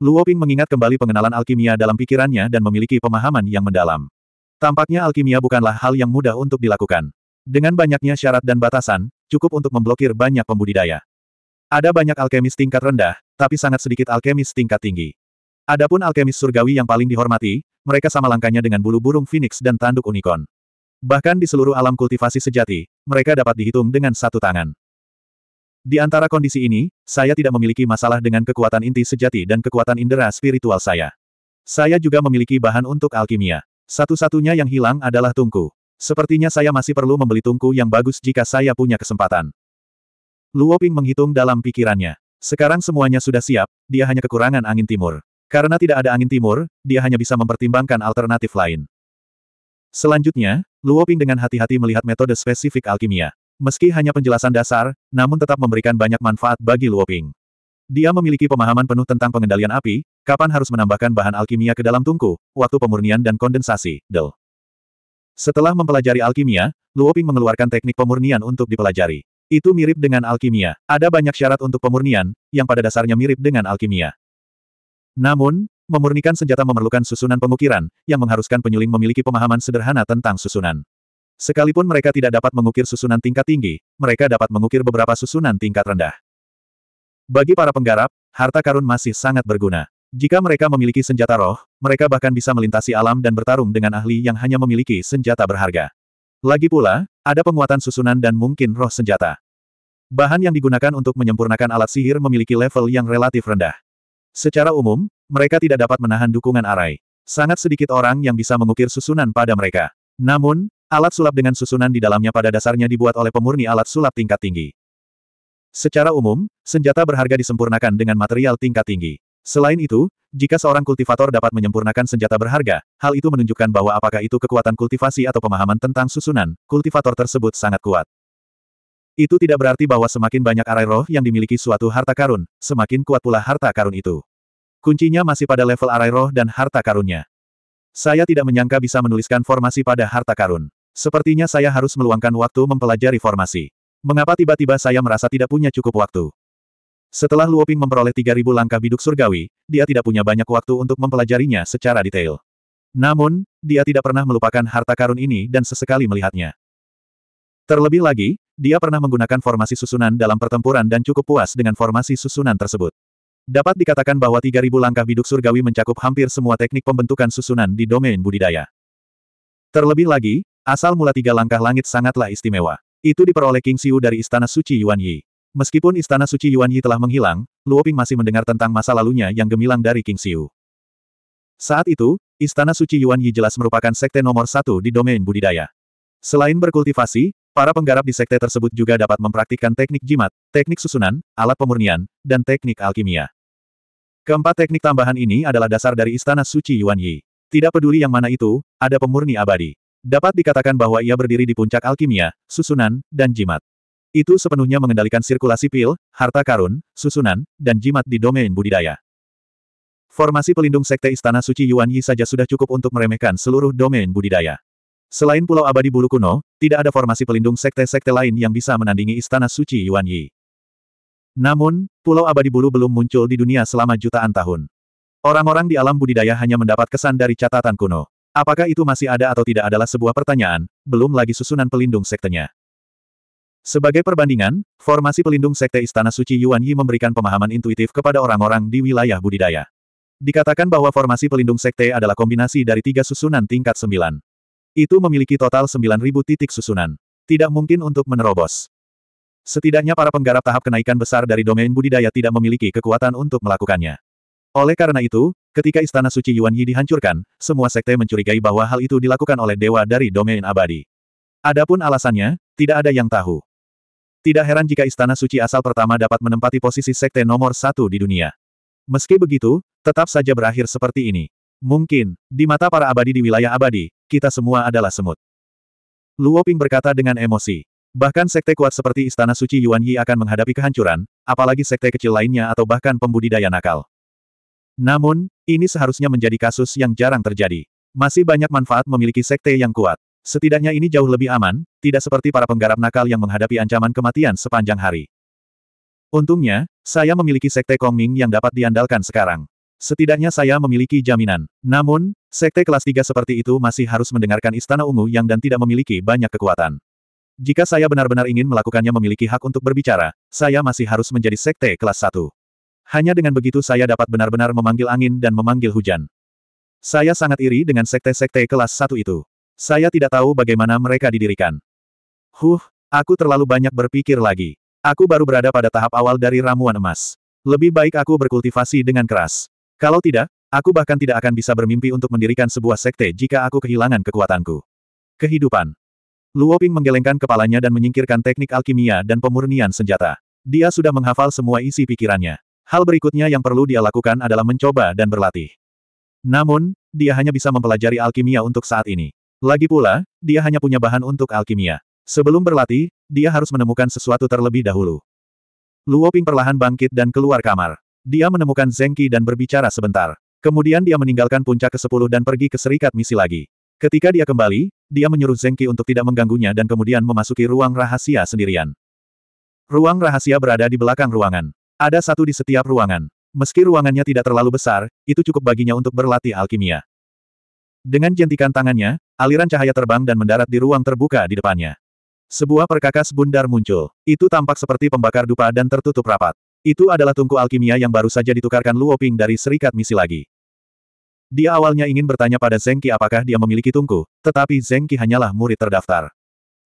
Luo Ping mengingat kembali pengenalan alkimia dalam pikirannya dan memiliki pemahaman yang mendalam. Tampaknya alkimia bukanlah hal yang mudah untuk dilakukan. Dengan banyaknya syarat dan batasan, cukup untuk memblokir banyak pembudidaya. Ada banyak alkemis tingkat rendah, tapi sangat sedikit alkemis tingkat tinggi. Adapun alkemis surgawi yang paling dihormati, mereka sama langkahnya dengan bulu burung phoenix dan tanduk unicorn. Bahkan di seluruh alam kultivasi sejati, mereka dapat dihitung dengan satu tangan. Di antara kondisi ini, saya tidak memiliki masalah dengan kekuatan inti sejati dan kekuatan indera spiritual saya. Saya juga memiliki bahan untuk alkimia. Satu-satunya yang hilang adalah tungku. Sepertinya saya masih perlu membeli tungku yang bagus jika saya punya kesempatan. Luo Ping menghitung dalam pikirannya. Sekarang semuanya sudah siap, dia hanya kekurangan angin timur. Karena tidak ada angin timur, dia hanya bisa mempertimbangkan alternatif lain. Selanjutnya, Luo Ping dengan hati-hati melihat metode spesifik alkimia. Meski hanya penjelasan dasar, namun tetap memberikan banyak manfaat bagi Luoping. Dia memiliki pemahaman penuh tentang pengendalian api, kapan harus menambahkan bahan alkimia ke dalam tungku, waktu pemurnian dan kondensasi, del. Setelah mempelajari alkimia, Luoping mengeluarkan teknik pemurnian untuk dipelajari. Itu mirip dengan alkimia. Ada banyak syarat untuk pemurnian, yang pada dasarnya mirip dengan alkimia. Namun, memurnikan senjata memerlukan susunan pengukiran, yang mengharuskan penyuling memiliki pemahaman sederhana tentang susunan. Sekalipun mereka tidak dapat mengukir susunan tingkat tinggi, mereka dapat mengukir beberapa susunan tingkat rendah. Bagi para penggarap, harta karun masih sangat berguna. Jika mereka memiliki senjata roh, mereka bahkan bisa melintasi alam dan bertarung dengan ahli yang hanya memiliki senjata berharga. Lagi pula, ada penguatan susunan dan mungkin roh senjata. Bahan yang digunakan untuk menyempurnakan alat sihir memiliki level yang relatif rendah. Secara umum, mereka tidak dapat menahan dukungan arai. Sangat sedikit orang yang bisa mengukir susunan pada mereka. Namun, Alat sulap dengan susunan di dalamnya pada dasarnya dibuat oleh pemurni alat sulap tingkat tinggi. Secara umum, senjata berharga disempurnakan dengan material tingkat tinggi. Selain itu, jika seorang kultivator dapat menyempurnakan senjata berharga, hal itu menunjukkan bahwa apakah itu kekuatan kultivasi atau pemahaman tentang susunan, kultivator tersebut sangat kuat. Itu tidak berarti bahwa semakin banyak arai roh yang dimiliki suatu harta karun, semakin kuat pula harta karun itu. Kuncinya masih pada level arai roh dan harta karunnya. Saya tidak menyangka bisa menuliskan formasi pada harta karun. Sepertinya saya harus meluangkan waktu mempelajari formasi. Mengapa tiba-tiba saya merasa tidak punya cukup waktu? Setelah Luoping memperoleh 3.000 langkah biduk surgawi, dia tidak punya banyak waktu untuk mempelajarinya secara detail. Namun, dia tidak pernah melupakan harta karun ini dan sesekali melihatnya. Terlebih lagi, dia pernah menggunakan formasi susunan dalam pertempuran dan cukup puas dengan formasi susunan tersebut. Dapat dikatakan bahwa 3.000 langkah biduk surgawi mencakup hampir semua teknik pembentukan susunan di domain budidaya. Terlebih lagi, Asal mula tiga langkah langit sangatlah istimewa. Itu diperoleh King Xiu dari Istana Suci Yuan Yi. Meskipun Istana Suci Yuan Yi telah menghilang, Luoping masih mendengar tentang masa lalunya yang gemilang dari King Xiu. Saat itu, Istana Suci Yuan Yi jelas merupakan sekte nomor satu di domain budidaya. Selain berkultivasi, para penggarap di sekte tersebut juga dapat mempraktikkan teknik jimat, teknik susunan, alat pemurnian, dan teknik alkimia. Keempat teknik tambahan ini adalah dasar dari Istana Suci Yuan Yi. Tidak peduli yang mana itu, ada pemurni abadi. Dapat dikatakan bahwa ia berdiri di puncak alkimia, susunan, dan jimat. Itu sepenuhnya mengendalikan sirkulasi pil, harta karun, susunan, dan jimat di domain budidaya. Formasi pelindung Sekte Istana Suci Yuan Yi saja sudah cukup untuk meremehkan seluruh domain budidaya. Selain Pulau Abadi Bulu Kuno, tidak ada formasi pelindung sekte-sekte lain yang bisa menandingi Istana Suci Yuan Yi. Namun, Pulau Abadi Bulu belum muncul di dunia selama jutaan tahun. Orang-orang di alam budidaya hanya mendapat kesan dari catatan kuno. Apakah itu masih ada atau tidak adalah sebuah pertanyaan, belum lagi susunan pelindung sektenya. Sebagai perbandingan, formasi pelindung sekte Istana Suci Yuan Yi memberikan pemahaman intuitif kepada orang-orang di wilayah budidaya. Dikatakan bahwa formasi pelindung sekte adalah kombinasi dari tiga susunan tingkat sembilan. Itu memiliki total sembilan ribu titik susunan. Tidak mungkin untuk menerobos. Setidaknya para penggarap tahap kenaikan besar dari domain budidaya tidak memiliki kekuatan untuk melakukannya. Oleh karena itu, ketika Istana Suci Yuan Yi dihancurkan, semua sekte mencurigai bahwa hal itu dilakukan oleh dewa dari domain abadi. Adapun alasannya, tidak ada yang tahu. Tidak heran jika Istana Suci asal pertama dapat menempati posisi sekte nomor satu di dunia. Meski begitu, tetap saja berakhir seperti ini. Mungkin, di mata para abadi di wilayah abadi, kita semua adalah semut. Luo Ping berkata dengan emosi. Bahkan sekte kuat seperti Istana Suci Yuan Yi akan menghadapi kehancuran, apalagi sekte kecil lainnya atau bahkan pembudidaya nakal. Namun, ini seharusnya menjadi kasus yang jarang terjadi. Masih banyak manfaat memiliki sekte yang kuat. Setidaknya ini jauh lebih aman, tidak seperti para penggarap nakal yang menghadapi ancaman kematian sepanjang hari. Untungnya, saya memiliki sekte Kongming yang dapat diandalkan sekarang. Setidaknya saya memiliki jaminan. Namun, sekte kelas 3 seperti itu masih harus mendengarkan Istana Ungu yang dan tidak memiliki banyak kekuatan. Jika saya benar-benar ingin melakukannya memiliki hak untuk berbicara, saya masih harus menjadi sekte kelas 1. Hanya dengan begitu saya dapat benar-benar memanggil angin dan memanggil hujan. Saya sangat iri dengan sekte-sekte kelas satu itu. Saya tidak tahu bagaimana mereka didirikan. Huh, aku terlalu banyak berpikir lagi. Aku baru berada pada tahap awal dari ramuan emas. Lebih baik aku berkultivasi dengan keras. Kalau tidak, aku bahkan tidak akan bisa bermimpi untuk mendirikan sebuah sekte jika aku kehilangan kekuatanku. Kehidupan. Luoping menggelengkan kepalanya dan menyingkirkan teknik alkimia dan pemurnian senjata. Dia sudah menghafal semua isi pikirannya. Hal berikutnya yang perlu dia lakukan adalah mencoba dan berlatih. Namun, dia hanya bisa mempelajari alkimia untuk saat ini. Lagi pula, dia hanya punya bahan untuk alkimia. Sebelum berlatih, dia harus menemukan sesuatu terlebih dahulu. Luo Ping perlahan bangkit dan keluar kamar. Dia menemukan Zeng dan berbicara sebentar. Kemudian dia meninggalkan puncak ke-10 dan pergi ke serikat misi lagi. Ketika dia kembali, dia menyuruh Zeng untuk tidak mengganggunya dan kemudian memasuki ruang rahasia sendirian. Ruang rahasia berada di belakang ruangan. Ada satu di setiap ruangan. Meski ruangannya tidak terlalu besar, itu cukup baginya untuk berlatih alkimia. Dengan jentikan tangannya, aliran cahaya terbang dan mendarat di ruang terbuka di depannya. Sebuah perkakas bundar muncul. Itu tampak seperti pembakar dupa dan tertutup rapat. Itu adalah tungku alkimia yang baru saja ditukarkan Luoping dari Serikat Misi lagi. Dia awalnya ingin bertanya pada Zengki apakah dia memiliki tungku, tetapi Zengki hanyalah murid terdaftar.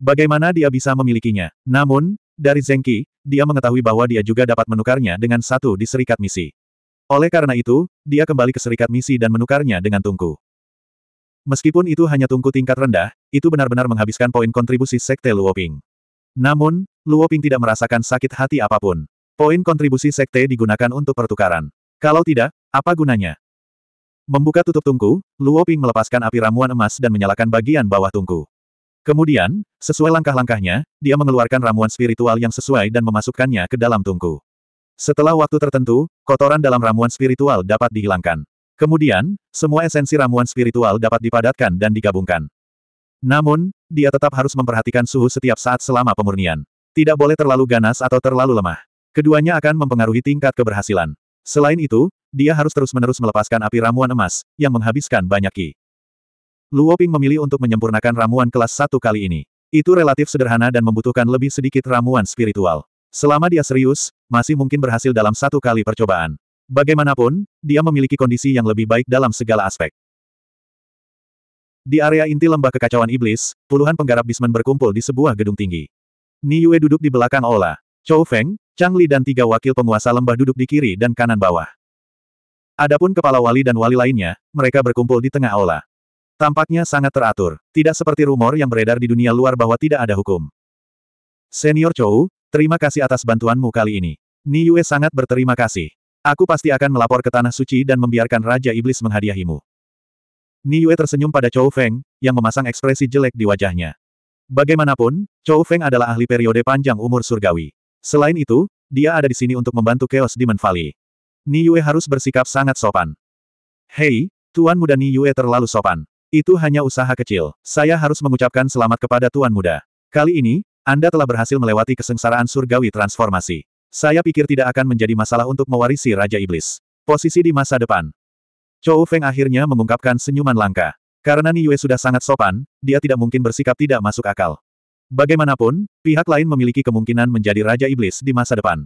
Bagaimana dia bisa memilikinya? Namun, dari Zengki, dia mengetahui bahwa dia juga dapat menukarnya dengan satu di serikat misi. Oleh karena itu, dia kembali ke serikat misi dan menukarnya dengan tungku. Meskipun itu hanya tungku tingkat rendah, itu benar-benar menghabiskan poin kontribusi Sekte Luoping. Namun, Luoping tidak merasakan sakit hati apapun. Poin kontribusi Sekte digunakan untuk pertukaran. Kalau tidak, apa gunanya? Membuka tutup tungku, Luoping melepaskan api ramuan emas dan menyalakan bagian bawah tungku. Kemudian, sesuai langkah-langkahnya, dia mengeluarkan ramuan spiritual yang sesuai dan memasukkannya ke dalam tungku. Setelah waktu tertentu, kotoran dalam ramuan spiritual dapat dihilangkan. Kemudian, semua esensi ramuan spiritual dapat dipadatkan dan digabungkan. Namun, dia tetap harus memperhatikan suhu setiap saat selama pemurnian. Tidak boleh terlalu ganas atau terlalu lemah. Keduanya akan mempengaruhi tingkat keberhasilan. Selain itu, dia harus terus-menerus melepaskan api ramuan emas, yang menghabiskan banyak ki. Luo Ping memilih untuk menyempurnakan ramuan kelas satu kali ini. Itu relatif sederhana dan membutuhkan lebih sedikit ramuan spiritual. Selama dia serius, masih mungkin berhasil dalam satu kali percobaan. Bagaimanapun, dia memiliki kondisi yang lebih baik dalam segala aspek. Di area inti lembah kekacauan iblis, puluhan penggarap bismen berkumpul di sebuah gedung tinggi. Ni Yue duduk di belakang Ola. Chou Feng, Chang Li dan tiga wakil penguasa lembah duduk di kiri dan kanan bawah. Adapun kepala wali dan wali lainnya, mereka berkumpul di tengah Ola. Tampaknya sangat teratur, tidak seperti rumor yang beredar di dunia luar bahwa tidak ada hukum. Senior Chou, terima kasih atas bantuanmu kali ini. Ni Yue sangat berterima kasih. Aku pasti akan melapor ke Tanah Suci dan membiarkan Raja Iblis menghadiahimu. Ni Yue tersenyum pada Chou Feng, yang memasang ekspresi jelek di wajahnya. Bagaimanapun, Chou Feng adalah ahli periode panjang umur surgawi. Selain itu, dia ada di sini untuk membantu Chaos Demon Valley. Ni Yue harus bersikap sangat sopan. Hei, Tuan muda Ni Yue terlalu sopan. Itu hanya usaha kecil. Saya harus mengucapkan selamat kepada Tuan Muda. Kali ini, Anda telah berhasil melewati kesengsaraan surgawi transformasi. Saya pikir tidak akan menjadi masalah untuk mewarisi Raja Iblis. Posisi di masa depan. Chou Feng akhirnya mengungkapkan senyuman langka. Karena Ni Yue sudah sangat sopan, dia tidak mungkin bersikap tidak masuk akal. Bagaimanapun, pihak lain memiliki kemungkinan menjadi Raja Iblis di masa depan.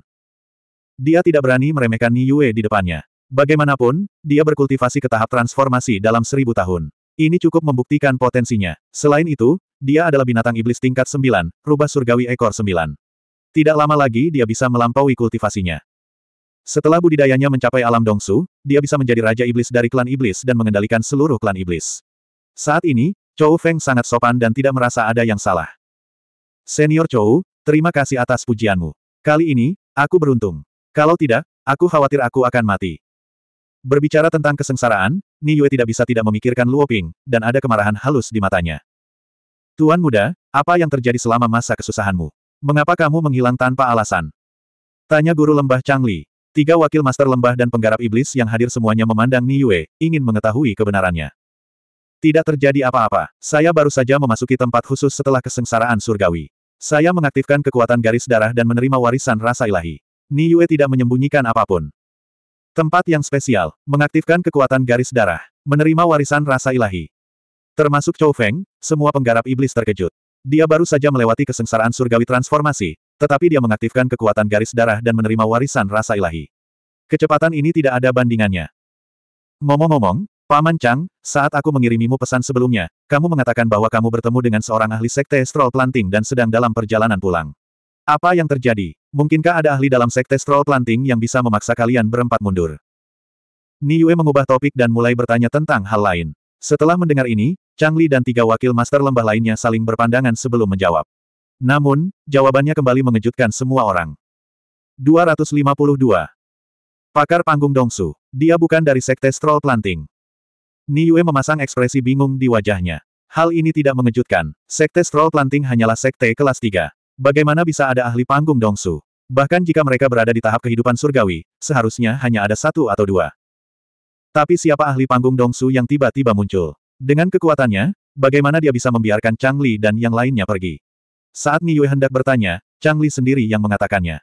Dia tidak berani meremehkan Ni Yue di depannya. Bagaimanapun, dia berkultivasi ke tahap transformasi dalam seribu tahun. Ini cukup membuktikan potensinya. Selain itu, dia adalah binatang iblis tingkat 9, rubah surgawi ekor 9. Tidak lama lagi dia bisa melampaui kultivasinya. Setelah budidayanya mencapai alam dongsu, dia bisa menjadi raja iblis dari klan iblis dan mengendalikan seluruh klan iblis. Saat ini, Chou Feng sangat sopan dan tidak merasa ada yang salah. Senior Chou, terima kasih atas pujianmu. Kali ini, aku beruntung. Kalau tidak, aku khawatir aku akan mati. Berbicara tentang kesengsaraan, Ni Yue tidak bisa tidak memikirkan Luo Ping, dan ada kemarahan halus di matanya. Tuan muda, apa yang terjadi selama masa kesusahanmu? Mengapa kamu menghilang tanpa alasan? Tanya guru lembah Changli. Tiga wakil master lembah dan penggarap iblis yang hadir semuanya memandang Ni Yue, ingin mengetahui kebenarannya. Tidak terjadi apa-apa, saya baru saja memasuki tempat khusus setelah kesengsaraan surgawi. Saya mengaktifkan kekuatan garis darah dan menerima warisan rasa ilahi. Ni Yue tidak menyembunyikan apapun. Tempat yang spesial, mengaktifkan kekuatan garis darah, menerima warisan rasa ilahi. Termasuk Chou Feng, semua penggarap iblis terkejut. Dia baru saja melewati kesengsaraan surgawi transformasi, tetapi dia mengaktifkan kekuatan garis darah dan menerima warisan rasa ilahi. Kecepatan ini tidak ada bandingannya. Ngomong-ngomong, Paman Chang, saat aku mengirimimu pesan sebelumnya, kamu mengatakan bahwa kamu bertemu dengan seorang ahli sekte Stroll Planting dan sedang dalam perjalanan pulang. Apa yang terjadi? Mungkinkah ada ahli dalam sekte Stroll Planting yang bisa memaksa kalian berempat mundur? Niue mengubah topik dan mulai bertanya tentang hal lain. Setelah mendengar ini, Chang Li dan tiga wakil master lembah lainnya saling berpandangan sebelum menjawab. Namun, jawabannya kembali mengejutkan semua orang. 252. Pakar panggung Dongsu. Dia bukan dari sekte Stroll Planting. Niue memasang ekspresi bingung di wajahnya. Hal ini tidak mengejutkan. Sekte Stroll Planting hanyalah sekte kelas 3. Bagaimana bisa ada ahli panggung Dongsu? Bahkan jika mereka berada di tahap kehidupan surgawi, seharusnya hanya ada satu atau dua. Tapi siapa ahli panggung Dongsu yang tiba-tiba muncul? Dengan kekuatannya, bagaimana dia bisa membiarkan Chang Li dan yang lainnya pergi? Saat Ni Yue hendak bertanya, Chang Li sendiri yang mengatakannya.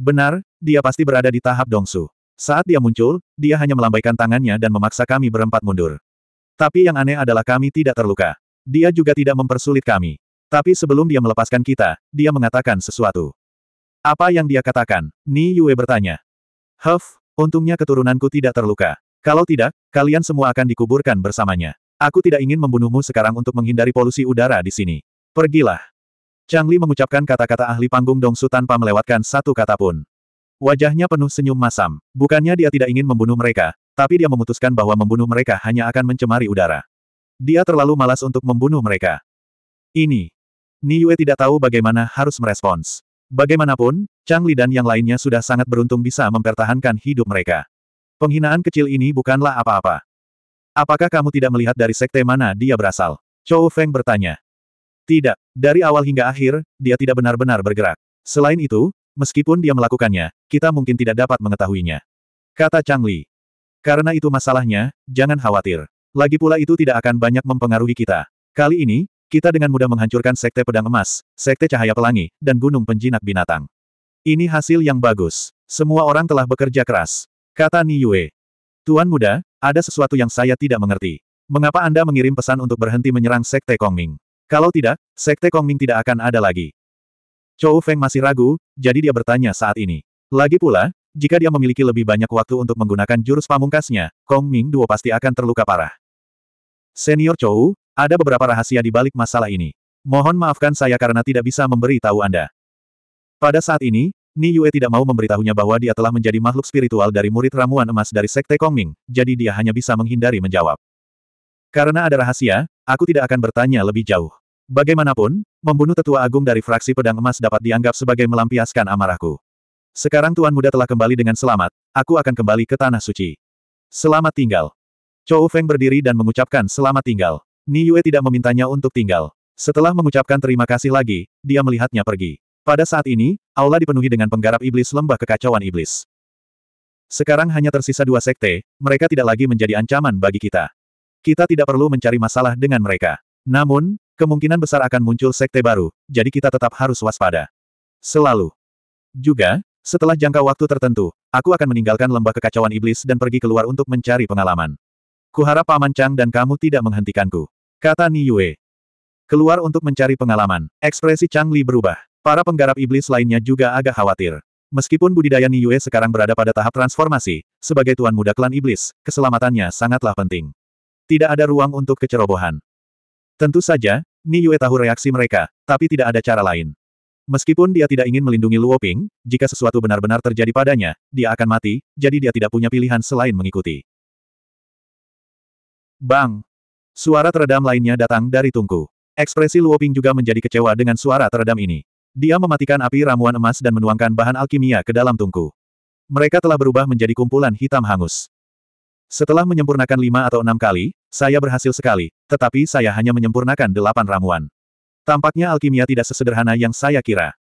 Benar, dia pasti berada di tahap Dongsu. Saat dia muncul, dia hanya melambaikan tangannya dan memaksa kami berempat mundur. Tapi yang aneh adalah kami tidak terluka. Dia juga tidak mempersulit kami. Tapi sebelum dia melepaskan kita, dia mengatakan sesuatu. Apa yang dia katakan? Ni Yue bertanya. Huff, untungnya keturunanku tidak terluka. Kalau tidak, kalian semua akan dikuburkan bersamanya. Aku tidak ingin membunuhmu sekarang untuk menghindari polusi udara di sini. Pergilah. Chang Li mengucapkan kata-kata ahli panggung Dong Su tanpa melewatkan satu kata pun. Wajahnya penuh senyum masam. Bukannya dia tidak ingin membunuh mereka, tapi dia memutuskan bahwa membunuh mereka hanya akan mencemari udara. Dia terlalu malas untuk membunuh mereka. Ini, Niue tidak tahu bagaimana harus merespons. Bagaimanapun, Chang Li dan yang lainnya sudah sangat beruntung bisa mempertahankan hidup mereka. Penghinaan kecil ini bukanlah apa-apa. Apakah kamu tidak melihat dari sekte mana dia berasal? Chou Feng bertanya. Tidak, dari awal hingga akhir, dia tidak benar-benar bergerak. Selain itu, meskipun dia melakukannya, kita mungkin tidak dapat mengetahuinya. Kata Chang Li. Karena itu masalahnya, jangan khawatir. Lagi pula itu tidak akan banyak mempengaruhi kita. Kali ini, kita dengan mudah menghancurkan Sekte Pedang Emas, Sekte Cahaya Pelangi, dan Gunung Penjinak Binatang. Ini hasil yang bagus. Semua orang telah bekerja keras. Kata Yue. Tuan muda, ada sesuatu yang saya tidak mengerti. Mengapa Anda mengirim pesan untuk berhenti menyerang Sekte Kongming? Kalau tidak, Sekte Kongming tidak akan ada lagi. Chou Feng masih ragu, jadi dia bertanya saat ini. Lagi pula, jika dia memiliki lebih banyak waktu untuk menggunakan jurus pamungkasnya, Kongming Duo pasti akan terluka parah. Senior Chou, ada beberapa rahasia di balik masalah ini. Mohon maafkan saya karena tidak bisa memberi tahu Anda. Pada saat ini, Ni Yue tidak mau memberitahunya bahwa dia telah menjadi makhluk spiritual dari murid ramuan emas dari Sekte Kongming, jadi dia hanya bisa menghindari menjawab. Karena ada rahasia, aku tidak akan bertanya lebih jauh. Bagaimanapun, membunuh tetua agung dari fraksi pedang emas dapat dianggap sebagai melampiaskan amarahku. Sekarang Tuan Muda telah kembali dengan selamat, aku akan kembali ke Tanah Suci. Selamat tinggal. Chou Feng berdiri dan mengucapkan selamat tinggal. Ni Yue tidak memintanya untuk tinggal. Setelah mengucapkan terima kasih lagi, dia melihatnya pergi. Pada saat ini, aula dipenuhi dengan penggarap iblis lembah kekacauan iblis. Sekarang hanya tersisa dua sekte, mereka tidak lagi menjadi ancaman bagi kita. Kita tidak perlu mencari masalah dengan mereka. Namun, kemungkinan besar akan muncul sekte baru, jadi kita tetap harus waspada. Selalu. Juga, setelah jangka waktu tertentu, aku akan meninggalkan lembah kekacauan iblis dan pergi keluar untuk mencari pengalaman. Kuharap Paman Chang dan kamu tidak menghentikanku. Kata Ni Yue, Keluar untuk mencari pengalaman, ekspresi Chang Li berubah. Para penggarap iblis lainnya juga agak khawatir. Meskipun budidaya Ni Yue sekarang berada pada tahap transformasi, sebagai tuan muda klan iblis, keselamatannya sangatlah penting. Tidak ada ruang untuk kecerobohan. Tentu saja, Ni Yue tahu reaksi mereka, tapi tidak ada cara lain. Meskipun dia tidak ingin melindungi Luo Ping, jika sesuatu benar-benar terjadi padanya, dia akan mati, jadi dia tidak punya pilihan selain mengikuti. Bang! Suara teredam lainnya datang dari Tungku. Ekspresi Luoping juga menjadi kecewa dengan suara teredam ini. Dia mematikan api ramuan emas dan menuangkan bahan alkimia ke dalam Tungku. Mereka telah berubah menjadi kumpulan hitam hangus. Setelah menyempurnakan lima atau enam kali, saya berhasil sekali, tetapi saya hanya menyempurnakan delapan ramuan. Tampaknya alkimia tidak sesederhana yang saya kira.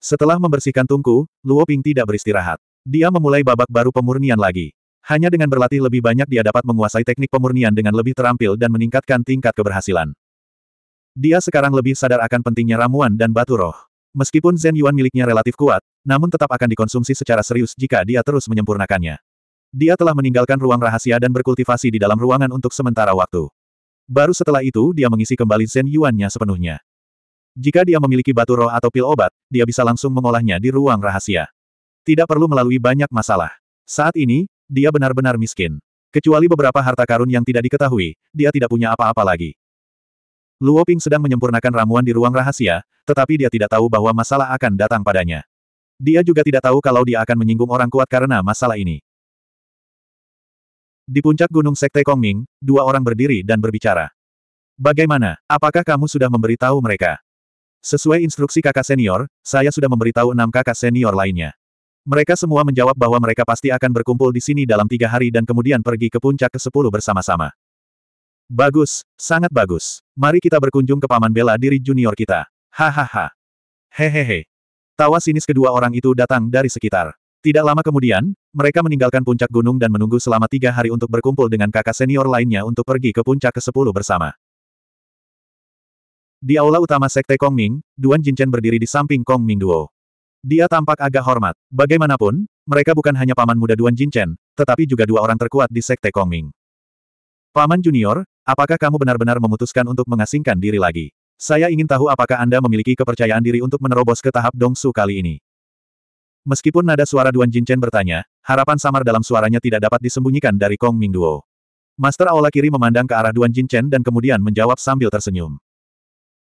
Setelah membersihkan tungku, Luoping tidak beristirahat. Dia memulai babak baru pemurnian lagi. Hanya dengan berlatih lebih banyak dia dapat menguasai teknik pemurnian dengan lebih terampil dan meningkatkan tingkat keberhasilan. Dia sekarang lebih sadar akan pentingnya ramuan dan batu roh. Meskipun Zen Yuan miliknya relatif kuat, namun tetap akan dikonsumsi secara serius jika dia terus menyempurnakannya. Dia telah meninggalkan ruang rahasia dan berkultivasi di dalam ruangan untuk sementara waktu. Baru setelah itu dia mengisi kembali Zen Yuannya sepenuhnya. Jika dia memiliki batu roh atau pil obat, dia bisa langsung mengolahnya di ruang rahasia. Tidak perlu melalui banyak masalah. Saat ini, dia benar-benar miskin. Kecuali beberapa harta karun yang tidak diketahui, dia tidak punya apa-apa lagi. Luo Ping sedang menyempurnakan ramuan di ruang rahasia, tetapi dia tidak tahu bahwa masalah akan datang padanya. Dia juga tidak tahu kalau dia akan menyinggung orang kuat karena masalah ini. Di puncak gunung Sekte Kongming, dua orang berdiri dan berbicara. Bagaimana, apakah kamu sudah memberitahu mereka? Sesuai instruksi kakak senior, saya sudah memberitahu enam kakak senior lainnya. Mereka semua menjawab bahwa mereka pasti akan berkumpul di sini dalam tiga hari dan kemudian pergi ke puncak ke-10 bersama-sama. Bagus, sangat bagus. Mari kita berkunjung ke paman bela diri junior kita. Hahaha. Hehehe. Tawa sinis kedua orang itu datang dari sekitar. Tidak lama kemudian, mereka meninggalkan puncak gunung dan menunggu selama tiga hari untuk berkumpul dengan kakak senior lainnya untuk pergi ke puncak ke-10 bersama. Di aula utama Sekte Kongming, Duan Jinchen berdiri di samping Kongming Duo. Dia tampak agak hormat. Bagaimanapun, mereka bukan hanya paman muda Duan Jinchen, tetapi juga dua orang terkuat di Sekte Kongming. Paman Junior, apakah kamu benar-benar memutuskan untuk mengasingkan diri lagi? Saya ingin tahu apakah Anda memiliki kepercayaan diri untuk menerobos ke tahap Dongsu kali ini. Meskipun nada suara Duan Jinchen bertanya, harapan samar dalam suaranya tidak dapat disembunyikan dari Kong Ming Duo. Master Aula Kiri memandang ke arah Duan Jinchen dan kemudian menjawab sambil tersenyum.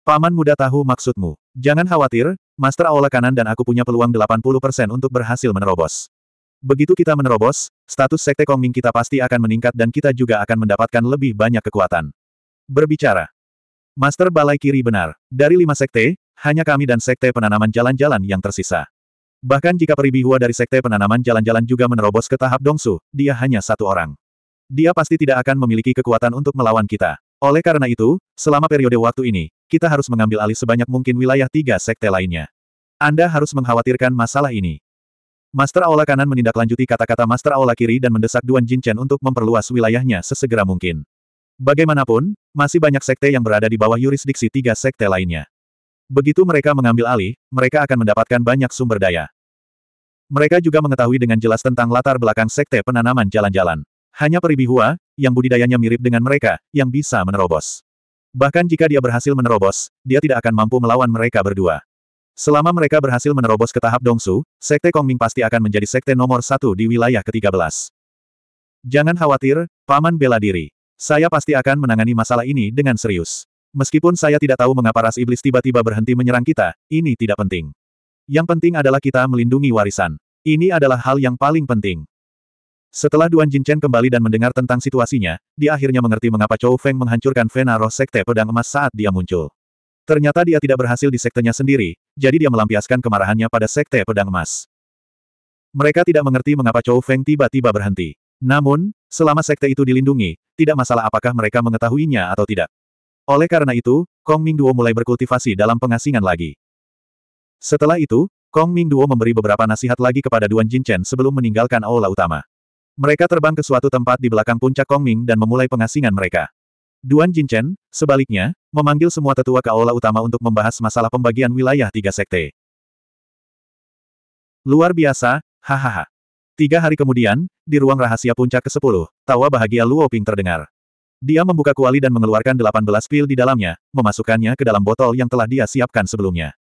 Paman muda tahu maksudmu. Jangan khawatir, Master Aula kanan dan aku punya peluang 80% untuk berhasil menerobos. Begitu kita menerobos, status Sekte Kongming kita pasti akan meningkat dan kita juga akan mendapatkan lebih banyak kekuatan. Berbicara. Master Balai Kiri benar. Dari lima sekte, hanya kami dan Sekte Penanaman Jalan-Jalan yang tersisa. Bahkan jika Peribihua dari Sekte Penanaman Jalan-Jalan juga menerobos ke tahap Dongsu, dia hanya satu orang. Dia pasti tidak akan memiliki kekuatan untuk melawan kita. Oleh karena itu, selama periode waktu ini, kita harus mengambil alih sebanyak mungkin wilayah tiga sekte lainnya. Anda harus mengkhawatirkan masalah ini. Master Aula kanan menindaklanjuti kata-kata Master Aula kiri dan mendesak Duan Jinchen untuk memperluas wilayahnya sesegera mungkin. Bagaimanapun, masih banyak sekte yang berada di bawah yurisdiksi tiga sekte lainnya. Begitu mereka mengambil alih, mereka akan mendapatkan banyak sumber daya. Mereka juga mengetahui dengan jelas tentang latar belakang sekte penanaman jalan-jalan. Hanya Peribihua, yang budidayanya mirip dengan mereka, yang bisa menerobos. Bahkan jika dia berhasil menerobos, dia tidak akan mampu melawan mereka berdua. Selama mereka berhasil menerobos ke tahap Dongsu, Sekte Kongming pasti akan menjadi sekte nomor satu di wilayah ke-13. Jangan khawatir, Paman bela diri. Saya pasti akan menangani masalah ini dengan serius. Meskipun saya tidak tahu mengapa ras iblis tiba-tiba berhenti menyerang kita, ini tidak penting. Yang penting adalah kita melindungi warisan. Ini adalah hal yang paling penting. Setelah Duan Jinchen kembali dan mendengar tentang situasinya, dia akhirnya mengerti mengapa Chou Feng menghancurkan Vena Roh Sekte Pedang Emas saat dia muncul. Ternyata dia tidak berhasil di sektenya sendiri, jadi dia melampiaskan kemarahannya pada Sekte Pedang Emas. Mereka tidak mengerti mengapa Chou Feng tiba-tiba berhenti. Namun, selama sekte itu dilindungi, tidak masalah apakah mereka mengetahuinya atau tidak. Oleh karena itu, Kong Ming Duo mulai berkultivasi dalam pengasingan lagi. Setelah itu, Kong Ming Duo memberi beberapa nasihat lagi kepada Duan Jinchen sebelum meninggalkan aula utama. Mereka terbang ke suatu tempat di belakang puncak Kongming dan memulai pengasingan mereka. Duan Jinchen, sebaliknya, memanggil semua tetua kaola utama untuk membahas masalah pembagian wilayah tiga sekte. Luar biasa, hahaha. Tiga hari kemudian, di ruang rahasia puncak ke-10, tawa bahagia Luo Ping terdengar. Dia membuka kuali dan mengeluarkan 18 pil di dalamnya, memasukkannya ke dalam botol yang telah dia siapkan sebelumnya.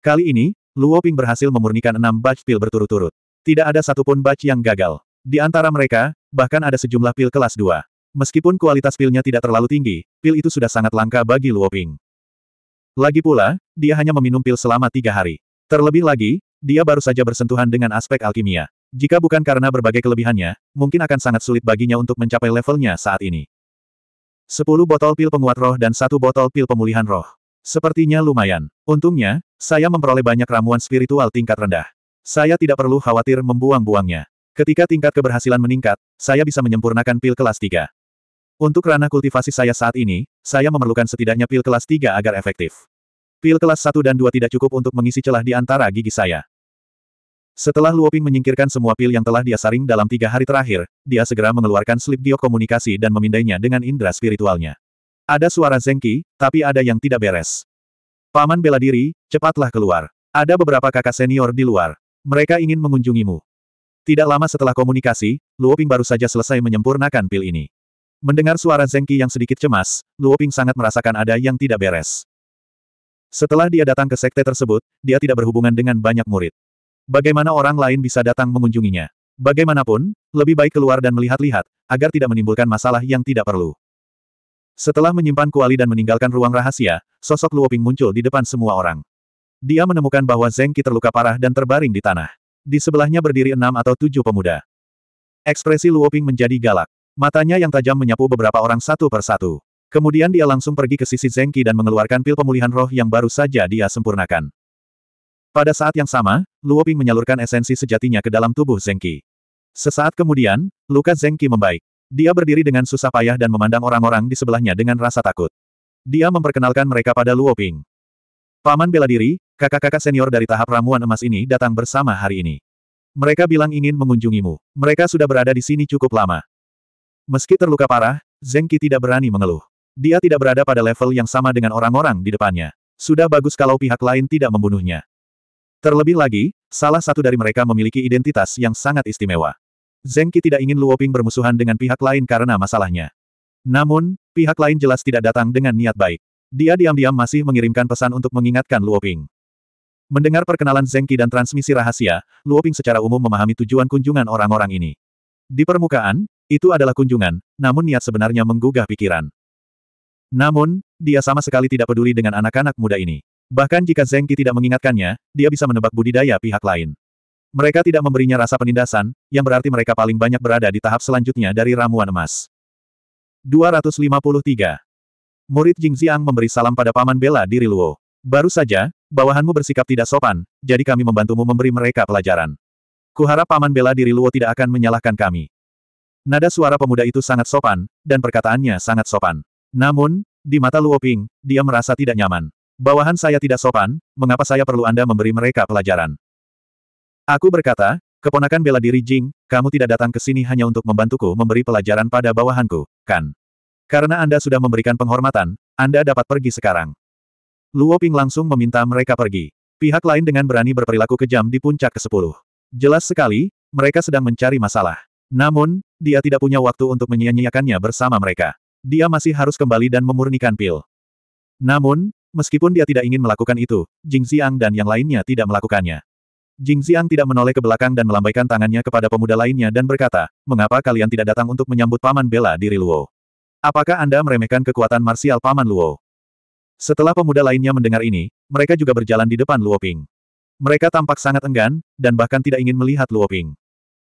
Kali ini, Luo Ping berhasil memurnikan enam batch pil berturut-turut. Tidak ada satupun batch yang gagal. Di antara mereka, bahkan ada sejumlah pil kelas 2. Meskipun kualitas pilnya tidak terlalu tinggi, pil itu sudah sangat langka bagi Luoping. Lagi pula, dia hanya meminum pil selama tiga hari. Terlebih lagi, dia baru saja bersentuhan dengan aspek alkimia. Jika bukan karena berbagai kelebihannya, mungkin akan sangat sulit baginya untuk mencapai levelnya saat ini. Sepuluh botol pil penguat roh dan satu botol pil pemulihan roh. Sepertinya lumayan. Untungnya, saya memperoleh banyak ramuan spiritual tingkat rendah. Saya tidak perlu khawatir membuang-buangnya. Ketika tingkat keberhasilan meningkat, saya bisa menyempurnakan pil kelas 3. Untuk ranah kultivasi saya saat ini, saya memerlukan setidaknya pil kelas 3 agar efektif. Pil kelas 1 dan 2 tidak cukup untuk mengisi celah di antara gigi saya. Setelah Luoping menyingkirkan semua pil yang telah dia saring dalam tiga hari terakhir, dia segera mengeluarkan slip giok komunikasi dan memindainya dengan indera spiritualnya. Ada suara zengki, tapi ada yang tidak beres. Paman bela diri, cepatlah keluar. Ada beberapa kakak senior di luar. Mereka ingin mengunjungimu. Tidak lama setelah komunikasi, Luoping baru saja selesai menyempurnakan pil ini. Mendengar suara Zengki yang sedikit cemas, Luoping sangat merasakan ada yang tidak beres. Setelah dia datang ke sekte tersebut, dia tidak berhubungan dengan banyak murid. Bagaimana orang lain bisa datang mengunjunginya? Bagaimanapun, lebih baik keluar dan melihat-lihat, agar tidak menimbulkan masalah yang tidak perlu. Setelah menyimpan kuali dan meninggalkan ruang rahasia, sosok Luoping muncul di depan semua orang. Dia menemukan bahwa Zengki terluka parah dan terbaring di tanah. Di sebelahnya berdiri enam atau tujuh pemuda. Ekspresi Luoping menjadi galak. Matanya yang tajam menyapu beberapa orang satu per satu. Kemudian dia langsung pergi ke sisi Zengki dan mengeluarkan pil pemulihan roh yang baru saja dia sempurnakan. Pada saat yang sama, Luoping menyalurkan esensi sejatinya ke dalam tubuh Zengki. Sesaat kemudian, luka Zengki membaik. Dia berdiri dengan susah payah dan memandang orang-orang di sebelahnya dengan rasa takut. Dia memperkenalkan mereka pada Luoping. Paman bela diri, Kakak-kakak senior dari tahap ramuan emas ini datang bersama hari ini. Mereka bilang ingin mengunjungimu. Mereka sudah berada di sini cukup lama. Meski terluka parah, Zengki tidak berani mengeluh. Dia tidak berada pada level yang sama dengan orang-orang di depannya. Sudah bagus kalau pihak lain tidak membunuhnya. Terlebih lagi, salah satu dari mereka memiliki identitas yang sangat istimewa. Zengki tidak ingin Luoping bermusuhan dengan pihak lain karena masalahnya. Namun, pihak lain jelas tidak datang dengan niat baik. Dia diam-diam masih mengirimkan pesan untuk mengingatkan Luoping. Mendengar perkenalan Zengki dan transmisi rahasia, Luoping secara umum memahami tujuan kunjungan orang-orang ini. Di permukaan, itu adalah kunjungan, namun niat sebenarnya menggugah pikiran. Namun, dia sama sekali tidak peduli dengan anak-anak muda ini. Bahkan jika Zengki tidak mengingatkannya, dia bisa menebak budidaya pihak lain. Mereka tidak memberinya rasa penindasan, yang berarti mereka paling banyak berada di tahap selanjutnya dari ramuan emas. 253. Murid Jingxiang memberi salam pada paman bela diri Luo. Baru saja, Bawahanmu bersikap tidak sopan, jadi kami membantumu memberi mereka pelajaran. Kuharap Paman bela diri Luo tidak akan menyalahkan kami. Nada suara pemuda itu sangat sopan, dan perkataannya sangat sopan. Namun, di mata Luo Ping, dia merasa tidak nyaman. Bawahan saya tidak sopan, mengapa saya perlu Anda memberi mereka pelajaran? Aku berkata, keponakan bela diri Jing, kamu tidak datang ke sini hanya untuk membantuku memberi pelajaran pada bawahanku, kan? Karena Anda sudah memberikan penghormatan, Anda dapat pergi sekarang. Luo Ping langsung meminta mereka pergi. Pihak lain dengan berani berperilaku kejam di puncak ke-10. Jelas sekali, mereka sedang mencari masalah. Namun, dia tidak punya waktu untuk menyia-nyiakannya bersama mereka. Dia masih harus kembali dan memurnikan pil. Namun, meskipun dia tidak ingin melakukan itu, Jing Xiang dan yang lainnya tidak melakukannya. Jing Xiang tidak menoleh ke belakang dan melambaikan tangannya kepada pemuda lainnya dan berkata, mengapa kalian tidak datang untuk menyambut Paman Bela diri Luo? Apakah Anda meremehkan kekuatan marsial Paman Luo? Setelah pemuda lainnya mendengar ini, mereka juga berjalan di depan Luoping. Mereka tampak sangat enggan, dan bahkan tidak ingin melihat Luoping.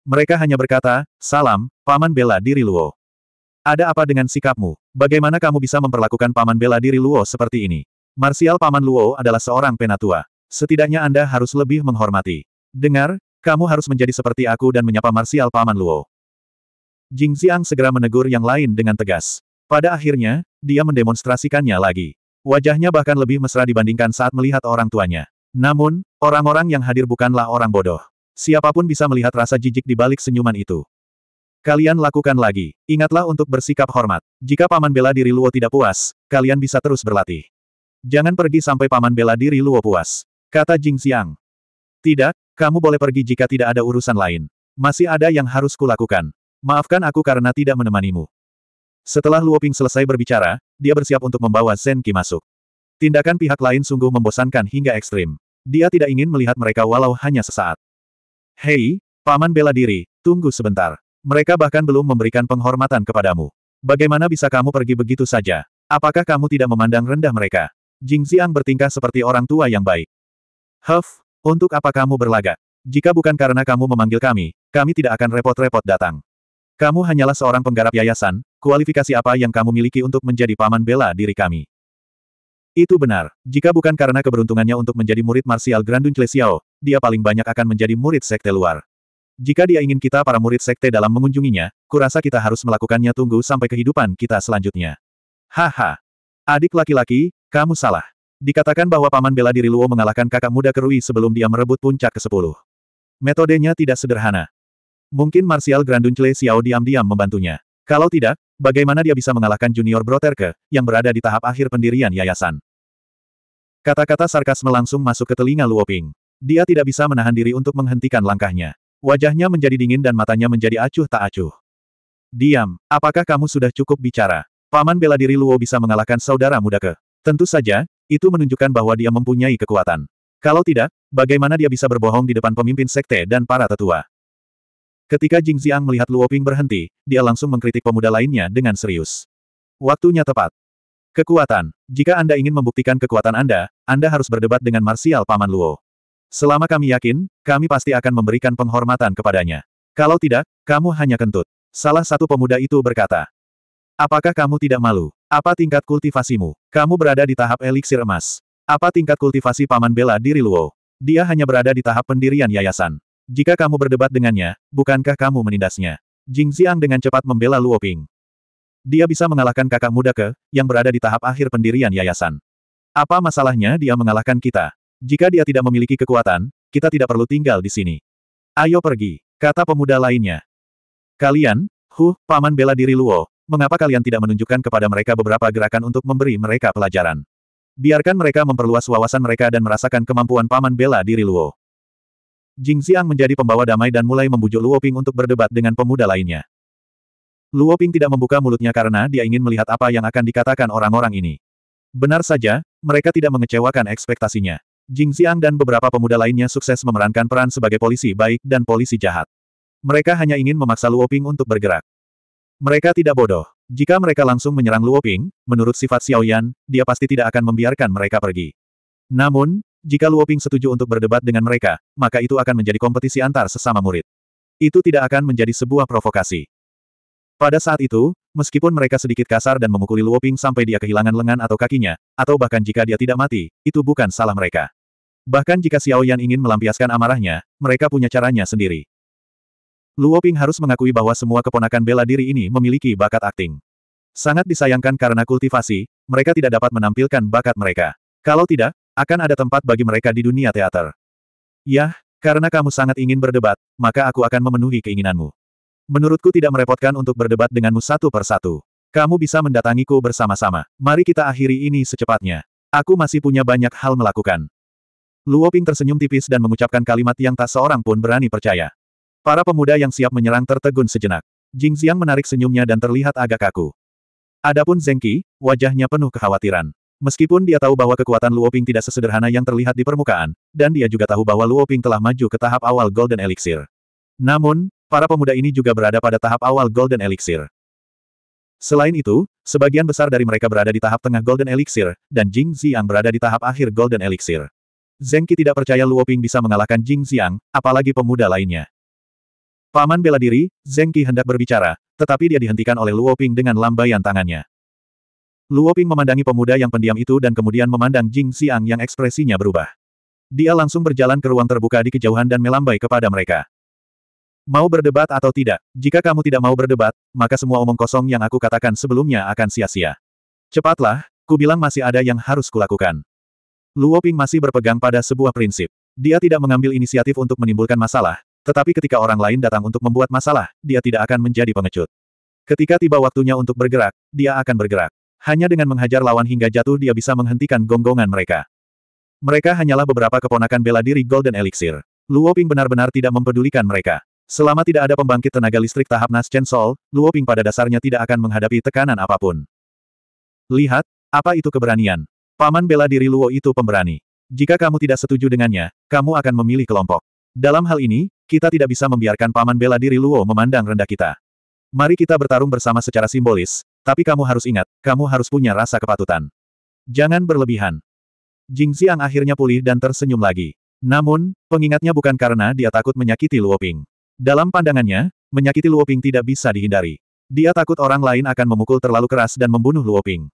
Mereka hanya berkata, salam, Paman bela diri Luo. Ada apa dengan sikapmu? Bagaimana kamu bisa memperlakukan Paman bela diri Luo seperti ini? Marsial Paman Luo adalah seorang penatua. Setidaknya Anda harus lebih menghormati. Dengar, kamu harus menjadi seperti aku dan menyapa Marsial Paman Luo. Jing Xiang segera menegur yang lain dengan tegas. Pada akhirnya, dia mendemonstrasikannya lagi. Wajahnya bahkan lebih mesra dibandingkan saat melihat orang tuanya. Namun, orang-orang yang hadir bukanlah orang bodoh. Siapapun bisa melihat rasa jijik di balik senyuman itu. Kalian lakukan lagi. Ingatlah untuk bersikap hormat. Jika Paman bela diri Luo tidak puas, kalian bisa terus berlatih. Jangan pergi sampai Paman bela diri Luo puas. Kata Jing Xiang. Tidak, kamu boleh pergi jika tidak ada urusan lain. Masih ada yang harus kulakukan. Maafkan aku karena tidak menemanimu. Setelah Luoping selesai berbicara, dia bersiap untuk membawa Zen Qi masuk. Tindakan pihak lain sungguh membosankan hingga ekstrim. Dia tidak ingin melihat mereka walau hanya sesaat. Hei, Paman bela diri, tunggu sebentar. Mereka bahkan belum memberikan penghormatan kepadamu. Bagaimana bisa kamu pergi begitu saja? Apakah kamu tidak memandang rendah mereka? Jing Ziang bertingkah seperti orang tua yang baik. Huff, untuk apa kamu berlagak? Jika bukan karena kamu memanggil kami, kami tidak akan repot-repot datang. Kamu hanyalah seorang penggarap yayasan, kualifikasi apa yang kamu miliki untuk menjadi paman bela diri kami? Itu benar. Jika bukan karena keberuntungannya untuk menjadi murid Martial Grandun Xiao, dia paling banyak akan menjadi murid sekte luar. Jika dia ingin kita para murid sekte dalam mengunjunginya, kurasa kita harus melakukannya tunggu sampai kehidupan kita selanjutnya. Haha. Adik laki-laki, kamu salah. Dikatakan bahwa paman bela diri Luo mengalahkan kakak muda Kerui sebelum dia merebut puncak ke-10. Metodenya tidak sederhana. Mungkin Martial Granduncle Xiao diam-diam membantunya. Kalau tidak, bagaimana dia bisa mengalahkan junior Broterke, yang berada di tahap akhir pendirian yayasan? Kata-kata sarkas melangsung masuk ke telinga Luo Ping. Dia tidak bisa menahan diri untuk menghentikan langkahnya. Wajahnya menjadi dingin dan matanya menjadi acuh tak acuh. Diam, apakah kamu sudah cukup bicara? Paman bela diri Luo bisa mengalahkan saudara muda ke. Tentu saja, itu menunjukkan bahwa dia mempunyai kekuatan. Kalau tidak, bagaimana dia bisa berbohong di depan pemimpin sekte dan para tetua? Ketika Jing Ziang melihat Luoping berhenti, dia langsung mengkritik pemuda lainnya dengan serius. Waktunya tepat. Kekuatan. Jika Anda ingin membuktikan kekuatan Anda, Anda harus berdebat dengan Marsial Paman Luo. Selama kami yakin, kami pasti akan memberikan penghormatan kepadanya. Kalau tidak, kamu hanya kentut. Salah satu pemuda itu berkata. Apakah kamu tidak malu? Apa tingkat kultivasimu? Kamu berada di tahap eliksir emas. Apa tingkat kultivasi Paman Bela diri Luo? Dia hanya berada di tahap pendirian yayasan. Jika kamu berdebat dengannya, bukankah kamu menindasnya? Jing Xiang dengan cepat membela Luo Ping. Dia bisa mengalahkan kakak muda ke, yang berada di tahap akhir pendirian yayasan. Apa masalahnya dia mengalahkan kita? Jika dia tidak memiliki kekuatan, kita tidak perlu tinggal di sini. Ayo pergi, kata pemuda lainnya. Kalian, huh, paman bela diri Luo, mengapa kalian tidak menunjukkan kepada mereka beberapa gerakan untuk memberi mereka pelajaran? Biarkan mereka memperluas wawasan mereka dan merasakan kemampuan paman bela diri Luo. Jing Xiang menjadi pembawa damai dan mulai membujuk Luoping untuk berdebat dengan pemuda lainnya. Luoping tidak membuka mulutnya karena dia ingin melihat apa yang akan dikatakan orang-orang ini. Benar saja, mereka tidak mengecewakan ekspektasinya. Jing Xiang dan beberapa pemuda lainnya sukses memerankan peran sebagai polisi baik dan polisi jahat. Mereka hanya ingin memaksa Luoping untuk bergerak. Mereka tidak bodoh. Jika mereka langsung menyerang Luoping, menurut sifat Xiaoyan, dia pasti tidak akan membiarkan mereka pergi. Namun, jika Luoping setuju untuk berdebat dengan mereka, maka itu akan menjadi kompetisi antar sesama murid. Itu tidak akan menjadi sebuah provokasi. Pada saat itu, meskipun mereka sedikit kasar dan memukuli Luoping sampai dia kehilangan lengan atau kakinya, atau bahkan jika dia tidak mati, itu bukan salah mereka. Bahkan jika Xiao Yan ingin melampiaskan amarahnya, mereka punya caranya sendiri. Luoping harus mengakui bahwa semua keponakan bela diri ini memiliki bakat akting. Sangat disayangkan karena kultivasi, mereka tidak dapat menampilkan bakat mereka. Kalau tidak, akan ada tempat bagi mereka di dunia teater. Yah, karena kamu sangat ingin berdebat, maka aku akan memenuhi keinginanmu. Menurutku tidak merepotkan untuk berdebat denganmu satu persatu. Kamu bisa mendatangiku bersama-sama. Mari kita akhiri ini secepatnya. Aku masih punya banyak hal melakukan. Luo Ping tersenyum tipis dan mengucapkan kalimat yang tak seorang pun berani percaya. Para pemuda yang siap menyerang tertegun sejenak. Jing Xiang menarik senyumnya dan terlihat agak kaku. Adapun Zengki, wajahnya penuh kekhawatiran. Meskipun dia tahu bahwa kekuatan Luoping tidak sesederhana yang terlihat di permukaan, dan dia juga tahu bahwa Luoping telah maju ke tahap awal Golden Elixir. Namun, para pemuda ini juga berada pada tahap awal Golden Elixir. Selain itu, sebagian besar dari mereka berada di tahap tengah Golden Elixir, dan Jing Ziang berada di tahap akhir Golden Elixir. Qi tidak percaya Luoping bisa mengalahkan Jing Ziang, apalagi pemuda lainnya. Paman bela diri, Qi hendak berbicara, tetapi dia dihentikan oleh Luoping dengan lambaian tangannya. Luo Ping memandangi pemuda yang pendiam itu dan kemudian memandang Jing Xiang yang ekspresinya berubah. Dia langsung berjalan ke ruang terbuka di kejauhan dan melambai kepada mereka. Mau berdebat atau tidak, jika kamu tidak mau berdebat, maka semua omong kosong yang aku katakan sebelumnya akan sia-sia. Cepatlah, ku bilang masih ada yang harus kulakukan. Luo Ping masih berpegang pada sebuah prinsip. Dia tidak mengambil inisiatif untuk menimbulkan masalah, tetapi ketika orang lain datang untuk membuat masalah, dia tidak akan menjadi pengecut. Ketika tiba waktunya untuk bergerak, dia akan bergerak. Hanya dengan menghajar lawan hingga jatuh dia bisa menghentikan gonggongan mereka. Mereka hanyalah beberapa keponakan bela diri Golden Elixir. Luo Ping benar-benar tidak mempedulikan mereka. Selama tidak ada pembangkit tenaga listrik tahap Nas Chen Sol, Luo Ping pada dasarnya tidak akan menghadapi tekanan apapun. Lihat, apa itu keberanian? Paman bela diri Luo itu pemberani. Jika kamu tidak setuju dengannya, kamu akan memilih kelompok. Dalam hal ini, kita tidak bisa membiarkan paman bela diri Luo memandang rendah kita. Mari kita bertarung bersama secara simbolis, tapi kamu harus ingat, kamu harus punya rasa kepatutan. Jangan berlebihan. Jing Xiang akhirnya pulih dan tersenyum lagi. Namun, pengingatnya bukan karena dia takut menyakiti Luo Ping. Dalam pandangannya, menyakiti Luo Ping tidak bisa dihindari. Dia takut orang lain akan memukul terlalu keras dan membunuh Luo Ping.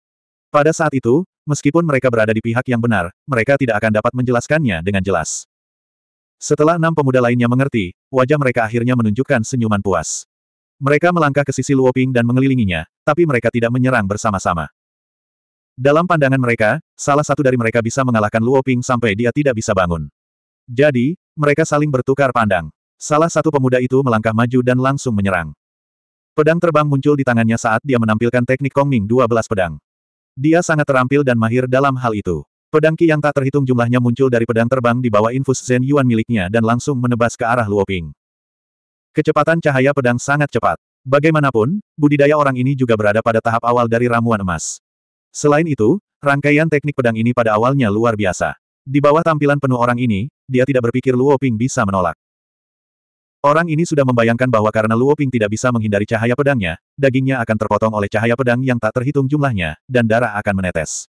Pada saat itu, meskipun mereka berada di pihak yang benar, mereka tidak akan dapat menjelaskannya dengan jelas. Setelah enam pemuda lainnya mengerti, wajah mereka akhirnya menunjukkan senyuman puas. Mereka melangkah ke sisi Luoping dan mengelilinginya, tapi mereka tidak menyerang bersama-sama. Dalam pandangan mereka, salah satu dari mereka bisa mengalahkan Luoping sampai dia tidak bisa bangun. Jadi, mereka saling bertukar pandang. Salah satu pemuda itu melangkah maju dan langsung menyerang. Pedang terbang muncul di tangannya saat dia menampilkan teknik Kongming 12 pedang. Dia sangat terampil dan mahir dalam hal itu. Pedang Qi yang tak terhitung jumlahnya muncul dari pedang terbang di bawah infus Zen Yuan miliknya dan langsung menebas ke arah Luoping. Kecepatan cahaya pedang sangat cepat. Bagaimanapun, budidaya orang ini juga berada pada tahap awal dari ramuan emas. Selain itu, rangkaian teknik pedang ini pada awalnya luar biasa. Di bawah tampilan penuh orang ini, dia tidak berpikir Luo Ping bisa menolak. Orang ini sudah membayangkan bahwa karena Luo Ping tidak bisa menghindari cahaya pedangnya, dagingnya akan terpotong oleh cahaya pedang yang tak terhitung jumlahnya, dan darah akan menetes.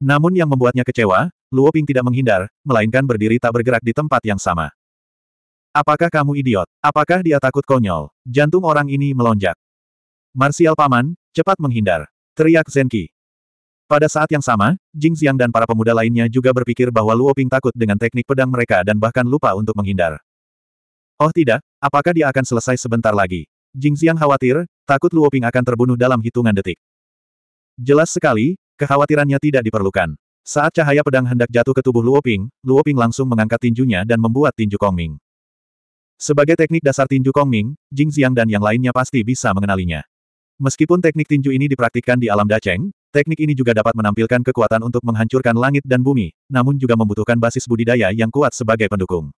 Namun yang membuatnya kecewa, Luo Ping tidak menghindar, melainkan berdiri tak bergerak di tempat yang sama. Apakah kamu idiot? Apakah dia takut konyol? Jantung orang ini melonjak. Marsial Paman, cepat menghindar. Teriak Zenki. Pada saat yang sama, Jing Xiang dan para pemuda lainnya juga berpikir bahwa Luo Ping takut dengan teknik pedang mereka dan bahkan lupa untuk menghindar. Oh tidak, apakah dia akan selesai sebentar lagi? Jing Xiang khawatir, takut Luo Ping akan terbunuh dalam hitungan detik. Jelas sekali, kekhawatirannya tidak diperlukan. Saat cahaya pedang hendak jatuh ke tubuh Luo Ping, Luo Ping langsung mengangkat tinjunya dan membuat tinju Kongming. Sebagai teknik dasar tinju Kongming, Jing Xiang dan yang lainnya pasti bisa mengenalinya. Meskipun teknik tinju ini dipraktikkan di alam Daceng, teknik ini juga dapat menampilkan kekuatan untuk menghancurkan langit dan bumi, namun juga membutuhkan basis budidaya yang kuat sebagai pendukung.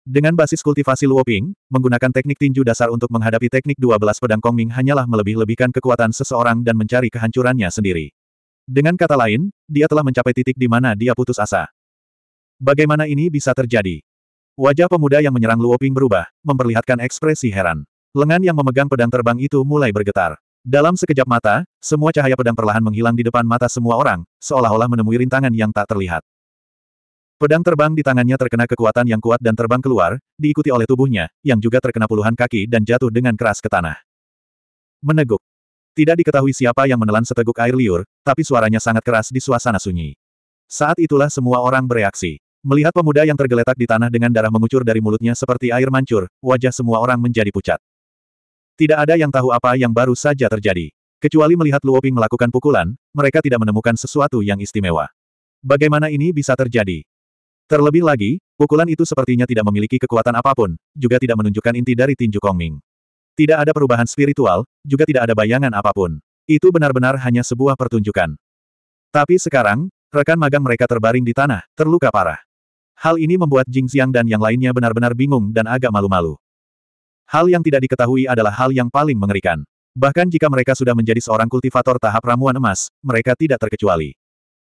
Dengan basis kultivasi Luoping, menggunakan teknik tinju dasar untuk menghadapi teknik 12 pedang Kongming hanyalah melebih-lebihkan kekuatan seseorang dan mencari kehancurannya sendiri. Dengan kata lain, dia telah mencapai titik di mana dia putus asa. Bagaimana ini bisa terjadi? Wajah pemuda yang menyerang Luoping berubah, memperlihatkan ekspresi heran. Lengan yang memegang pedang terbang itu mulai bergetar. Dalam sekejap mata, semua cahaya pedang perlahan menghilang di depan mata semua orang, seolah-olah menemui rintangan yang tak terlihat. Pedang terbang di tangannya terkena kekuatan yang kuat dan terbang keluar, diikuti oleh tubuhnya, yang juga terkena puluhan kaki dan jatuh dengan keras ke tanah. Meneguk. Tidak diketahui siapa yang menelan seteguk air liur, tapi suaranya sangat keras di suasana sunyi. Saat itulah semua orang bereaksi. Melihat pemuda yang tergeletak di tanah dengan darah mengucur dari mulutnya seperti air mancur, wajah semua orang menjadi pucat. Tidak ada yang tahu apa yang baru saja terjadi. Kecuali melihat Luoping melakukan pukulan, mereka tidak menemukan sesuatu yang istimewa. Bagaimana ini bisa terjadi? Terlebih lagi, pukulan itu sepertinya tidak memiliki kekuatan apapun, juga tidak menunjukkan inti dari tinju Kongming. Tidak ada perubahan spiritual, juga tidak ada bayangan apapun. Itu benar-benar hanya sebuah pertunjukan. Tapi sekarang, rekan magang mereka terbaring di tanah, terluka parah. Hal ini membuat Jing Xiang dan yang lainnya benar-benar bingung dan agak malu-malu. Hal yang tidak diketahui adalah hal yang paling mengerikan. Bahkan jika mereka sudah menjadi seorang kultivator tahap ramuan emas, mereka tidak terkecuali.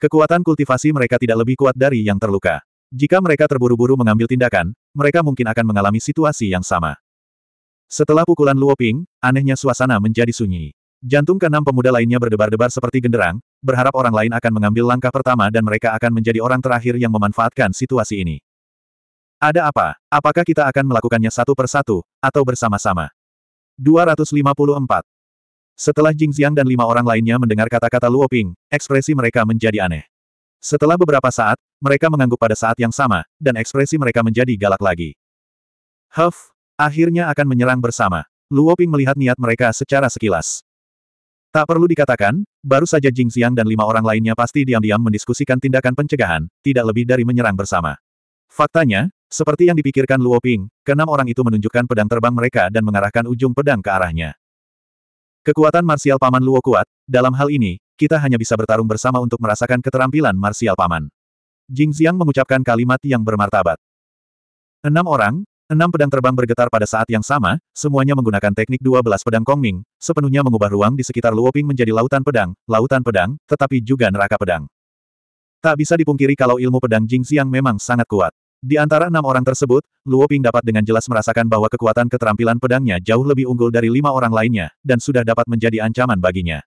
Kekuatan kultivasi mereka tidak lebih kuat dari yang terluka. Jika mereka terburu-buru mengambil tindakan, mereka mungkin akan mengalami situasi yang sama. Setelah pukulan Luoping, anehnya suasana menjadi sunyi. Jantung keenam pemuda lainnya berdebar-debar seperti genderang, berharap orang lain akan mengambil langkah pertama dan mereka akan menjadi orang terakhir yang memanfaatkan situasi ini. Ada apa? Apakah kita akan melakukannya satu persatu, atau bersama-sama? 254. Setelah Jingxiang dan lima orang lainnya mendengar kata-kata Luo Ping, ekspresi mereka menjadi aneh. Setelah beberapa saat, mereka mengangguk pada saat yang sama, dan ekspresi mereka menjadi galak lagi. Huff, akhirnya akan menyerang bersama. Luo Ping melihat niat mereka secara sekilas. Tak perlu dikatakan, baru saja Jing Xiang dan lima orang lainnya pasti diam-diam mendiskusikan tindakan pencegahan, tidak lebih dari menyerang bersama. Faktanya, seperti yang dipikirkan Luo Ping, keenam orang itu menunjukkan pedang terbang mereka dan mengarahkan ujung pedang ke arahnya. Kekuatan marsial paman Luo kuat, dalam hal ini, kita hanya bisa bertarung bersama untuk merasakan keterampilan marsial paman. Jing Xiang mengucapkan kalimat yang bermartabat. Enam orang, Enam pedang terbang bergetar pada saat yang sama, semuanya menggunakan teknik 12 pedang Kongming, sepenuhnya mengubah ruang di sekitar Luoping menjadi lautan pedang, lautan pedang, tetapi juga neraka pedang. Tak bisa dipungkiri kalau ilmu pedang Jing Jingxiang memang sangat kuat. Di antara enam orang tersebut, Luoping dapat dengan jelas merasakan bahwa kekuatan keterampilan pedangnya jauh lebih unggul dari lima orang lainnya, dan sudah dapat menjadi ancaman baginya.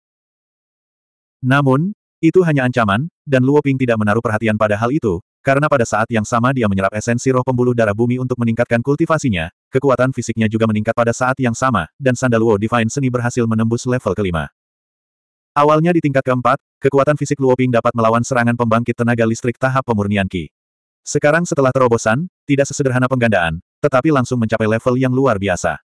Namun, itu hanya ancaman, dan Luoping tidak menaruh perhatian pada hal itu, karena pada saat yang sama dia menyerap esensi roh pembuluh darah bumi untuk meningkatkan kultivasinya, kekuatan fisiknya juga meningkat pada saat yang sama, dan Sandalwo Divine Seni berhasil menembus level kelima. Awalnya di tingkat keempat, kekuatan fisik Luoping dapat melawan serangan pembangkit tenaga listrik tahap pemurnian Ki. Sekarang setelah terobosan, tidak sesederhana penggandaan, tetapi langsung mencapai level yang luar biasa.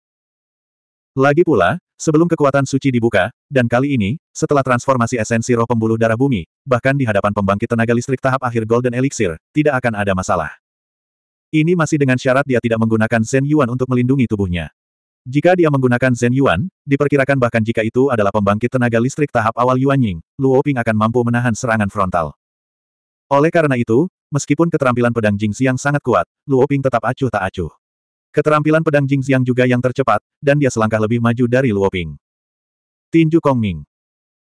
Lagi pula, Sebelum kekuatan suci dibuka, dan kali ini, setelah transformasi esensi roh pembuluh darah bumi, bahkan di hadapan pembangkit tenaga listrik tahap akhir Golden Elixir, tidak akan ada masalah. Ini masih dengan syarat dia tidak menggunakan Zen Yuan untuk melindungi tubuhnya. Jika dia menggunakan Zen Yuan, diperkirakan bahkan jika itu adalah pembangkit tenaga listrik tahap awal Yuan Ying, Luo Ping akan mampu menahan serangan frontal. Oleh karena itu, meskipun keterampilan pedang Jing Siang sangat kuat, Luo Ping tetap acuh tak acuh. Keterampilan pedang Jing Xiang juga yang tercepat, dan dia selangkah lebih maju dari Luoping. Tinju Kongming.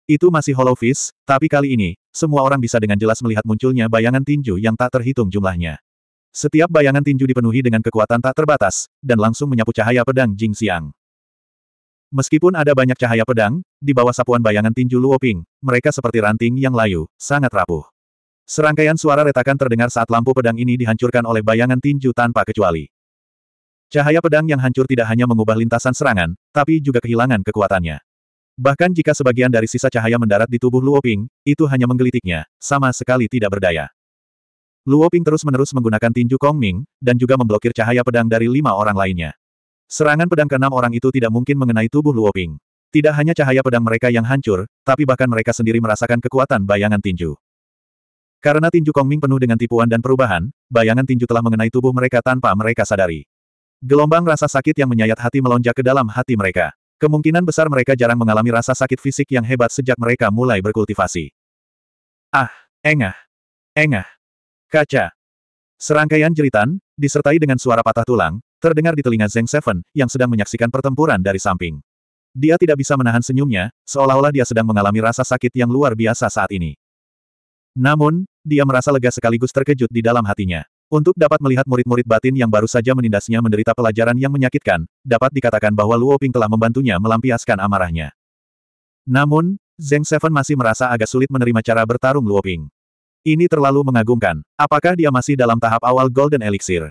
Itu masih hollow fish, tapi kali ini, semua orang bisa dengan jelas melihat munculnya bayangan tinju yang tak terhitung jumlahnya. Setiap bayangan tinju dipenuhi dengan kekuatan tak terbatas, dan langsung menyapu cahaya pedang Jing Xiang. Meskipun ada banyak cahaya pedang, di bawah sapuan bayangan tinju Luoping, mereka seperti ranting yang layu, sangat rapuh. Serangkaian suara retakan terdengar saat lampu pedang ini dihancurkan oleh bayangan tinju tanpa kecuali. Cahaya pedang yang hancur tidak hanya mengubah lintasan serangan, tapi juga kehilangan kekuatannya. Bahkan jika sebagian dari sisa cahaya mendarat di tubuh Luoping, itu hanya menggelitiknya, sama sekali tidak berdaya. Luoping terus-menerus menggunakan tinju Kongming dan juga memblokir cahaya pedang dari lima orang lainnya. Serangan pedang keenam orang itu tidak mungkin mengenai tubuh Luoping. Tidak hanya cahaya pedang mereka yang hancur, tapi bahkan mereka sendiri merasakan kekuatan bayangan tinju. Karena tinju Kongming penuh dengan tipuan dan perubahan, bayangan tinju telah mengenai tubuh mereka tanpa mereka sadari. Gelombang rasa sakit yang menyayat hati melonjak ke dalam hati mereka. Kemungkinan besar mereka jarang mengalami rasa sakit fisik yang hebat sejak mereka mulai berkultivasi. Ah, engah, engah, kaca. Serangkaian jeritan, disertai dengan suara patah tulang, terdengar di telinga Zeng Seven, yang sedang menyaksikan pertempuran dari samping. Dia tidak bisa menahan senyumnya, seolah-olah dia sedang mengalami rasa sakit yang luar biasa saat ini. Namun, dia merasa lega sekaligus terkejut di dalam hatinya. Untuk dapat melihat murid-murid batin yang baru saja menindasnya menderita pelajaran yang menyakitkan, dapat dikatakan bahwa Luo Ping telah membantunya melampiaskan amarahnya. Namun, Zeng Seven masih merasa agak sulit menerima cara bertarung Luo Ping. Ini terlalu mengagumkan. Apakah dia masih dalam tahap awal Golden Elixir?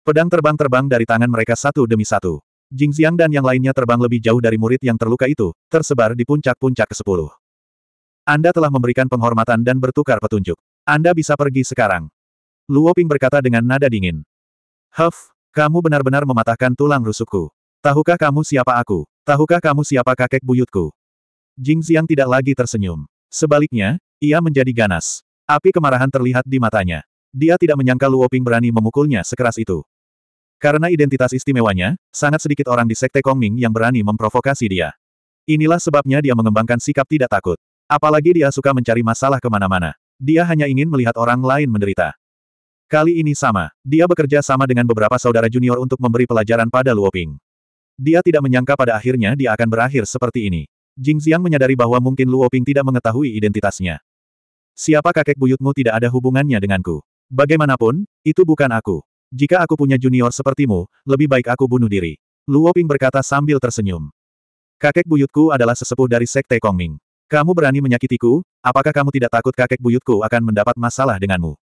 Pedang terbang-terbang dari tangan mereka satu demi satu. Jing Xiang dan yang lainnya terbang lebih jauh dari murid yang terluka itu, tersebar di puncak-puncak ke-10. Anda telah memberikan penghormatan dan bertukar petunjuk. Anda bisa pergi sekarang. Luo Ping berkata dengan nada dingin. Huff, kamu benar-benar mematahkan tulang rusukku. Tahukah kamu siapa aku? Tahukah kamu siapa kakek buyutku? Jing Xiang tidak lagi tersenyum. Sebaliknya, ia menjadi ganas. Api kemarahan terlihat di matanya. Dia tidak menyangka Luo Ping berani memukulnya sekeras itu. Karena identitas istimewanya, sangat sedikit orang di Sekte Kongming yang berani memprovokasi dia. Inilah sebabnya dia mengembangkan sikap tidak takut. Apalagi dia suka mencari masalah kemana-mana. Dia hanya ingin melihat orang lain menderita. Kali ini sama, dia bekerja sama dengan beberapa saudara junior untuk memberi pelajaran pada Luoping. Dia tidak menyangka pada akhirnya dia akan berakhir seperti ini. Jing Xiang menyadari bahwa mungkin Luoping tidak mengetahui identitasnya. Siapa kakek buyutmu tidak ada hubungannya denganku. Bagaimanapun, itu bukan aku. Jika aku punya junior sepertimu, lebih baik aku bunuh diri. Luoping berkata sambil tersenyum. Kakek buyutku adalah sesepuh dari Sekte Kongming. Kamu berani menyakitiku, apakah kamu tidak takut kakek buyutku akan mendapat masalah denganmu?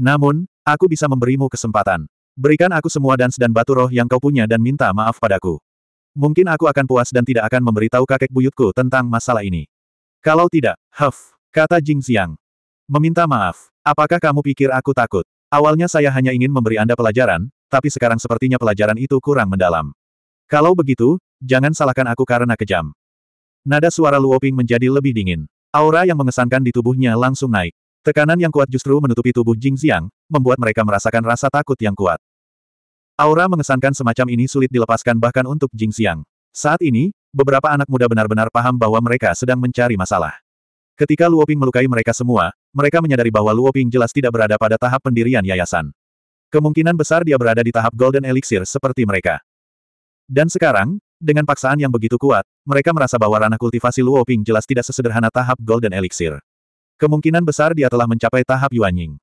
Namun, aku bisa memberimu kesempatan. Berikan aku semua dans dan batu roh yang kau punya dan minta maaf padaku. Mungkin aku akan puas dan tidak akan memberitahu kakek buyutku tentang masalah ini. Kalau tidak, huff, kata Jing Xiang. Meminta maaf, apakah kamu pikir aku takut? Awalnya saya hanya ingin memberi Anda pelajaran, tapi sekarang sepertinya pelajaran itu kurang mendalam. Kalau begitu, jangan salahkan aku karena kejam. Nada suara Luoping menjadi lebih dingin. Aura yang mengesankan di tubuhnya langsung naik. Tekanan yang kuat justru menutupi tubuh Jing Xiang, membuat mereka merasakan rasa takut yang kuat. Aura mengesankan semacam ini sulit dilepaskan bahkan untuk Jing Xiang. Saat ini, beberapa anak muda benar-benar paham bahwa mereka sedang mencari masalah. Ketika Luoping melukai mereka semua, mereka menyadari bahwa Luoping jelas tidak berada pada tahap pendirian yayasan. Kemungkinan besar dia berada di tahap Golden Elixir seperti mereka. Dan sekarang, dengan paksaan yang begitu kuat, mereka merasa bahwa ranah kultivasi Luoping jelas tidak sesederhana tahap Golden Elixir. Kemungkinan besar dia telah mencapai tahap Yuanying.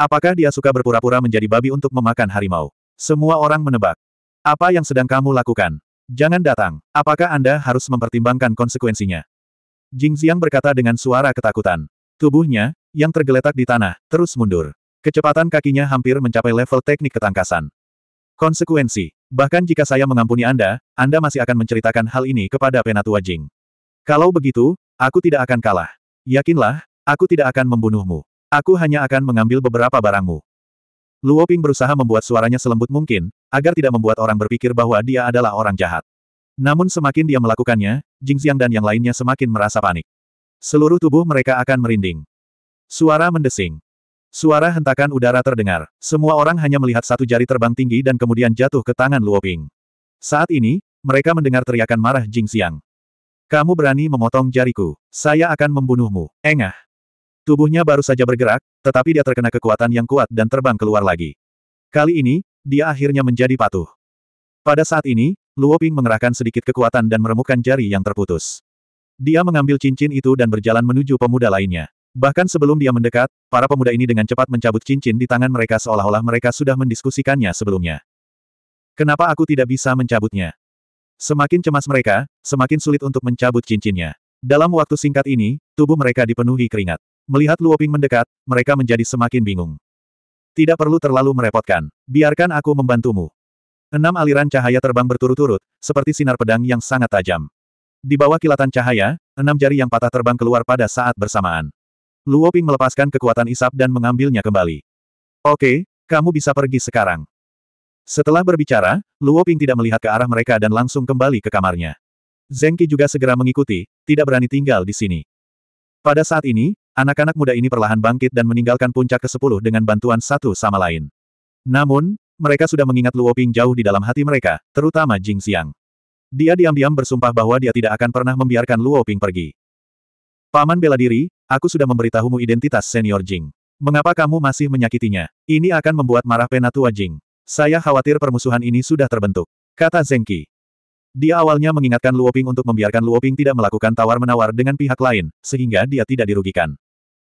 Apakah dia suka berpura-pura menjadi babi untuk memakan harimau? Semua orang menebak. Apa yang sedang kamu lakukan? Jangan datang. Apakah Anda harus mempertimbangkan konsekuensinya? Jing Xiang berkata dengan suara ketakutan. Tubuhnya, yang tergeletak di tanah, terus mundur. Kecepatan kakinya hampir mencapai level teknik ketangkasan. Konsekuensi. Bahkan jika saya mengampuni Anda, Anda masih akan menceritakan hal ini kepada Penatua Jing. Kalau begitu, aku tidak akan kalah. Yakinlah, Aku tidak akan membunuhmu. Aku hanya akan mengambil beberapa barangmu. Luo Ping berusaha membuat suaranya selembut mungkin, agar tidak membuat orang berpikir bahwa dia adalah orang jahat. Namun semakin dia melakukannya, Jing Xiang dan yang lainnya semakin merasa panik. Seluruh tubuh mereka akan merinding. Suara mendesing. Suara hentakan udara terdengar. Semua orang hanya melihat satu jari terbang tinggi dan kemudian jatuh ke tangan Luo Ping. Saat ini, mereka mendengar teriakan marah Jing Xiang. Kamu berani memotong jariku. Saya akan membunuhmu. Engah. Tubuhnya baru saja bergerak, tetapi dia terkena kekuatan yang kuat dan terbang keluar lagi. Kali ini, dia akhirnya menjadi patuh. Pada saat ini, Luo Ping mengerahkan sedikit kekuatan dan meremukkan jari yang terputus. Dia mengambil cincin itu dan berjalan menuju pemuda lainnya. Bahkan sebelum dia mendekat, para pemuda ini dengan cepat mencabut cincin di tangan mereka seolah-olah mereka sudah mendiskusikannya sebelumnya. Kenapa aku tidak bisa mencabutnya? Semakin cemas mereka, semakin sulit untuk mencabut cincinnya. Dalam waktu singkat ini, tubuh mereka dipenuhi keringat. Melihat Luoping mendekat, mereka menjadi semakin bingung. Tidak perlu terlalu merepotkan. Biarkan aku membantumu. Enam aliran cahaya terbang berturut-turut, seperti sinar pedang yang sangat tajam. Di bawah kilatan cahaya, enam jari yang patah terbang keluar pada saat bersamaan. Luoping melepaskan kekuatan isap dan mengambilnya kembali. Oke, kamu bisa pergi sekarang. Setelah berbicara, Luoping tidak melihat ke arah mereka dan langsung kembali ke kamarnya. Zengki juga segera mengikuti, tidak berani tinggal di sini. Pada saat ini, Anak-anak muda ini perlahan bangkit dan meninggalkan puncak ke-10 dengan bantuan satu sama lain. Namun, mereka sudah mengingat Luoping jauh di dalam hati mereka, terutama Jing Xiang. Dia diam-diam bersumpah bahwa dia tidak akan pernah membiarkan Luoping pergi. Paman bela diri, aku sudah memberitahumu identitas senior Jing. Mengapa kamu masih menyakitinya? Ini akan membuat marah penatua Jing. Saya khawatir permusuhan ini sudah terbentuk. Kata Zengki. Dia awalnya mengingatkan Luoping untuk membiarkan Luoping tidak melakukan tawar-menawar dengan pihak lain, sehingga dia tidak dirugikan.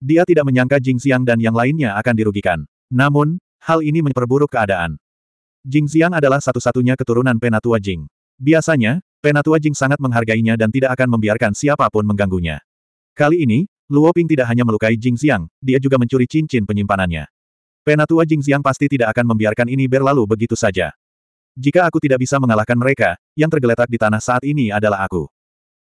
Dia tidak menyangka Jing Xiang dan yang lainnya akan dirugikan. Namun, hal ini memperburuk keadaan. Jing Xiang adalah satu-satunya keturunan penatua Jing. Biasanya, penatua Jing sangat menghargainya dan tidak akan membiarkan siapapun mengganggunya. Kali ini, Luoping tidak hanya melukai Jing Xiang, dia juga mencuri cincin penyimpanannya. Penatua Jing Xiang pasti tidak akan membiarkan ini berlalu begitu saja. Jika aku tidak bisa mengalahkan mereka, yang tergeletak di tanah saat ini adalah aku.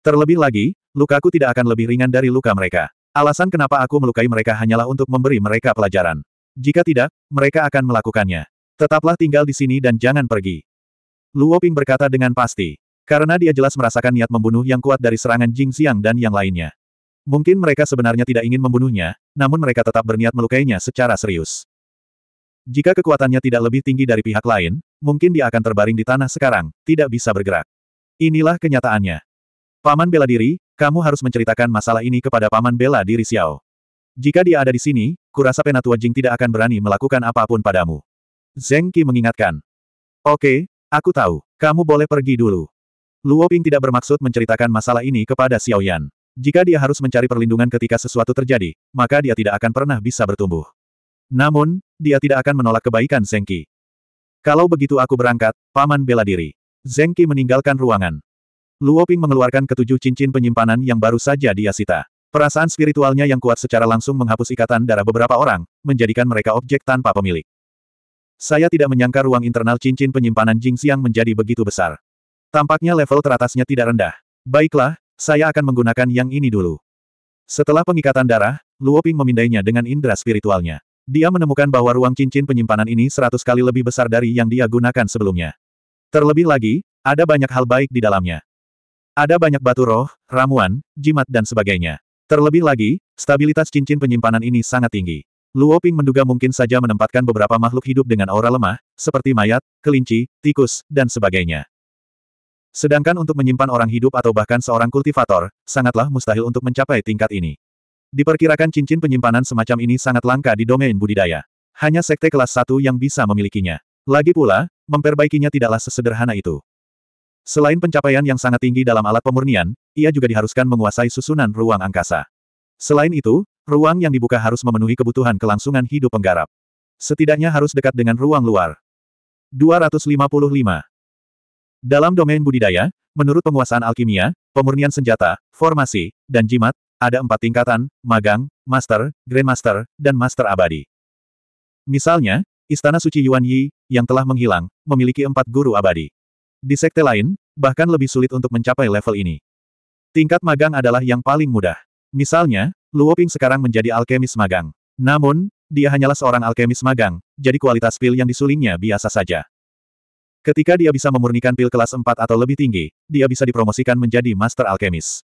Terlebih lagi, lukaku tidak akan lebih ringan dari luka mereka. Alasan kenapa aku melukai mereka hanyalah untuk memberi mereka pelajaran. Jika tidak, mereka akan melakukannya. Tetaplah tinggal di sini dan jangan pergi. Luo Ping berkata dengan pasti. Karena dia jelas merasakan niat membunuh yang kuat dari serangan Jing Xiang dan yang lainnya. Mungkin mereka sebenarnya tidak ingin membunuhnya, namun mereka tetap berniat melukainya secara serius. Jika kekuatannya tidak lebih tinggi dari pihak lain, mungkin dia akan terbaring di tanah sekarang, tidak bisa bergerak. Inilah kenyataannya. Paman bela diri, kamu harus menceritakan masalah ini kepada paman bela diri Xiao. Jika dia ada di sini, kurasa Penatua Jing tidak akan berani melakukan apapun padamu. Zeng Qi mengingatkan. Oke, aku tahu, kamu boleh pergi dulu. Luo Ping tidak bermaksud menceritakan masalah ini kepada Xiao Yan. Jika dia harus mencari perlindungan ketika sesuatu terjadi, maka dia tidak akan pernah bisa bertumbuh. Namun, dia tidak akan menolak kebaikan Zeng Qi. Kalau begitu aku berangkat, Paman bela diri. Zeng Qi meninggalkan ruangan. Luoping mengeluarkan ketujuh cincin penyimpanan yang baru saja dia sita. Perasaan spiritualnya yang kuat secara langsung menghapus ikatan darah beberapa orang, menjadikan mereka objek tanpa pemilik. Saya tidak menyangka ruang internal cincin penyimpanan Jing Xiang menjadi begitu besar. Tampaknya level teratasnya tidak rendah. Baiklah, saya akan menggunakan yang ini dulu. Setelah pengikatan darah, Luoping Ping memindainya dengan indera spiritualnya. Dia menemukan bahwa ruang cincin penyimpanan ini seratus kali lebih besar dari yang dia gunakan sebelumnya. Terlebih lagi, ada banyak hal baik di dalamnya. Ada banyak batu roh, ramuan, jimat dan sebagainya. Terlebih lagi, stabilitas cincin penyimpanan ini sangat tinggi. Luo Ping menduga mungkin saja menempatkan beberapa makhluk hidup dengan aura lemah, seperti mayat, kelinci, tikus, dan sebagainya. Sedangkan untuk menyimpan orang hidup atau bahkan seorang kultivator, sangatlah mustahil untuk mencapai tingkat ini. Diperkirakan cincin penyimpanan semacam ini sangat langka di domain budidaya. Hanya sekte kelas 1 yang bisa memilikinya. Lagi pula, memperbaikinya tidaklah sesederhana itu. Selain pencapaian yang sangat tinggi dalam alat pemurnian, ia juga diharuskan menguasai susunan ruang angkasa. Selain itu, ruang yang dibuka harus memenuhi kebutuhan kelangsungan hidup penggarap. Setidaknya harus dekat dengan ruang luar. 255. Dalam domain budidaya, menurut penguasaan alkimia, pemurnian senjata, formasi, dan jimat, ada empat tingkatan, magang, master, grandmaster, dan master abadi. Misalnya, Istana Suci Yuan Yi, yang telah menghilang, memiliki empat guru abadi. Di sekte lain, bahkan lebih sulit untuk mencapai level ini. Tingkat magang adalah yang paling mudah. Misalnya, Luo Ping sekarang menjadi alkemis magang. Namun, dia hanyalah seorang alkemis magang, jadi kualitas pil yang disulingnya biasa saja. Ketika dia bisa memurnikan pil kelas 4 atau lebih tinggi, dia bisa dipromosikan menjadi master alkemis.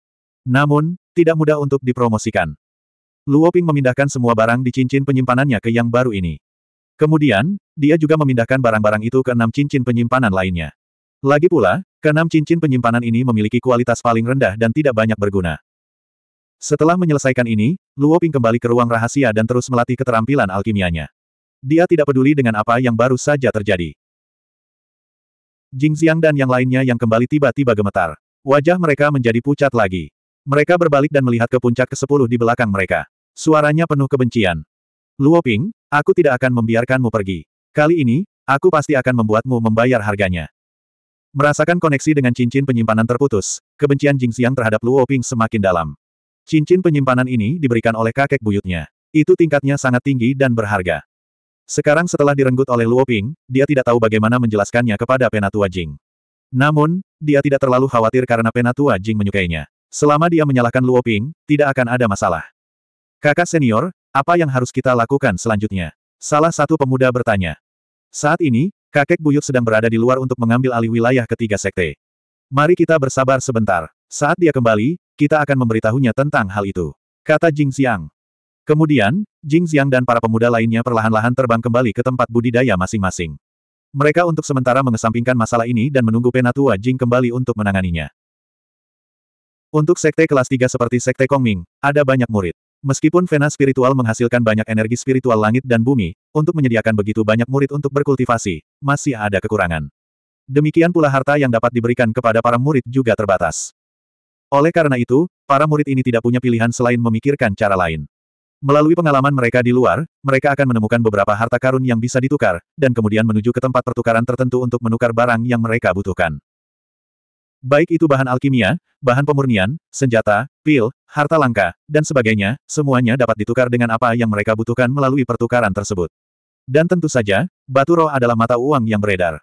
Namun, tidak mudah untuk dipromosikan. Luoping memindahkan semua barang di cincin penyimpanannya ke yang baru ini. Kemudian, dia juga memindahkan barang-barang itu ke enam cincin penyimpanan lainnya. Lagi pula, keenam cincin penyimpanan ini memiliki kualitas paling rendah dan tidak banyak berguna. Setelah menyelesaikan ini, Luoping kembali ke ruang rahasia dan terus melatih keterampilan alkimianya. Dia tidak peduli dengan apa yang baru saja terjadi. Jingxiang dan yang lainnya yang kembali tiba-tiba gemetar. Wajah mereka menjadi pucat lagi. Mereka berbalik dan melihat ke puncak ke-10 di belakang mereka. Suaranya penuh kebencian. Luo Ping, aku tidak akan membiarkanmu pergi. Kali ini, aku pasti akan membuatmu membayar harganya. Merasakan koneksi dengan cincin penyimpanan terputus, kebencian Jing Xiang terhadap Luo Ping semakin dalam. Cincin penyimpanan ini diberikan oleh kakek buyutnya. Itu tingkatnya sangat tinggi dan berharga. Sekarang setelah direnggut oleh Luo Ping, dia tidak tahu bagaimana menjelaskannya kepada Penatua Jing. Namun, dia tidak terlalu khawatir karena Penatua Jing menyukainya. Selama dia menyalahkan Luoping, tidak akan ada masalah. Kakak senior, apa yang harus kita lakukan selanjutnya? Salah satu pemuda bertanya. Saat ini, kakek buyut sedang berada di luar untuk mengambil alih wilayah ketiga sekte. Mari kita bersabar sebentar. Saat dia kembali, kita akan memberitahunya tentang hal itu. Kata Jing Xiang. Kemudian, Jing Xiang dan para pemuda lainnya perlahan-lahan terbang kembali ke tempat budidaya masing-masing. Mereka untuk sementara mengesampingkan masalah ini dan menunggu penatua Jing kembali untuk menanganinya. Untuk sekte kelas 3 seperti sekte Kongming, ada banyak murid. Meskipun vena spiritual menghasilkan banyak energi spiritual langit dan bumi, untuk menyediakan begitu banyak murid untuk berkultivasi, masih ada kekurangan. Demikian pula harta yang dapat diberikan kepada para murid juga terbatas. Oleh karena itu, para murid ini tidak punya pilihan selain memikirkan cara lain. Melalui pengalaman mereka di luar, mereka akan menemukan beberapa harta karun yang bisa ditukar, dan kemudian menuju ke tempat pertukaran tertentu untuk menukar barang yang mereka butuhkan. Baik itu bahan alkimia, bahan pemurnian, senjata, pil, harta langka, dan sebagainya, semuanya dapat ditukar dengan apa yang mereka butuhkan melalui pertukaran tersebut. Dan tentu saja, batu roh adalah mata uang yang beredar.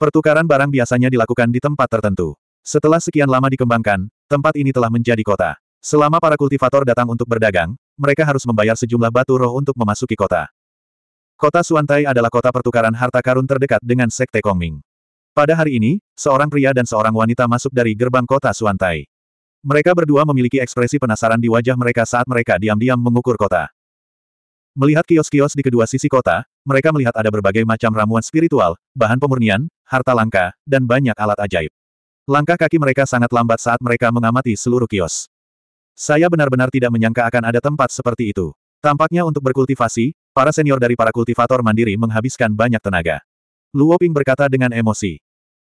Pertukaran barang biasanya dilakukan di tempat tertentu. Setelah sekian lama dikembangkan, tempat ini telah menjadi kota. Selama para kultivator datang untuk berdagang, mereka harus membayar sejumlah batu roh untuk memasuki kota. Kota Suantai adalah kota pertukaran harta karun terdekat dengan Sekte Kongming. Pada hari ini, seorang pria dan seorang wanita masuk dari gerbang kota Suantai. Mereka berdua memiliki ekspresi penasaran di wajah mereka saat mereka diam-diam mengukur kota. Melihat kios-kios di kedua sisi kota, mereka melihat ada berbagai macam ramuan spiritual, bahan pemurnian, harta langka, dan banyak alat ajaib. Langkah kaki mereka sangat lambat saat mereka mengamati seluruh kios. Saya benar-benar tidak menyangka akan ada tempat seperti itu. Tampaknya untuk berkultivasi, para senior dari para kultivator mandiri menghabiskan banyak tenaga. Luo Ping berkata dengan emosi.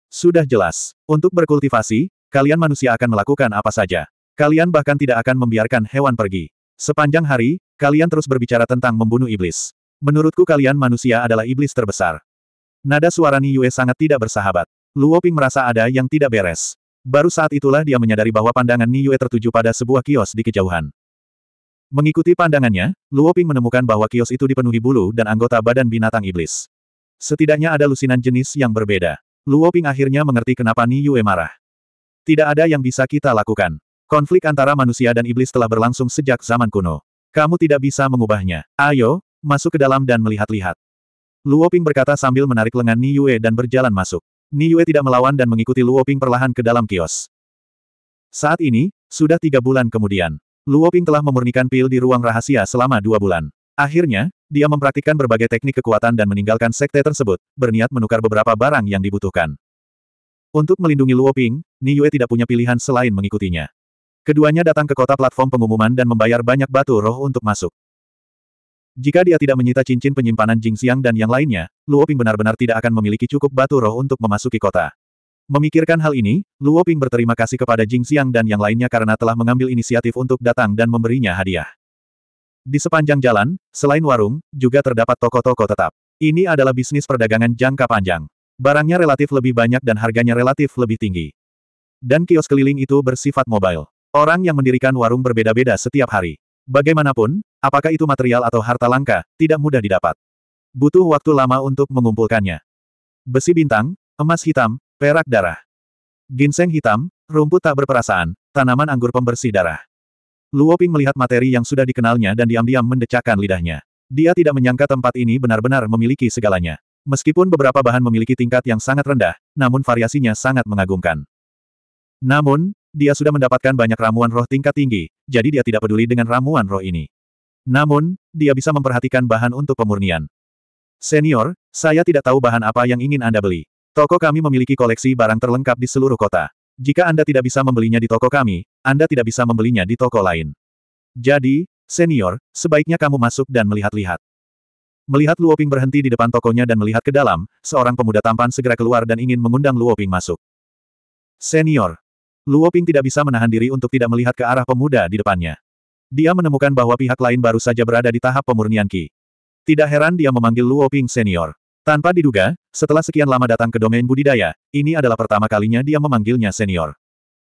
Sudah jelas, untuk berkultivasi, kalian manusia akan melakukan apa saja. Kalian bahkan tidak akan membiarkan hewan pergi. Sepanjang hari, kalian terus berbicara tentang membunuh iblis. Menurutku kalian manusia adalah iblis terbesar. Nada suara Ni Yue sangat tidak bersahabat. Luo Ping merasa ada yang tidak beres. Baru saat itulah dia menyadari bahwa pandangan Ni Yue tertuju pada sebuah kios di kejauhan. Mengikuti pandangannya, Luo Ping menemukan bahwa kios itu dipenuhi bulu dan anggota badan binatang iblis. Setidaknya ada lusinan jenis yang berbeda. Luo Ping akhirnya mengerti kenapa Ni Yue marah. Tidak ada yang bisa kita lakukan. Konflik antara manusia dan iblis telah berlangsung sejak zaman kuno. Kamu tidak bisa mengubahnya. Ayo, masuk ke dalam dan melihat-lihat. Luo Ping berkata sambil menarik lengan Ni Yue dan berjalan masuk. Ni Yue tidak melawan dan mengikuti Luo Ping perlahan ke dalam kios. Saat ini, sudah tiga bulan kemudian. Luo Ping telah memurnikan pil di ruang rahasia selama dua bulan. Akhirnya, dia mempraktikkan berbagai teknik kekuatan dan meninggalkan sekte tersebut, berniat menukar beberapa barang yang dibutuhkan. Untuk melindungi Luo Ping, Yue tidak punya pilihan selain mengikutinya. Keduanya datang ke kota platform pengumuman dan membayar banyak batu roh untuk masuk. Jika dia tidak menyita cincin penyimpanan Jing Xiang dan yang lainnya, Luo Ping benar-benar tidak akan memiliki cukup batu roh untuk memasuki kota. Memikirkan hal ini, Luo Ping berterima kasih kepada Jing Xiang dan yang lainnya karena telah mengambil inisiatif untuk datang dan memberinya hadiah. Di sepanjang jalan, selain warung, juga terdapat toko-toko tetap. Ini adalah bisnis perdagangan jangka panjang. Barangnya relatif lebih banyak dan harganya relatif lebih tinggi. Dan kios keliling itu bersifat mobile. Orang yang mendirikan warung berbeda-beda setiap hari. Bagaimanapun, apakah itu material atau harta langka, tidak mudah didapat. Butuh waktu lama untuk mengumpulkannya. Besi bintang, emas hitam, perak darah. Ginseng hitam, rumput tak berperasaan, tanaman anggur pembersih darah. Luo Ping melihat materi yang sudah dikenalnya dan diam-diam mendecakkan lidahnya. Dia tidak menyangka tempat ini benar-benar memiliki segalanya. Meskipun beberapa bahan memiliki tingkat yang sangat rendah, namun variasinya sangat mengagumkan. Namun, dia sudah mendapatkan banyak ramuan roh tingkat tinggi, jadi dia tidak peduli dengan ramuan roh ini. Namun, dia bisa memperhatikan bahan untuk pemurnian. Senior, saya tidak tahu bahan apa yang ingin Anda beli. Toko kami memiliki koleksi barang terlengkap di seluruh kota. Jika Anda tidak bisa membelinya di toko kami, Anda tidak bisa membelinya di toko lain. Jadi, senior, sebaiknya kamu masuk dan melihat-lihat. Melihat Luoping berhenti di depan tokonya dan melihat ke dalam, seorang pemuda tampan segera keluar dan ingin mengundang Luoping masuk. Senior. Luoping tidak bisa menahan diri untuk tidak melihat ke arah pemuda di depannya. Dia menemukan bahwa pihak lain baru saja berada di tahap pemurnian Ki. Tidak heran dia memanggil Luoping senior. Tanpa diduga, setelah sekian lama datang ke domain budidaya, ini adalah pertama kalinya dia memanggilnya senior.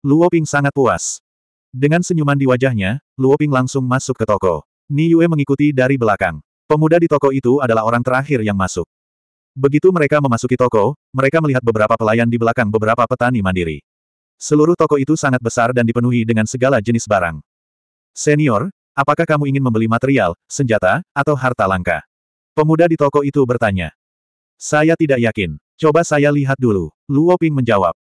Luo Ping sangat puas. Dengan senyuman di wajahnya, Luo Ping langsung masuk ke toko. Ni Yue mengikuti dari belakang. Pemuda di toko itu adalah orang terakhir yang masuk. Begitu mereka memasuki toko, mereka melihat beberapa pelayan di belakang beberapa petani mandiri. Seluruh toko itu sangat besar dan dipenuhi dengan segala jenis barang. Senior, apakah kamu ingin membeli material, senjata, atau harta langka? Pemuda di toko itu bertanya. Saya tidak yakin. Coba saya lihat dulu. Luo Ping menjawab.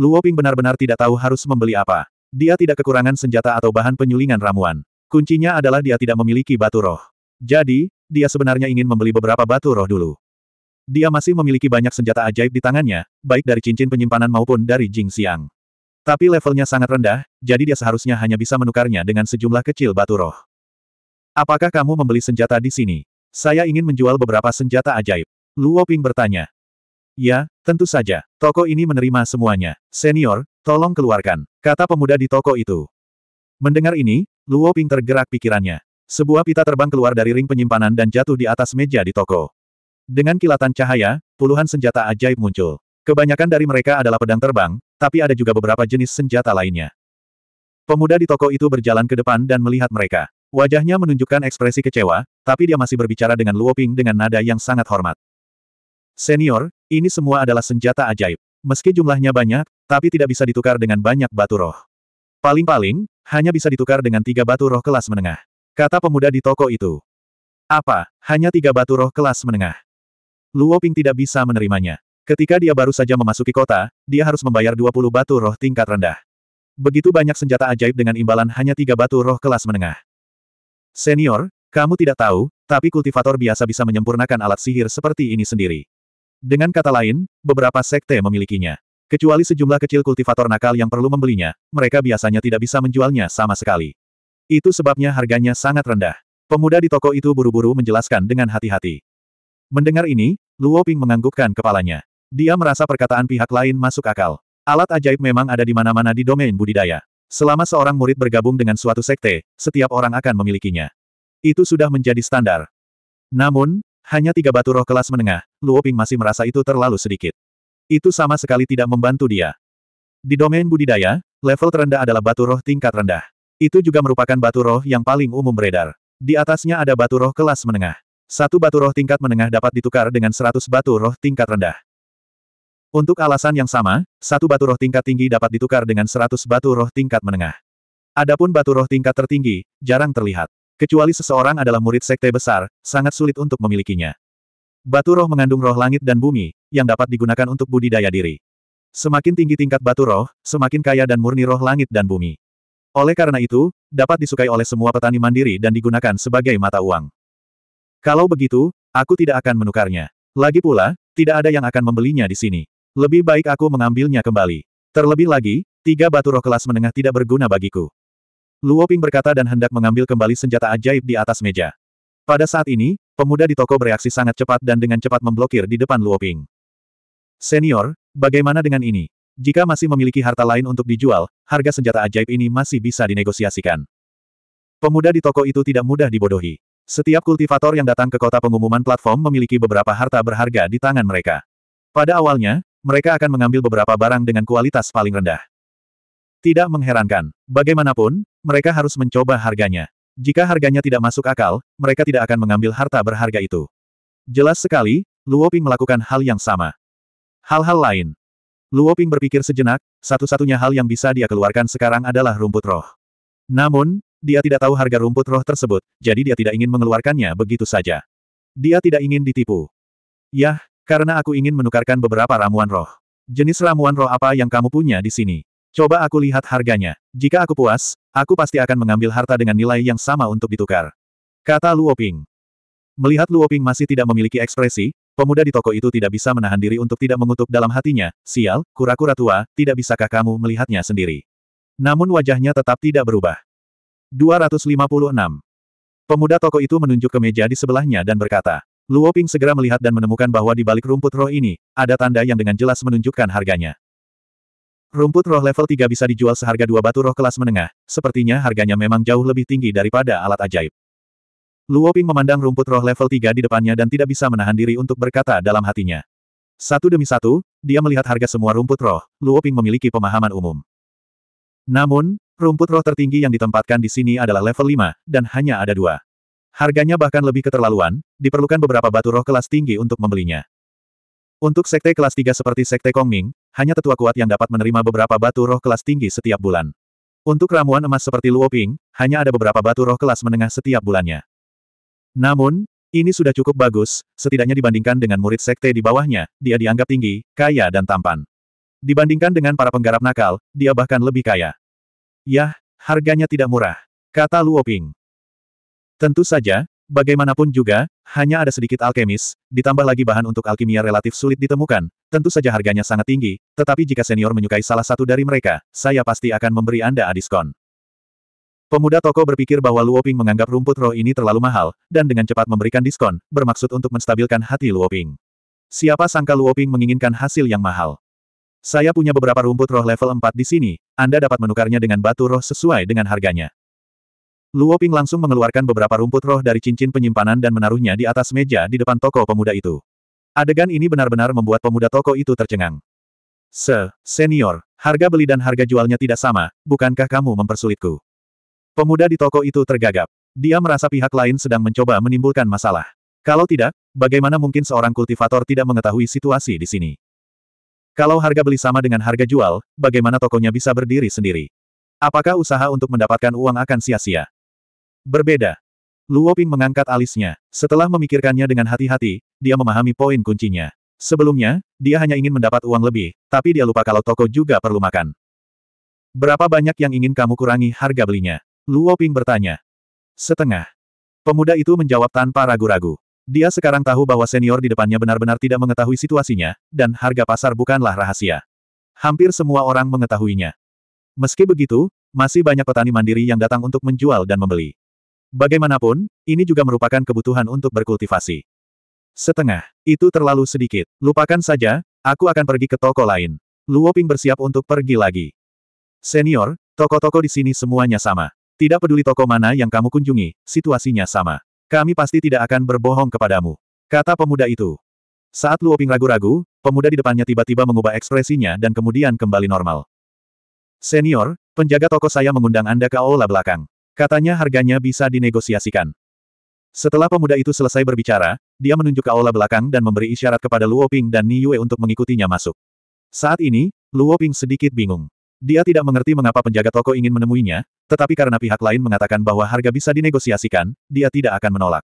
Luo Ping benar-benar tidak tahu harus membeli apa. Dia tidak kekurangan senjata atau bahan penyulingan ramuan. Kuncinya adalah dia tidak memiliki batu roh. Jadi, dia sebenarnya ingin membeli beberapa batu roh dulu. Dia masih memiliki banyak senjata ajaib di tangannya, baik dari cincin penyimpanan maupun dari Jing Xiang. Tapi levelnya sangat rendah, jadi dia seharusnya hanya bisa menukarnya dengan sejumlah kecil batu roh. Apakah kamu membeli senjata di sini? Saya ingin menjual beberapa senjata ajaib. Luo Ping bertanya. Ya, tentu saja. Toko ini menerima semuanya. Senior, tolong keluarkan, kata pemuda di toko itu. Mendengar ini, Luo Ping tergerak pikirannya. Sebuah pita terbang keluar dari ring penyimpanan dan jatuh di atas meja di toko. Dengan kilatan cahaya, puluhan senjata ajaib muncul. Kebanyakan dari mereka adalah pedang terbang, tapi ada juga beberapa jenis senjata lainnya. Pemuda di toko itu berjalan ke depan dan melihat mereka. Wajahnya menunjukkan ekspresi kecewa, tapi dia masih berbicara dengan Luo Ping dengan nada yang sangat hormat. Senior, ini semua adalah senjata ajaib. Meski jumlahnya banyak, tapi tidak bisa ditukar dengan banyak batu roh. Paling-paling, hanya bisa ditukar dengan tiga batu roh kelas menengah. Kata pemuda di toko itu. Apa, hanya tiga batu roh kelas menengah? Luo Ping tidak bisa menerimanya. Ketika dia baru saja memasuki kota, dia harus membayar 20 batu roh tingkat rendah. Begitu banyak senjata ajaib dengan imbalan hanya tiga batu roh kelas menengah. Senior, kamu tidak tahu, tapi kultivator biasa bisa menyempurnakan alat sihir seperti ini sendiri. Dengan kata lain, beberapa sekte memilikinya. Kecuali sejumlah kecil kultivator nakal yang perlu membelinya, mereka biasanya tidak bisa menjualnya sama sekali. Itu sebabnya harganya sangat rendah. Pemuda di toko itu buru-buru menjelaskan dengan hati-hati. Mendengar ini, Luo Ping menganggukkan kepalanya. Dia merasa perkataan pihak lain masuk akal. Alat ajaib memang ada di mana-mana di domain budidaya. Selama seorang murid bergabung dengan suatu sekte, setiap orang akan memilikinya. Itu sudah menjadi standar. Namun, hanya tiga batu roh kelas menengah, Luo Ping masih merasa itu terlalu sedikit. Itu sama sekali tidak membantu dia. Di domain budidaya, level terendah adalah batu roh tingkat rendah. Itu juga merupakan batu roh yang paling umum beredar. Di atasnya ada batu roh kelas menengah. Satu batu roh tingkat menengah dapat ditukar dengan seratus batu roh tingkat rendah. Untuk alasan yang sama, satu batu roh tingkat tinggi dapat ditukar dengan seratus batu roh tingkat menengah. Adapun batu roh tingkat tertinggi, jarang terlihat. Kecuali seseorang adalah murid sekte besar, sangat sulit untuk memilikinya. Batu roh mengandung roh langit dan bumi, yang dapat digunakan untuk budidaya diri. Semakin tinggi tingkat batu roh, semakin kaya dan murni roh langit dan bumi. Oleh karena itu, dapat disukai oleh semua petani mandiri dan digunakan sebagai mata uang. Kalau begitu, aku tidak akan menukarnya. Lagi pula, tidak ada yang akan membelinya di sini. Lebih baik aku mengambilnya kembali. Terlebih lagi, tiga batu roh kelas menengah tidak berguna bagiku. Luo Ping berkata dan hendak mengambil kembali senjata ajaib di atas meja. Pada saat ini, pemuda di toko bereaksi sangat cepat dan dengan cepat memblokir di depan Luo Ping. Senior, bagaimana dengan ini? Jika masih memiliki harta lain untuk dijual, harga senjata ajaib ini masih bisa dinegosiasikan. Pemuda di toko itu tidak mudah dibodohi. Setiap kultivator yang datang ke kota pengumuman platform memiliki beberapa harta berharga di tangan mereka. Pada awalnya, mereka akan mengambil beberapa barang dengan kualitas paling rendah. Tidak mengherankan. Bagaimanapun, mereka harus mencoba harganya. Jika harganya tidak masuk akal, mereka tidak akan mengambil harta berharga itu. Jelas sekali, Luo Ping melakukan hal yang sama. Hal-hal lain. Luo Ping berpikir sejenak, satu-satunya hal yang bisa dia keluarkan sekarang adalah rumput roh. Namun, dia tidak tahu harga rumput roh tersebut, jadi dia tidak ingin mengeluarkannya begitu saja. Dia tidak ingin ditipu. Yah, karena aku ingin menukarkan beberapa ramuan roh. Jenis ramuan roh apa yang kamu punya di sini? Coba aku lihat harganya. Jika aku puas, aku pasti akan mengambil harta dengan nilai yang sama untuk ditukar. Kata Luoping. Melihat Luoping masih tidak memiliki ekspresi, pemuda di toko itu tidak bisa menahan diri untuk tidak mengutuk dalam hatinya, sial, kura-kura tua, tidak bisakah kamu melihatnya sendiri. Namun wajahnya tetap tidak berubah. 256. Pemuda toko itu menunjuk ke meja di sebelahnya dan berkata, Luoping segera melihat dan menemukan bahwa di balik rumput roh ini, ada tanda yang dengan jelas menunjukkan harganya. Rumput roh level 3 bisa dijual seharga dua batu roh kelas menengah, sepertinya harganya memang jauh lebih tinggi daripada alat ajaib. Luoping memandang rumput roh level 3 di depannya dan tidak bisa menahan diri untuk berkata dalam hatinya. Satu demi satu, dia melihat harga semua rumput roh, Luoping memiliki pemahaman umum. Namun, rumput roh tertinggi yang ditempatkan di sini adalah level 5, dan hanya ada dua. Harganya bahkan lebih keterlaluan, diperlukan beberapa batu roh kelas tinggi untuk membelinya. Untuk sekte kelas 3 seperti sekte Kongming, hanya tetua kuat yang dapat menerima beberapa batu roh kelas tinggi setiap bulan. Untuk ramuan emas seperti Luoping, hanya ada beberapa batu roh kelas menengah setiap bulannya. Namun, ini sudah cukup bagus, setidaknya dibandingkan dengan murid sekte di bawahnya, dia dianggap tinggi, kaya dan tampan. Dibandingkan dengan para penggarap nakal, dia bahkan lebih kaya. Yah, harganya tidak murah, kata Luoping. Tentu saja, Bagaimanapun juga, hanya ada sedikit alkemis, ditambah lagi bahan untuk alkimia relatif sulit ditemukan, tentu saja harganya sangat tinggi, tetapi jika senior menyukai salah satu dari mereka, saya pasti akan memberi Anda diskon. Pemuda toko berpikir bahwa Luoping menganggap rumput roh ini terlalu mahal, dan dengan cepat memberikan diskon, bermaksud untuk menstabilkan hati Luoping. Siapa sangka Luoping menginginkan hasil yang mahal. Saya punya beberapa rumput roh level 4 di sini, Anda dapat menukarnya dengan batu roh sesuai dengan harganya. Luo Ping langsung mengeluarkan beberapa rumput roh dari cincin penyimpanan dan menaruhnya di atas meja di depan toko pemuda itu. Adegan ini benar-benar membuat pemuda toko itu tercengang. Se, senior, harga beli dan harga jualnya tidak sama, bukankah kamu mempersulitku? Pemuda di toko itu tergagap. Dia merasa pihak lain sedang mencoba menimbulkan masalah. Kalau tidak, bagaimana mungkin seorang kultivator tidak mengetahui situasi di sini? Kalau harga beli sama dengan harga jual, bagaimana tokonya bisa berdiri sendiri? Apakah usaha untuk mendapatkan uang akan sia-sia? Berbeda. Luo Ping mengangkat alisnya. Setelah memikirkannya dengan hati-hati, dia memahami poin kuncinya. Sebelumnya, dia hanya ingin mendapat uang lebih, tapi dia lupa kalau toko juga perlu makan. Berapa banyak yang ingin kamu kurangi harga belinya? Luo Ping bertanya. Setengah. Pemuda itu menjawab tanpa ragu-ragu. Dia sekarang tahu bahwa senior di depannya benar-benar tidak mengetahui situasinya, dan harga pasar bukanlah rahasia. Hampir semua orang mengetahuinya. Meski begitu, masih banyak petani mandiri yang datang untuk menjual dan membeli. Bagaimanapun, ini juga merupakan kebutuhan untuk berkultivasi. Setengah, itu terlalu sedikit. Lupakan saja, aku akan pergi ke toko lain. Luo Ping bersiap untuk pergi lagi. Senior, toko-toko di sini semuanya sama. Tidak peduli toko mana yang kamu kunjungi, situasinya sama. Kami pasti tidak akan berbohong kepadamu. Kata pemuda itu. Saat Luo Ping ragu-ragu, pemuda di depannya tiba-tiba mengubah ekspresinya dan kemudian kembali normal. Senior, penjaga toko saya mengundang Anda ke aula belakang. Katanya harganya bisa dinegosiasikan. Setelah pemuda itu selesai berbicara, dia menunjuk ke aula belakang dan memberi isyarat kepada Luo Ping dan Ni Yue untuk mengikutinya masuk. Saat ini, Luo Ping sedikit bingung. Dia tidak mengerti mengapa penjaga toko ingin menemuinya, tetapi karena pihak lain mengatakan bahwa harga bisa dinegosiasikan, dia tidak akan menolak.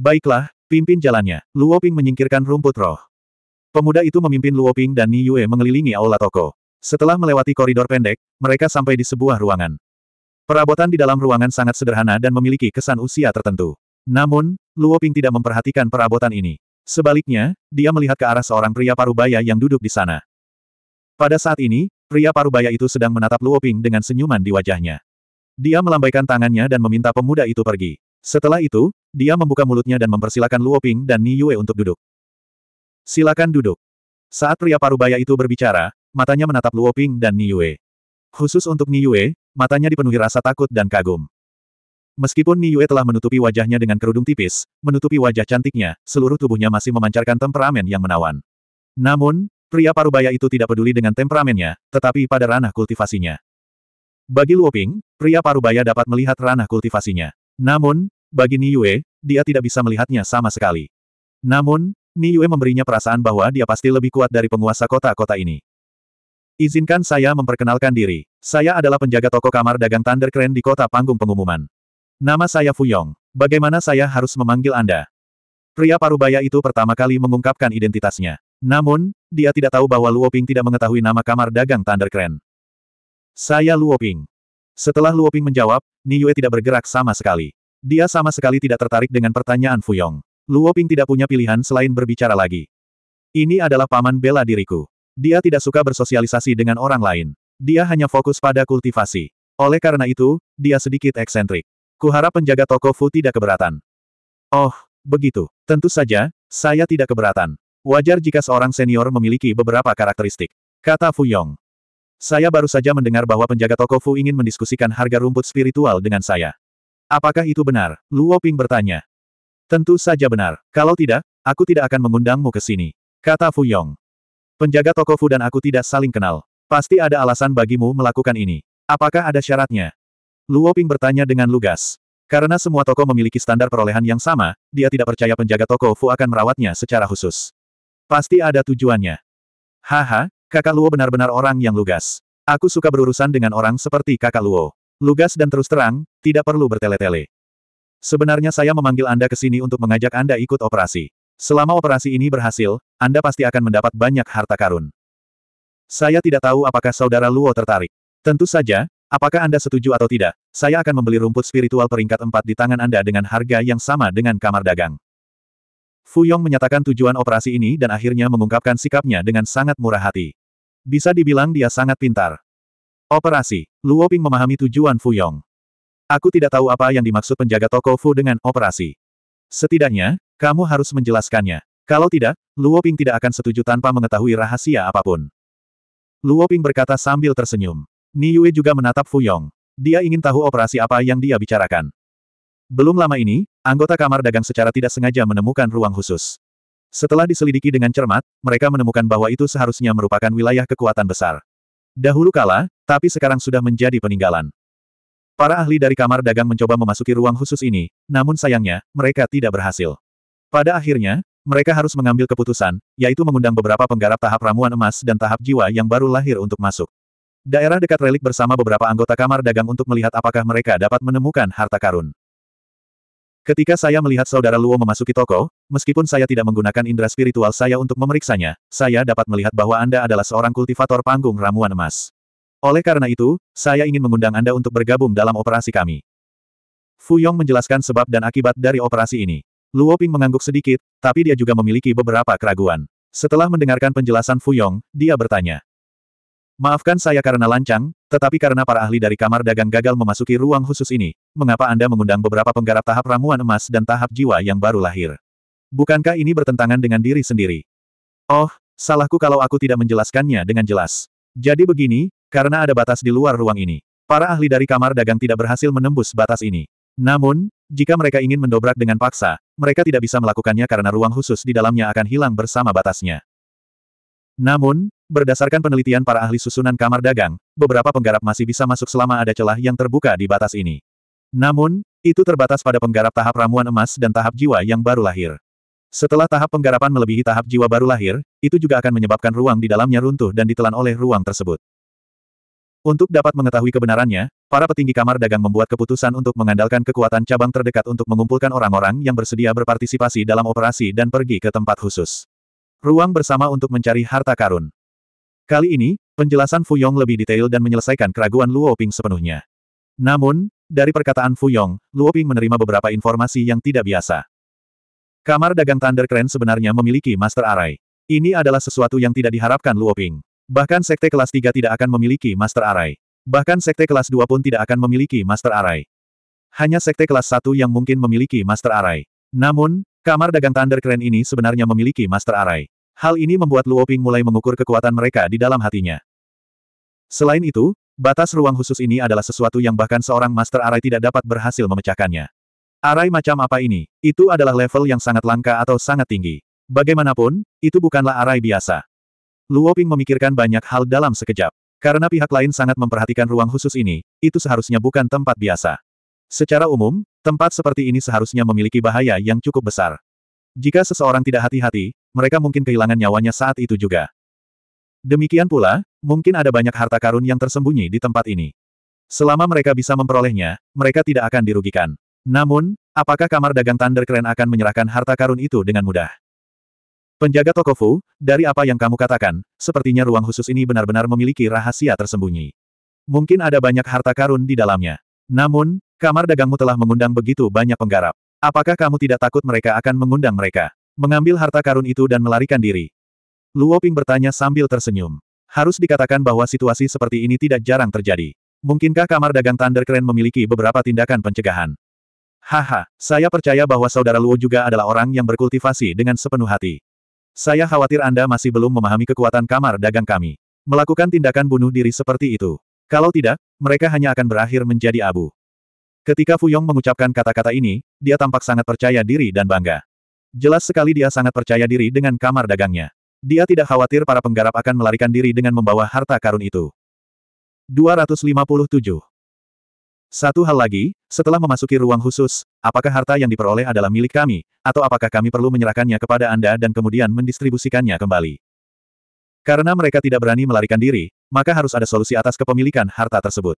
Baiklah, pimpin jalannya. Luo Ping menyingkirkan rumput roh. Pemuda itu memimpin Luo Ping dan Ni Yue mengelilingi aula toko. Setelah melewati koridor pendek, mereka sampai di sebuah ruangan. Perabotan di dalam ruangan sangat sederhana dan memiliki kesan usia tertentu. Namun, Luo Ping tidak memperhatikan perabotan ini. Sebaliknya, dia melihat ke arah seorang pria parubaya yang duduk di sana. Pada saat ini, pria parubaya itu sedang menatap Luo Ping dengan senyuman di wajahnya. Dia melambaikan tangannya dan meminta pemuda itu pergi. Setelah itu, dia membuka mulutnya dan mempersilahkan Luo Ping dan Ni Yue untuk duduk. Silakan duduk. Saat pria parubaya itu berbicara, matanya menatap Luo Ping dan Ni Yue. Khusus untuk Ni Yue, matanya dipenuhi rasa takut dan kagum. Meskipun Yue telah menutupi wajahnya dengan kerudung tipis, menutupi wajah cantiknya, seluruh tubuhnya masih memancarkan temperamen yang menawan. Namun, pria parubaya itu tidak peduli dengan temperamennya, tetapi pada ranah kultivasinya. Bagi Ping, pria parubaya dapat melihat ranah kultivasinya. Namun, bagi Yue, dia tidak bisa melihatnya sama sekali. Namun, Yue memberinya perasaan bahwa dia pasti lebih kuat dari penguasa kota-kota ini. Izinkan saya memperkenalkan diri. Saya adalah penjaga toko kamar dagang Thunder Keren di kota panggung pengumuman. Nama saya Fuyong. Bagaimana saya harus memanggil Anda? Pria parubaya itu pertama kali mengungkapkan identitasnya. Namun, dia tidak tahu bahwa Luoping tidak mengetahui nama kamar dagang Thunder Keren. Saya Luoping. Setelah Luoping menjawab, Ni Yue tidak bergerak sama sekali. Dia sama sekali tidak tertarik dengan pertanyaan Fuyong. Luoping tidak punya pilihan selain berbicara lagi. Ini adalah paman bela diriku. Dia tidak suka bersosialisasi dengan orang lain. Dia hanya fokus pada kultivasi. Oleh karena itu, dia sedikit eksentrik. Kuharap penjaga toko Fu tidak keberatan. Oh, begitu. Tentu saja, saya tidak keberatan. Wajar jika seorang senior memiliki beberapa karakteristik. Kata Fu Yong. Saya baru saja mendengar bahwa penjaga toko Fu ingin mendiskusikan harga rumput spiritual dengan saya. Apakah itu benar? Luo Ping bertanya. Tentu saja benar. Kalau tidak, aku tidak akan mengundangmu ke sini. Kata Fu Yong. Penjaga toko Fu dan aku tidak saling kenal. Pasti ada alasan bagimu melakukan ini. Apakah ada syaratnya? Luo Ping bertanya dengan lugas. Karena semua toko memiliki standar perolehan yang sama, dia tidak percaya penjaga toko Fu akan merawatnya secara khusus. Pasti ada tujuannya. Haha, kakak Luo benar-benar orang yang lugas. Aku suka berurusan dengan orang seperti kakak Luo. Lugas dan terus terang, tidak perlu bertele-tele. Sebenarnya saya memanggil Anda ke sini untuk mengajak Anda ikut operasi. Selama operasi ini berhasil, Anda pasti akan mendapat banyak harta karun. Saya tidak tahu apakah saudara Luo tertarik. Tentu saja, apakah Anda setuju atau tidak, saya akan membeli rumput spiritual peringkat 4 di tangan Anda dengan harga yang sama dengan kamar dagang. Fu Yong menyatakan tujuan operasi ini dan akhirnya mengungkapkan sikapnya dengan sangat murah hati. Bisa dibilang dia sangat pintar. Operasi, Luo Ping memahami tujuan Fu Yong. Aku tidak tahu apa yang dimaksud penjaga toko Fu dengan operasi. Setidaknya, kamu harus menjelaskannya. Kalau tidak, Luo Ping tidak akan setuju tanpa mengetahui rahasia apapun. Luo Ping berkata sambil tersenyum. Ni Yue juga menatap Fu Yong. Dia ingin tahu operasi apa yang dia bicarakan. Belum lama ini, anggota kamar dagang secara tidak sengaja menemukan ruang khusus. Setelah diselidiki dengan cermat, mereka menemukan bahwa itu seharusnya merupakan wilayah kekuatan besar. Dahulu kala, tapi sekarang sudah menjadi peninggalan. Para ahli dari kamar dagang mencoba memasuki ruang khusus ini, namun sayangnya, mereka tidak berhasil. Pada akhirnya, mereka harus mengambil keputusan, yaitu mengundang beberapa penggarap tahap ramuan emas dan tahap jiwa yang baru lahir untuk masuk. Daerah dekat relik bersama beberapa anggota kamar dagang untuk melihat apakah mereka dapat menemukan harta karun. Ketika saya melihat saudara Luo memasuki toko, meskipun saya tidak menggunakan indera spiritual saya untuk memeriksanya, saya dapat melihat bahwa Anda adalah seorang kultivator panggung ramuan emas. Oleh karena itu, saya ingin mengundang Anda untuk bergabung dalam operasi kami. Fu Yong menjelaskan sebab dan akibat dari operasi ini. Luo Ping mengangguk sedikit, tapi dia juga memiliki beberapa keraguan. Setelah mendengarkan penjelasan Fu Yong, dia bertanya. Maafkan saya karena lancang, tetapi karena para ahli dari kamar dagang gagal memasuki ruang khusus ini, mengapa Anda mengundang beberapa penggarap tahap ramuan emas dan tahap jiwa yang baru lahir? Bukankah ini bertentangan dengan diri sendiri? Oh, salahku kalau aku tidak menjelaskannya dengan jelas. Jadi begini, karena ada batas di luar ruang ini. Para ahli dari kamar dagang tidak berhasil menembus batas ini. Namun, jika mereka ingin mendobrak dengan paksa, mereka tidak bisa melakukannya karena ruang khusus di dalamnya akan hilang bersama batasnya. Namun, berdasarkan penelitian para ahli susunan kamar dagang, beberapa penggarap masih bisa masuk selama ada celah yang terbuka di batas ini. Namun, itu terbatas pada penggarap tahap ramuan emas dan tahap jiwa yang baru lahir. Setelah tahap penggarapan melebihi tahap jiwa baru lahir, itu juga akan menyebabkan ruang di dalamnya runtuh dan ditelan oleh ruang tersebut. Untuk dapat mengetahui kebenarannya, para petinggi kamar dagang membuat keputusan untuk mengandalkan kekuatan cabang terdekat untuk mengumpulkan orang-orang yang bersedia berpartisipasi dalam operasi dan pergi ke tempat khusus. Ruang bersama untuk mencari harta karun. Kali ini, penjelasan Fu Yong lebih detail dan menyelesaikan keraguan Luo Ping sepenuhnya. Namun, dari perkataan Fu Yong, Luo Ping menerima beberapa informasi yang tidak biasa. Kamar dagang Thunder Crane sebenarnya memiliki master array. Ini adalah sesuatu yang tidak diharapkan Luo Ping. Bahkan sekte kelas 3 tidak akan memiliki Master arai. Bahkan sekte kelas 2 pun tidak akan memiliki Master arai. Hanya sekte kelas 1 yang mungkin memiliki Master arai. Namun, kamar dagang Thunder Crane ini sebenarnya memiliki Master arai. Hal ini membuat Luo Ping mulai mengukur kekuatan mereka di dalam hatinya. Selain itu, batas ruang khusus ini adalah sesuatu yang bahkan seorang Master arai tidak dapat berhasil memecahkannya. Arai macam apa ini? Itu adalah level yang sangat langka atau sangat tinggi. Bagaimanapun, itu bukanlah arai biasa. Luo Ping memikirkan banyak hal dalam sekejap. Karena pihak lain sangat memperhatikan ruang khusus ini, itu seharusnya bukan tempat biasa. Secara umum, tempat seperti ini seharusnya memiliki bahaya yang cukup besar. Jika seseorang tidak hati-hati, mereka mungkin kehilangan nyawanya saat itu juga. Demikian pula, mungkin ada banyak harta karun yang tersembunyi di tempat ini. Selama mereka bisa memperolehnya, mereka tidak akan dirugikan. Namun, apakah kamar dagang Thunder Keren akan menyerahkan harta karun itu dengan mudah? Penjaga toko Fu, dari apa yang kamu katakan, sepertinya ruang khusus ini benar-benar memiliki rahasia tersembunyi. Mungkin ada banyak harta karun di dalamnya. Namun, kamar dagangmu telah mengundang begitu banyak penggarap. Apakah kamu tidak takut mereka akan mengundang mereka? Mengambil harta karun itu dan melarikan diri. Luo Ping bertanya sambil tersenyum. Harus dikatakan bahwa situasi seperti ini tidak jarang terjadi. Mungkinkah kamar dagang Thunder Crane memiliki beberapa tindakan pencegahan? Haha, saya percaya bahwa saudara Luo juga adalah orang yang berkultivasi dengan sepenuh hati. Saya khawatir Anda masih belum memahami kekuatan kamar dagang kami. Melakukan tindakan bunuh diri seperti itu. Kalau tidak, mereka hanya akan berakhir menjadi abu. Ketika Fuyong mengucapkan kata-kata ini, dia tampak sangat percaya diri dan bangga. Jelas sekali dia sangat percaya diri dengan kamar dagangnya. Dia tidak khawatir para penggarap akan melarikan diri dengan membawa harta karun itu. 257 satu hal lagi, setelah memasuki ruang khusus, apakah harta yang diperoleh adalah milik kami, atau apakah kami perlu menyerahkannya kepada Anda dan kemudian mendistribusikannya kembali? Karena mereka tidak berani melarikan diri, maka harus ada solusi atas kepemilikan harta tersebut.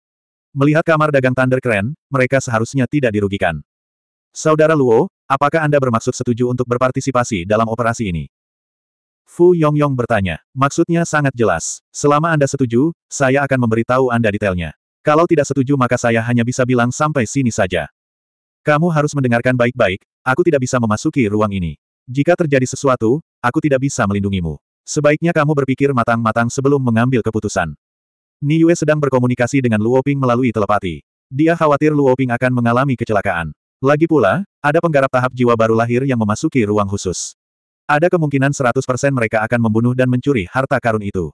Melihat kamar dagang Thunder Keren, mereka seharusnya tidak dirugikan. Saudara Luo, apakah Anda bermaksud setuju untuk berpartisipasi dalam operasi ini? Fu Yongyong bertanya. Maksudnya sangat jelas. Selama Anda setuju, saya akan memberitahu Anda detailnya. Kalau tidak setuju maka saya hanya bisa bilang sampai sini saja. Kamu harus mendengarkan baik-baik, aku tidak bisa memasuki ruang ini. Jika terjadi sesuatu, aku tidak bisa melindungimu. Sebaiknya kamu berpikir matang-matang sebelum mengambil keputusan. Niue sedang berkomunikasi dengan Luoping melalui telepati. Dia khawatir Luoping akan mengalami kecelakaan. Lagi pula, ada penggarap tahap jiwa baru lahir yang memasuki ruang khusus. Ada kemungkinan 100% mereka akan membunuh dan mencuri harta karun itu.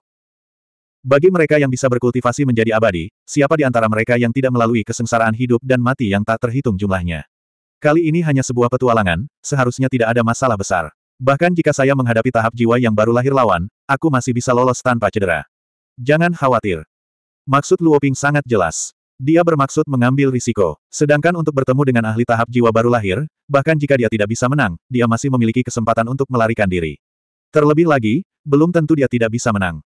Bagi mereka yang bisa berkultivasi menjadi abadi, siapa di antara mereka yang tidak melalui kesengsaraan hidup dan mati yang tak terhitung jumlahnya? Kali ini hanya sebuah petualangan, seharusnya tidak ada masalah besar. Bahkan jika saya menghadapi tahap jiwa yang baru lahir lawan, aku masih bisa lolos tanpa cedera. Jangan khawatir. Maksud Luoping sangat jelas. Dia bermaksud mengambil risiko. Sedangkan untuk bertemu dengan ahli tahap jiwa baru lahir, bahkan jika dia tidak bisa menang, dia masih memiliki kesempatan untuk melarikan diri. Terlebih lagi, belum tentu dia tidak bisa menang.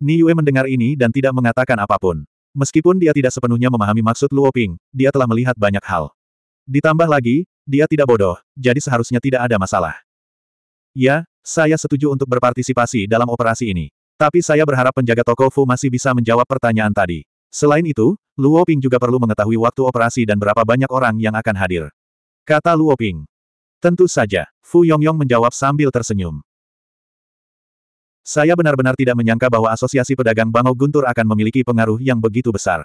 Yue mendengar ini dan tidak mengatakan apapun. Meskipun dia tidak sepenuhnya memahami maksud Luo Ping, dia telah melihat banyak hal. Ditambah lagi, dia tidak bodoh, jadi seharusnya tidak ada masalah. Ya, saya setuju untuk berpartisipasi dalam operasi ini. Tapi saya berharap penjaga toko Fu masih bisa menjawab pertanyaan tadi. Selain itu, Luo Ping juga perlu mengetahui waktu operasi dan berapa banyak orang yang akan hadir. Kata Luo Ping. Tentu saja, Fu Yongyong menjawab sambil tersenyum. Saya benar-benar tidak menyangka bahwa Asosiasi Pedagang Bangau Guntur akan memiliki pengaruh yang begitu besar.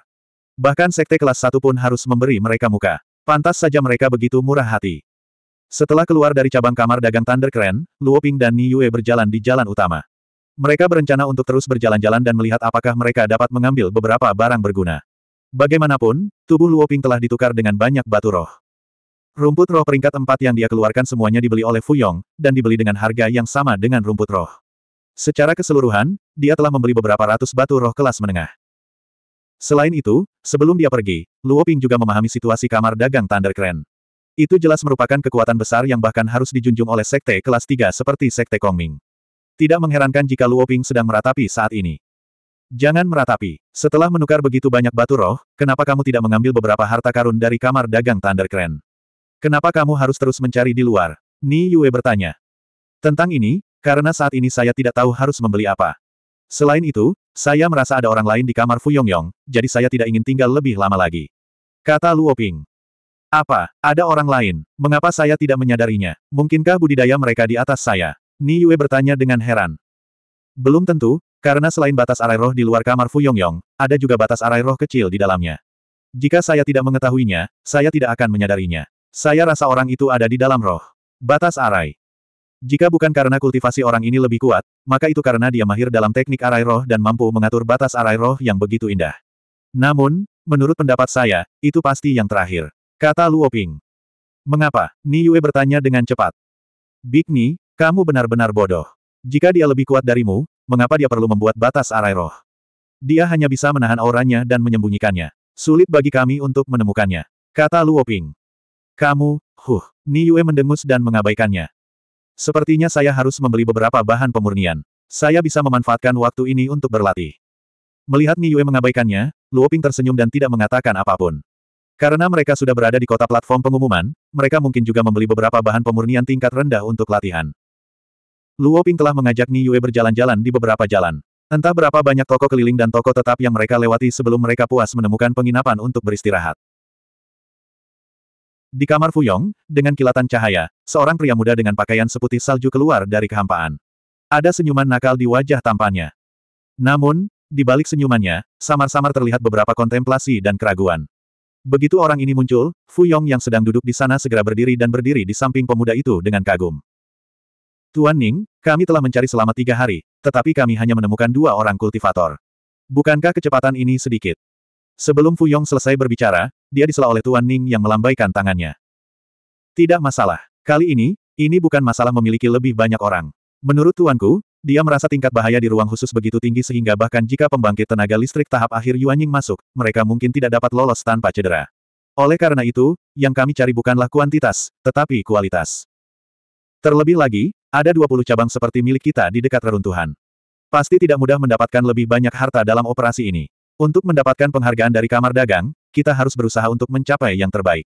Bahkan sekte kelas satu pun harus memberi mereka muka. Pantas saja mereka begitu murah hati. Setelah keluar dari cabang kamar dagang Thunder Keren, Luo Ping dan Ni Yue berjalan di jalan utama. Mereka berencana untuk terus berjalan-jalan dan melihat apakah mereka dapat mengambil beberapa barang berguna. Bagaimanapun, tubuh Luo Ping telah ditukar dengan banyak batu roh. Rumput roh peringkat empat yang dia keluarkan semuanya dibeli oleh Fuyong, dan dibeli dengan harga yang sama dengan rumput roh. Secara keseluruhan, dia telah membeli beberapa ratus batu roh kelas menengah. Selain itu, sebelum dia pergi, Luo Ping juga memahami situasi kamar dagang Thunder Crane. Itu jelas merupakan kekuatan besar yang bahkan harus dijunjung oleh sekte kelas 3 seperti sekte Kongming. Tidak mengherankan jika Luo Ping sedang meratapi saat ini. Jangan meratapi. Setelah menukar begitu banyak batu roh, kenapa kamu tidak mengambil beberapa harta karun dari kamar dagang Thunder Crane? Kenapa kamu harus terus mencari di luar? Ni Yue bertanya. Tentang ini, karena saat ini saya tidak tahu harus membeli apa. Selain itu, saya merasa ada orang lain di kamar Fuyongyong, jadi saya tidak ingin tinggal lebih lama lagi. Kata Luo Ping. Apa, ada orang lain? Mengapa saya tidak menyadarinya? Mungkinkah budidaya mereka di atas saya? Ni Yue bertanya dengan heran. Belum tentu, karena selain batas arai roh di luar kamar Fuyongyong, ada juga batas arai roh kecil di dalamnya. Jika saya tidak mengetahuinya, saya tidak akan menyadarinya. Saya rasa orang itu ada di dalam roh. Batas arai. Jika bukan karena kultivasi orang ini lebih kuat, maka itu karena dia mahir dalam teknik arai roh dan mampu mengatur batas arai roh yang begitu indah. Namun, menurut pendapat saya, itu pasti yang terakhir. Kata Luo Ping. Mengapa? Ni Yue bertanya dengan cepat. Big Ni, kamu benar-benar bodoh. Jika dia lebih kuat darimu, mengapa dia perlu membuat batas arai roh? Dia hanya bisa menahan auranya dan menyembunyikannya. Sulit bagi kami untuk menemukannya. Kata Luo Ping. Kamu, huh, Ni Yue mendengus dan mengabaikannya. Sepertinya saya harus membeli beberapa bahan pemurnian. Saya bisa memanfaatkan waktu ini untuk berlatih. Melihat Niue mengabaikannya, Luoping tersenyum dan tidak mengatakan apapun. Karena mereka sudah berada di kota platform pengumuman, mereka mungkin juga membeli beberapa bahan pemurnian tingkat rendah untuk latihan. Luoping telah mengajak Niue berjalan-jalan di beberapa jalan. Entah berapa banyak toko keliling dan toko tetap yang mereka lewati sebelum mereka puas menemukan penginapan untuk beristirahat. Di kamar Fuyong, dengan kilatan cahaya, seorang pria muda dengan pakaian seputih salju keluar dari kehampaan. Ada senyuman nakal di wajah tampannya. Namun, di balik senyumannya, samar-samar terlihat beberapa kontemplasi dan keraguan. Begitu orang ini muncul, Fuyong yang sedang duduk di sana segera berdiri dan berdiri di samping pemuda itu dengan kagum. Tuan Ning, kami telah mencari selama tiga hari, tetapi kami hanya menemukan dua orang kultivator. Bukankah kecepatan ini sedikit? Sebelum Fuyong selesai berbicara, dia disela oleh Tuan Ning yang melambaikan tangannya. Tidak masalah. Kali ini, ini bukan masalah memiliki lebih banyak orang. Menurut tuanku, dia merasa tingkat bahaya di ruang khusus begitu tinggi sehingga bahkan jika pembangkit tenaga listrik tahap akhir Yuan Yuanying masuk, mereka mungkin tidak dapat lolos tanpa cedera. Oleh karena itu, yang kami cari bukanlah kuantitas, tetapi kualitas. Terlebih lagi, ada 20 cabang seperti milik kita di dekat reruntuhan. Pasti tidak mudah mendapatkan lebih banyak harta dalam operasi ini. Untuk mendapatkan penghargaan dari kamar dagang, kita harus berusaha untuk mencapai yang terbaik.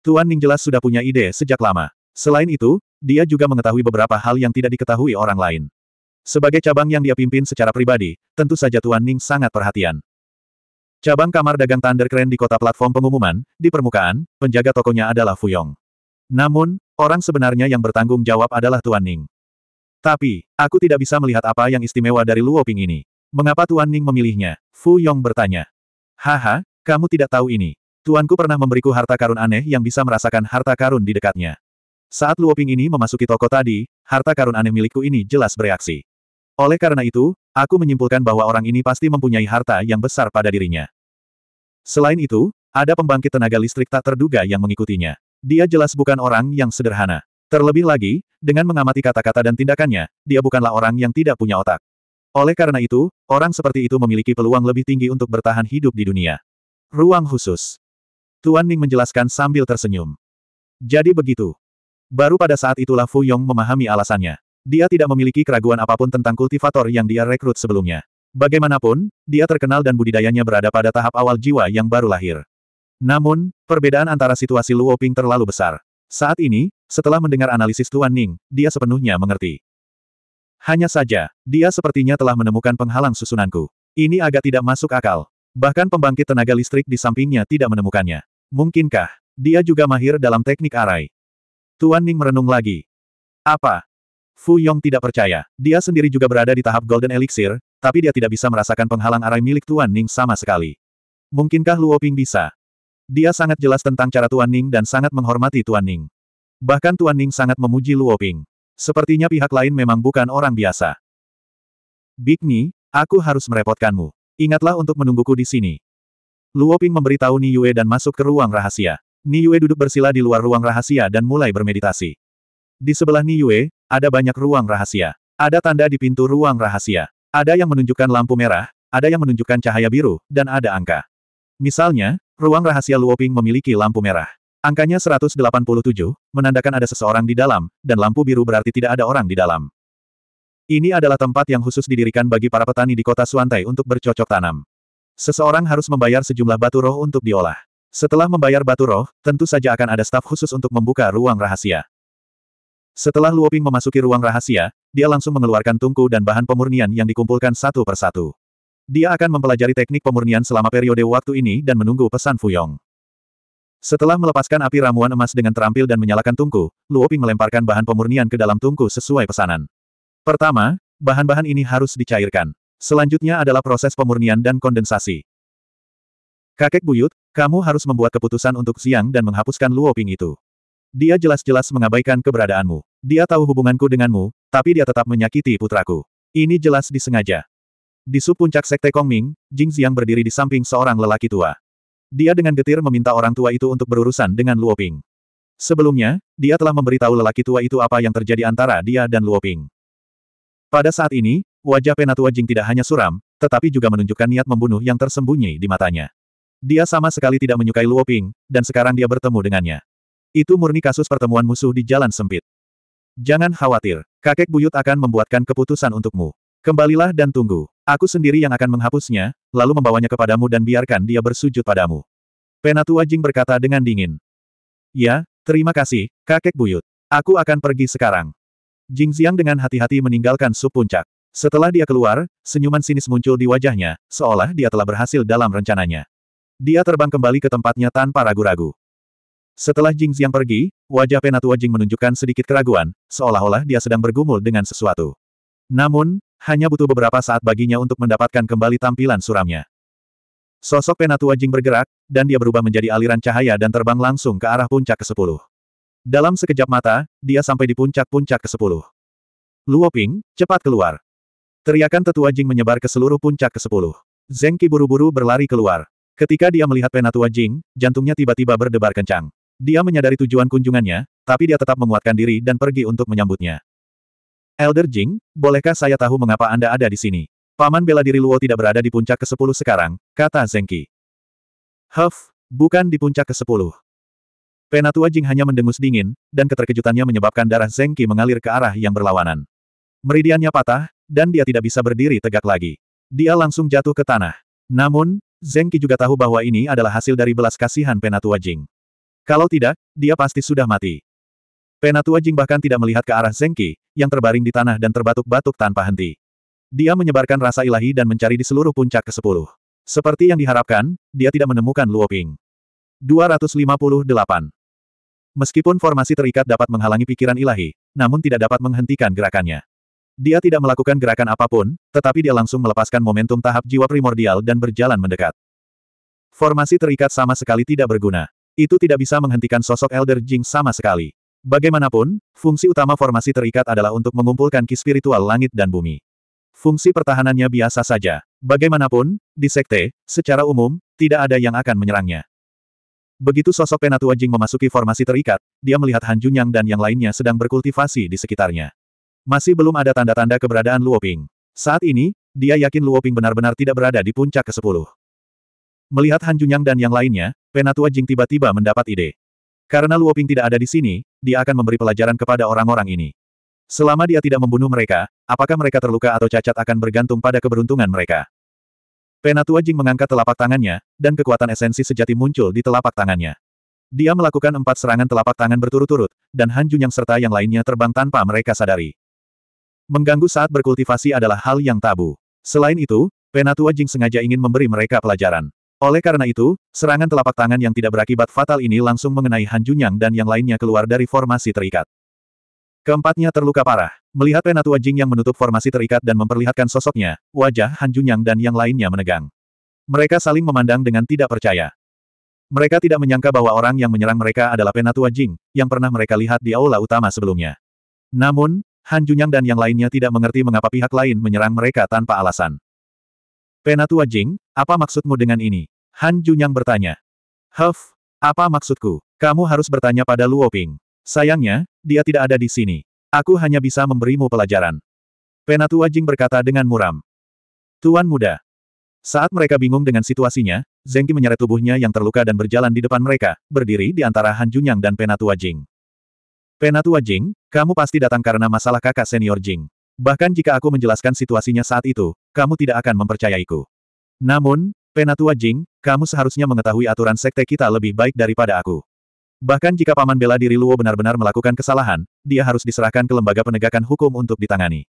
Tuan Ning jelas sudah punya ide sejak lama. Selain itu, dia juga mengetahui beberapa hal yang tidak diketahui orang lain. Sebagai cabang yang dia pimpin secara pribadi, tentu saja Tuan Ning sangat perhatian. Cabang kamar dagang Thunder Keren di kota platform pengumuman, di permukaan, penjaga tokonya adalah Fuyong. Namun, orang sebenarnya yang bertanggung jawab adalah Tuan Ning. Tapi, aku tidak bisa melihat apa yang istimewa dari Luoping ini. Mengapa Tuan Ning memilihnya? Fu Yong bertanya. Haha, kamu tidak tahu ini. Tuanku pernah memberiku harta karun aneh yang bisa merasakan harta karun di dekatnya. Saat Luoping ini memasuki toko tadi, harta karun aneh milikku ini jelas bereaksi. Oleh karena itu, aku menyimpulkan bahwa orang ini pasti mempunyai harta yang besar pada dirinya. Selain itu, ada pembangkit tenaga listrik tak terduga yang mengikutinya. Dia jelas bukan orang yang sederhana. Terlebih lagi, dengan mengamati kata-kata dan tindakannya, dia bukanlah orang yang tidak punya otak. Oleh karena itu, orang seperti itu memiliki peluang lebih tinggi untuk bertahan hidup di dunia. Ruang khusus. Tuan Ning menjelaskan sambil tersenyum. Jadi begitu. Baru pada saat itulah Fu Yong memahami alasannya. Dia tidak memiliki keraguan apapun tentang kultivator yang dia rekrut sebelumnya. Bagaimanapun, dia terkenal dan budidayanya berada pada tahap awal jiwa yang baru lahir. Namun, perbedaan antara situasi Luo Ping terlalu besar. Saat ini, setelah mendengar analisis Tuan Ning, dia sepenuhnya mengerti. Hanya saja, dia sepertinya telah menemukan penghalang susunanku. Ini agak tidak masuk akal. Bahkan pembangkit tenaga listrik di sampingnya tidak menemukannya. Mungkinkah, dia juga mahir dalam teknik arai? Tuan Ning merenung lagi. Apa? Fu Yong tidak percaya. Dia sendiri juga berada di tahap Golden Elixir, tapi dia tidak bisa merasakan penghalang arai milik Tuan Ning sama sekali. Mungkinkah Luo Ping bisa? Dia sangat jelas tentang cara Tuan Ning dan sangat menghormati Tuan Ning. Bahkan Tuan Ning sangat memuji Luo Ping. Sepertinya pihak lain memang bukan orang biasa. Big Ni, aku harus merepotkanmu. Ingatlah untuk menungguku di sini. Luo Ping memberitahu Ni Yue dan masuk ke ruang rahasia. Ni Yue duduk bersila di luar ruang rahasia dan mulai bermeditasi. Di sebelah Ni Yue ada banyak ruang rahasia. Ada tanda di pintu ruang rahasia. Ada yang menunjukkan lampu merah, ada yang menunjukkan cahaya biru, dan ada angka. Misalnya, ruang rahasia Luo Ping memiliki lampu merah. Angkanya 187, menandakan ada seseorang di dalam, dan lampu biru berarti tidak ada orang di dalam. Ini adalah tempat yang khusus didirikan bagi para petani di kota Suantai untuk bercocok tanam. Seseorang harus membayar sejumlah batu roh untuk diolah. Setelah membayar batu roh, tentu saja akan ada staf khusus untuk membuka ruang rahasia. Setelah Luoping memasuki ruang rahasia, dia langsung mengeluarkan tungku dan bahan pemurnian yang dikumpulkan satu persatu. Dia akan mempelajari teknik pemurnian selama periode waktu ini dan menunggu pesan Fuyong. Setelah melepaskan api ramuan emas dengan terampil dan menyalakan tungku, Luoping melemparkan bahan pemurnian ke dalam tungku sesuai pesanan. Pertama, bahan-bahan ini harus dicairkan. Selanjutnya adalah proses pemurnian dan kondensasi. Kakek buyut, kamu harus membuat keputusan untuk siang dan menghapuskan Luoping itu. Dia jelas-jelas mengabaikan keberadaanmu. Dia tahu hubunganku denganmu, tapi dia tetap menyakiti putraku. Ini jelas disengaja. Di sub puncak sekte Kongming, Jing Xiang berdiri di samping seorang lelaki tua. Dia dengan getir meminta orang tua itu untuk berurusan dengan Luoping. Sebelumnya, dia telah memberitahu lelaki tua itu apa yang terjadi antara dia dan Luoping. Pada saat ini, wajah penatua Jing tidak hanya suram, tetapi juga menunjukkan niat membunuh yang tersembunyi di matanya. Dia sama sekali tidak menyukai Luo Ping, dan sekarang dia bertemu dengannya. Itu murni kasus pertemuan musuh di jalan sempit. Jangan khawatir, kakek buyut akan membuatkan keputusan untukmu. Kembalilah dan tunggu. Aku sendiri yang akan menghapusnya, lalu membawanya kepadamu dan biarkan dia bersujud padamu. Penatua Jing berkata dengan dingin. Ya, terima kasih, kakek buyut. Aku akan pergi sekarang. Jing Xiang dengan hati-hati meninggalkan sub puncak. Setelah dia keluar, senyuman sinis muncul di wajahnya, seolah dia telah berhasil dalam rencananya. Dia terbang kembali ke tempatnya tanpa ragu-ragu. Setelah Jing Xiang pergi, wajah penatua Jing menunjukkan sedikit keraguan, seolah-olah dia sedang bergumul dengan sesuatu. Namun, hanya butuh beberapa saat baginya untuk mendapatkan kembali tampilan suramnya. Sosok penatua Jing bergerak, dan dia berubah menjadi aliran cahaya dan terbang langsung ke arah puncak ke-10. Dalam sekejap mata, dia sampai di puncak-puncak ke-10. Luo Ping, cepat keluar. Teriakan tetua Jing menyebar ke seluruh puncak ke-10. Zeng Qi buru-buru berlari keluar. Ketika dia melihat penatua Jing, jantungnya tiba-tiba berdebar kencang. Dia menyadari tujuan kunjungannya, tapi dia tetap menguatkan diri dan pergi untuk menyambutnya. Elder Jing, bolehkah saya tahu mengapa Anda ada di sini? Paman bela diri Luo tidak berada di puncak ke-10 sekarang, kata Zeng Qi. Huff, bukan di puncak ke-10. Penatua Jing hanya mendengus dingin, dan keterkejutannya menyebabkan darah Zeng Qi mengalir ke arah yang berlawanan. Meridiannya patah, dan dia tidak bisa berdiri tegak lagi. Dia langsung jatuh ke tanah. Namun, Zeng Qi juga tahu bahwa ini adalah hasil dari belas kasihan Penatua Jing. Kalau tidak, dia pasti sudah mati. Penatua Jing bahkan tidak melihat ke arah Zeng Qi, yang terbaring di tanah dan terbatuk-batuk tanpa henti. Dia menyebarkan rasa ilahi dan mencari di seluruh puncak ke-10. Seperti yang diharapkan, dia tidak menemukan Luoping. 258. Meskipun formasi terikat dapat menghalangi pikiran ilahi, namun tidak dapat menghentikan gerakannya. Dia tidak melakukan gerakan apapun, tetapi dia langsung melepaskan momentum tahap jiwa primordial dan berjalan mendekat. Formasi terikat sama sekali tidak berguna. Itu tidak bisa menghentikan sosok Elder Jing sama sekali. Bagaimanapun, fungsi utama formasi terikat adalah untuk mengumpulkan ki spiritual langit dan bumi. Fungsi pertahanannya biasa saja. Bagaimanapun, di sekte, secara umum, tidak ada yang akan menyerangnya. Begitu sosok penatua jing memasuki formasi terikat, dia melihat Han Junyang dan yang lainnya sedang berkultivasi di sekitarnya. Masih belum ada tanda-tanda keberadaan Luoping. Saat ini, dia yakin Luoping benar-benar tidak berada di puncak ke-10. Melihat Han Junyang dan yang lainnya, penatua Jing tiba-tiba mendapat ide. Karena Luoping tidak ada di sini, dia akan memberi pelajaran kepada orang-orang ini. Selama dia tidak membunuh mereka, apakah mereka terluka atau cacat akan bergantung pada keberuntungan mereka. Penatua Jing mengangkat telapak tangannya, dan kekuatan esensi sejati muncul di telapak tangannya. Dia melakukan empat serangan telapak tangan berturut-turut, dan Han yang serta yang lainnya terbang tanpa mereka sadari. Mengganggu saat berkultivasi adalah hal yang tabu. Selain itu, Penatua Jing sengaja ingin memberi mereka pelajaran. Oleh karena itu, serangan telapak tangan yang tidak berakibat fatal ini langsung mengenai Han Junyang dan yang lainnya keluar dari formasi terikat. Keempatnya terluka parah. Melihat Penatua Jing yang menutup formasi terikat dan memperlihatkan sosoknya, wajah Han Junyang dan yang lainnya menegang. Mereka saling memandang dengan tidak percaya. Mereka tidak menyangka bahwa orang yang menyerang mereka adalah Penatua Jing, yang pernah mereka lihat di aula utama sebelumnya. Namun, Han Junyang dan yang lainnya tidak mengerti mengapa pihak lain menyerang mereka tanpa alasan. Penatua Jing, apa maksudmu dengan ini? Han Junyang bertanya. Huff, apa maksudku? Kamu harus bertanya pada Luo Ping. Sayangnya, dia tidak ada di sini. Aku hanya bisa memberimu pelajaran. Penatua Jing berkata dengan muram. Tuan muda. Saat mereka bingung dengan situasinya, Zengki menyeret tubuhnya yang terluka dan berjalan di depan mereka, berdiri di antara Han Junyang dan Penatua Jing. Penatua Jing, kamu pasti datang karena masalah kakak senior Jing. Bahkan jika aku menjelaskan situasinya saat itu, kamu tidak akan mempercayaiku. Namun, Penatua Jing, kamu seharusnya mengetahui aturan sekte kita lebih baik daripada aku. Bahkan jika paman bela diri Luo benar-benar melakukan kesalahan, dia harus diserahkan ke lembaga penegakan hukum untuk ditangani.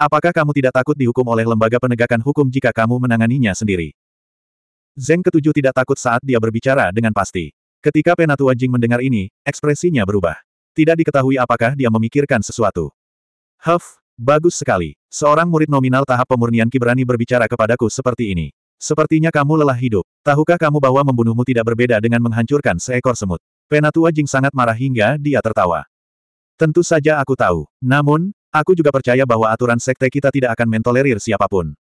Apakah kamu tidak takut dihukum oleh lembaga penegakan hukum jika kamu menanganinya sendiri? Zeng ketujuh tidak takut saat dia berbicara dengan pasti. Ketika Penatua Jing mendengar ini, ekspresinya berubah. Tidak diketahui apakah dia memikirkan sesuatu. Huff, bagus sekali. Seorang murid nominal tahap pemurnian Kibrani berbicara kepadaku seperti ini. Sepertinya kamu lelah hidup. Tahukah kamu bahwa membunuhmu tidak berbeda dengan menghancurkan seekor semut? Penatua Jing sangat marah hingga dia tertawa. Tentu saja aku tahu. Namun, aku juga percaya bahwa aturan sekte kita tidak akan mentolerir siapapun.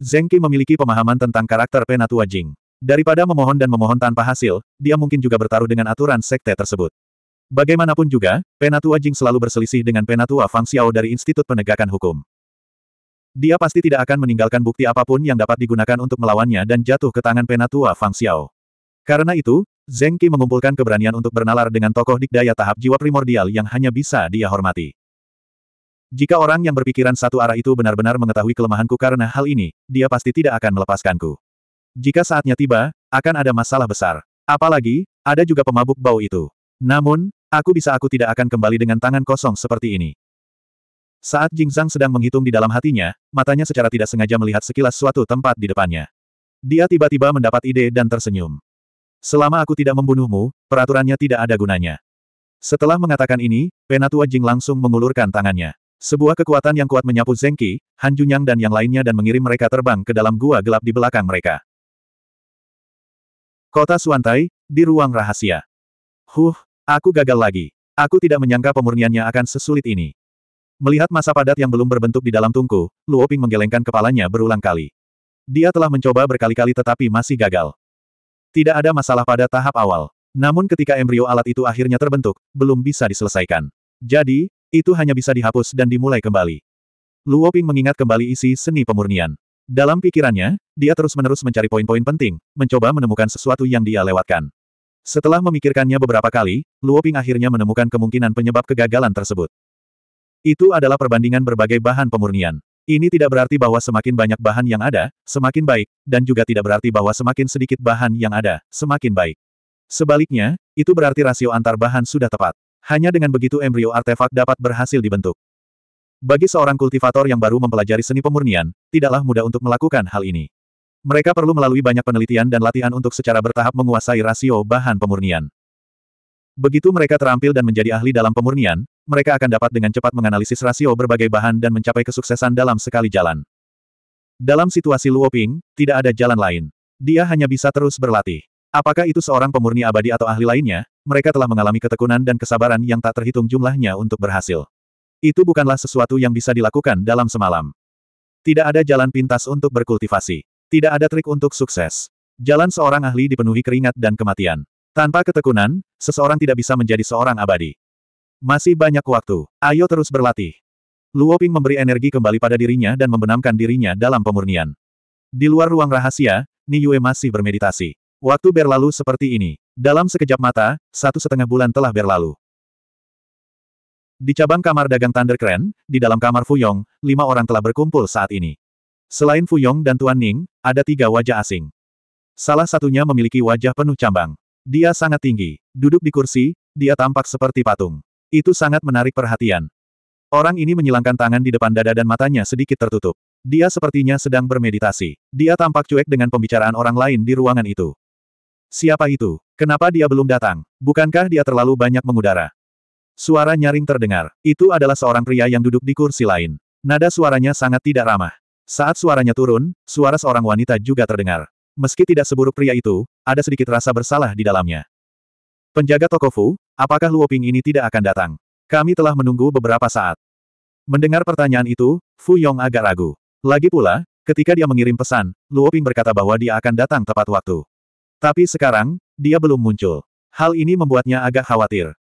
Qi memiliki pemahaman tentang karakter Penatua Jing. Daripada memohon dan memohon tanpa hasil, dia mungkin juga bertaruh dengan aturan sekte tersebut. Bagaimanapun juga, Penatua Jing selalu berselisih dengan Penatua Fang Xiao dari Institut Penegakan Hukum. Dia pasti tidak akan meninggalkan bukti apapun yang dapat digunakan untuk melawannya dan jatuh ke tangan Penatua Fang Xiao. Karena itu, Zeng Qi mengumpulkan keberanian untuk bernalar dengan tokoh dikdaya tahap jiwa primordial yang hanya bisa dia hormati. Jika orang yang berpikiran satu arah itu benar-benar mengetahui kelemahanku karena hal ini, dia pasti tidak akan melepaskanku. Jika saatnya tiba, akan ada masalah besar. Apalagi, ada juga pemabuk bau itu. Namun, aku bisa aku tidak akan kembali dengan tangan kosong seperti ini. Saat Jing Zhang sedang menghitung di dalam hatinya, matanya secara tidak sengaja melihat sekilas suatu tempat di depannya. Dia tiba-tiba mendapat ide dan tersenyum. Selama aku tidak membunuhmu, peraturannya tidak ada gunanya. Setelah mengatakan ini, Penatua Jing langsung mengulurkan tangannya. Sebuah kekuatan yang kuat menyapu zengki Han Junyang dan yang lainnya dan mengirim mereka terbang ke dalam gua gelap di belakang mereka. Kota Suantai, di ruang rahasia. Huh, aku gagal lagi. Aku tidak menyangka pemurniannya akan sesulit ini. Melihat masa padat yang belum berbentuk di dalam tungku, Luoping menggelengkan kepalanya berulang kali. Dia telah mencoba berkali-kali tetapi masih gagal. Tidak ada masalah pada tahap awal. Namun ketika embrio alat itu akhirnya terbentuk, belum bisa diselesaikan. Jadi, itu hanya bisa dihapus dan dimulai kembali. Luo Ping mengingat kembali isi seni pemurnian. Dalam pikirannya, dia terus-menerus mencari poin-poin penting, mencoba menemukan sesuatu yang dia lewatkan. Setelah memikirkannya beberapa kali, Luo Ping akhirnya menemukan kemungkinan penyebab kegagalan tersebut. Itu adalah perbandingan berbagai bahan pemurnian. Ini tidak berarti bahwa semakin banyak bahan yang ada, semakin baik, dan juga tidak berarti bahwa semakin sedikit bahan yang ada, semakin baik. Sebaliknya, itu berarti rasio antar bahan sudah tepat. Hanya dengan begitu embrio artefak dapat berhasil dibentuk. Bagi seorang kultivator yang baru mempelajari seni pemurnian, tidaklah mudah untuk melakukan hal ini. Mereka perlu melalui banyak penelitian dan latihan untuk secara bertahap menguasai rasio bahan pemurnian. Begitu mereka terampil dan menjadi ahli dalam pemurnian, mereka akan dapat dengan cepat menganalisis rasio berbagai bahan dan mencapai kesuksesan dalam sekali jalan. Dalam situasi Luoping, tidak ada jalan lain. Dia hanya bisa terus berlatih. Apakah itu seorang pemurni abadi atau ahli lainnya, mereka telah mengalami ketekunan dan kesabaran yang tak terhitung jumlahnya untuk berhasil. Itu bukanlah sesuatu yang bisa dilakukan dalam semalam. Tidak ada jalan pintas untuk berkultivasi. Tidak ada trik untuk sukses. Jalan seorang ahli dipenuhi keringat dan kematian. Tanpa ketekunan, seseorang tidak bisa menjadi seorang abadi. Masih banyak waktu. Ayo terus berlatih. Luo Ping memberi energi kembali pada dirinya dan membenamkan dirinya dalam pemurnian. Di luar ruang rahasia, Ni Yue masih bermeditasi. Waktu berlalu seperti ini. Dalam sekejap mata, satu setengah bulan telah berlalu. Di cabang kamar dagang Thunder Kren, di dalam kamar Fuyong, lima orang telah berkumpul saat ini. Selain Fuyong dan Tuan Ning, ada tiga wajah asing. Salah satunya memiliki wajah penuh cambang. Dia sangat tinggi. Duduk di kursi, dia tampak seperti patung. Itu sangat menarik perhatian. Orang ini menyilangkan tangan di depan dada dan matanya sedikit tertutup. Dia sepertinya sedang bermeditasi. Dia tampak cuek dengan pembicaraan orang lain di ruangan itu. Siapa itu? Kenapa dia belum datang? Bukankah dia terlalu banyak mengudara? Suara nyaring terdengar. Itu adalah seorang pria yang duduk di kursi lain. Nada suaranya sangat tidak ramah. Saat suaranya turun, suara seorang wanita juga terdengar. Meski tidak seburuk pria itu, ada sedikit rasa bersalah di dalamnya. Penjaga toko Fu, apakah Luoping ini tidak akan datang? Kami telah menunggu beberapa saat. Mendengar pertanyaan itu, Fu Yong agak ragu. Lagi pula, ketika dia mengirim pesan, Luoping berkata bahwa dia akan datang tepat waktu. Tapi sekarang, dia belum muncul. Hal ini membuatnya agak khawatir.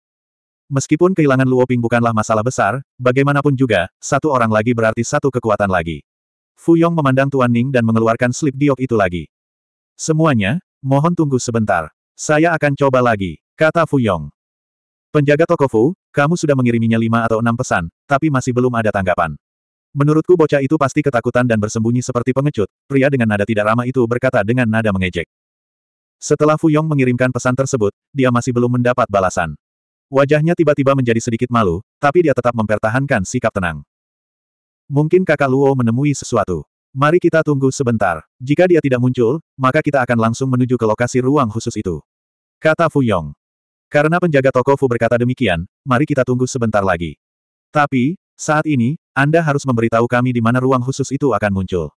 Meskipun kehilangan Luoping bukanlah masalah besar, bagaimanapun juga, satu orang lagi berarti satu kekuatan lagi. Fu Yong memandang Tuan Ning dan mengeluarkan slip diok itu lagi. Semuanya, mohon tunggu sebentar. Saya akan coba lagi, kata Fuyong. Penjaga toko Fu, kamu sudah mengiriminya lima atau enam pesan, tapi masih belum ada tanggapan. Menurutku bocah itu pasti ketakutan dan bersembunyi seperti pengecut, pria dengan nada tidak ramah itu berkata dengan nada mengejek. Setelah Fuyong mengirimkan pesan tersebut, dia masih belum mendapat balasan. Wajahnya tiba-tiba menjadi sedikit malu, tapi dia tetap mempertahankan sikap tenang. Mungkin kakak Luo menemui sesuatu. Mari kita tunggu sebentar. Jika dia tidak muncul, maka kita akan langsung menuju ke lokasi ruang khusus itu. Kata Fu Yong. Karena penjaga toko Fu berkata demikian, mari kita tunggu sebentar lagi. Tapi, saat ini, Anda harus memberitahu kami di mana ruang khusus itu akan muncul.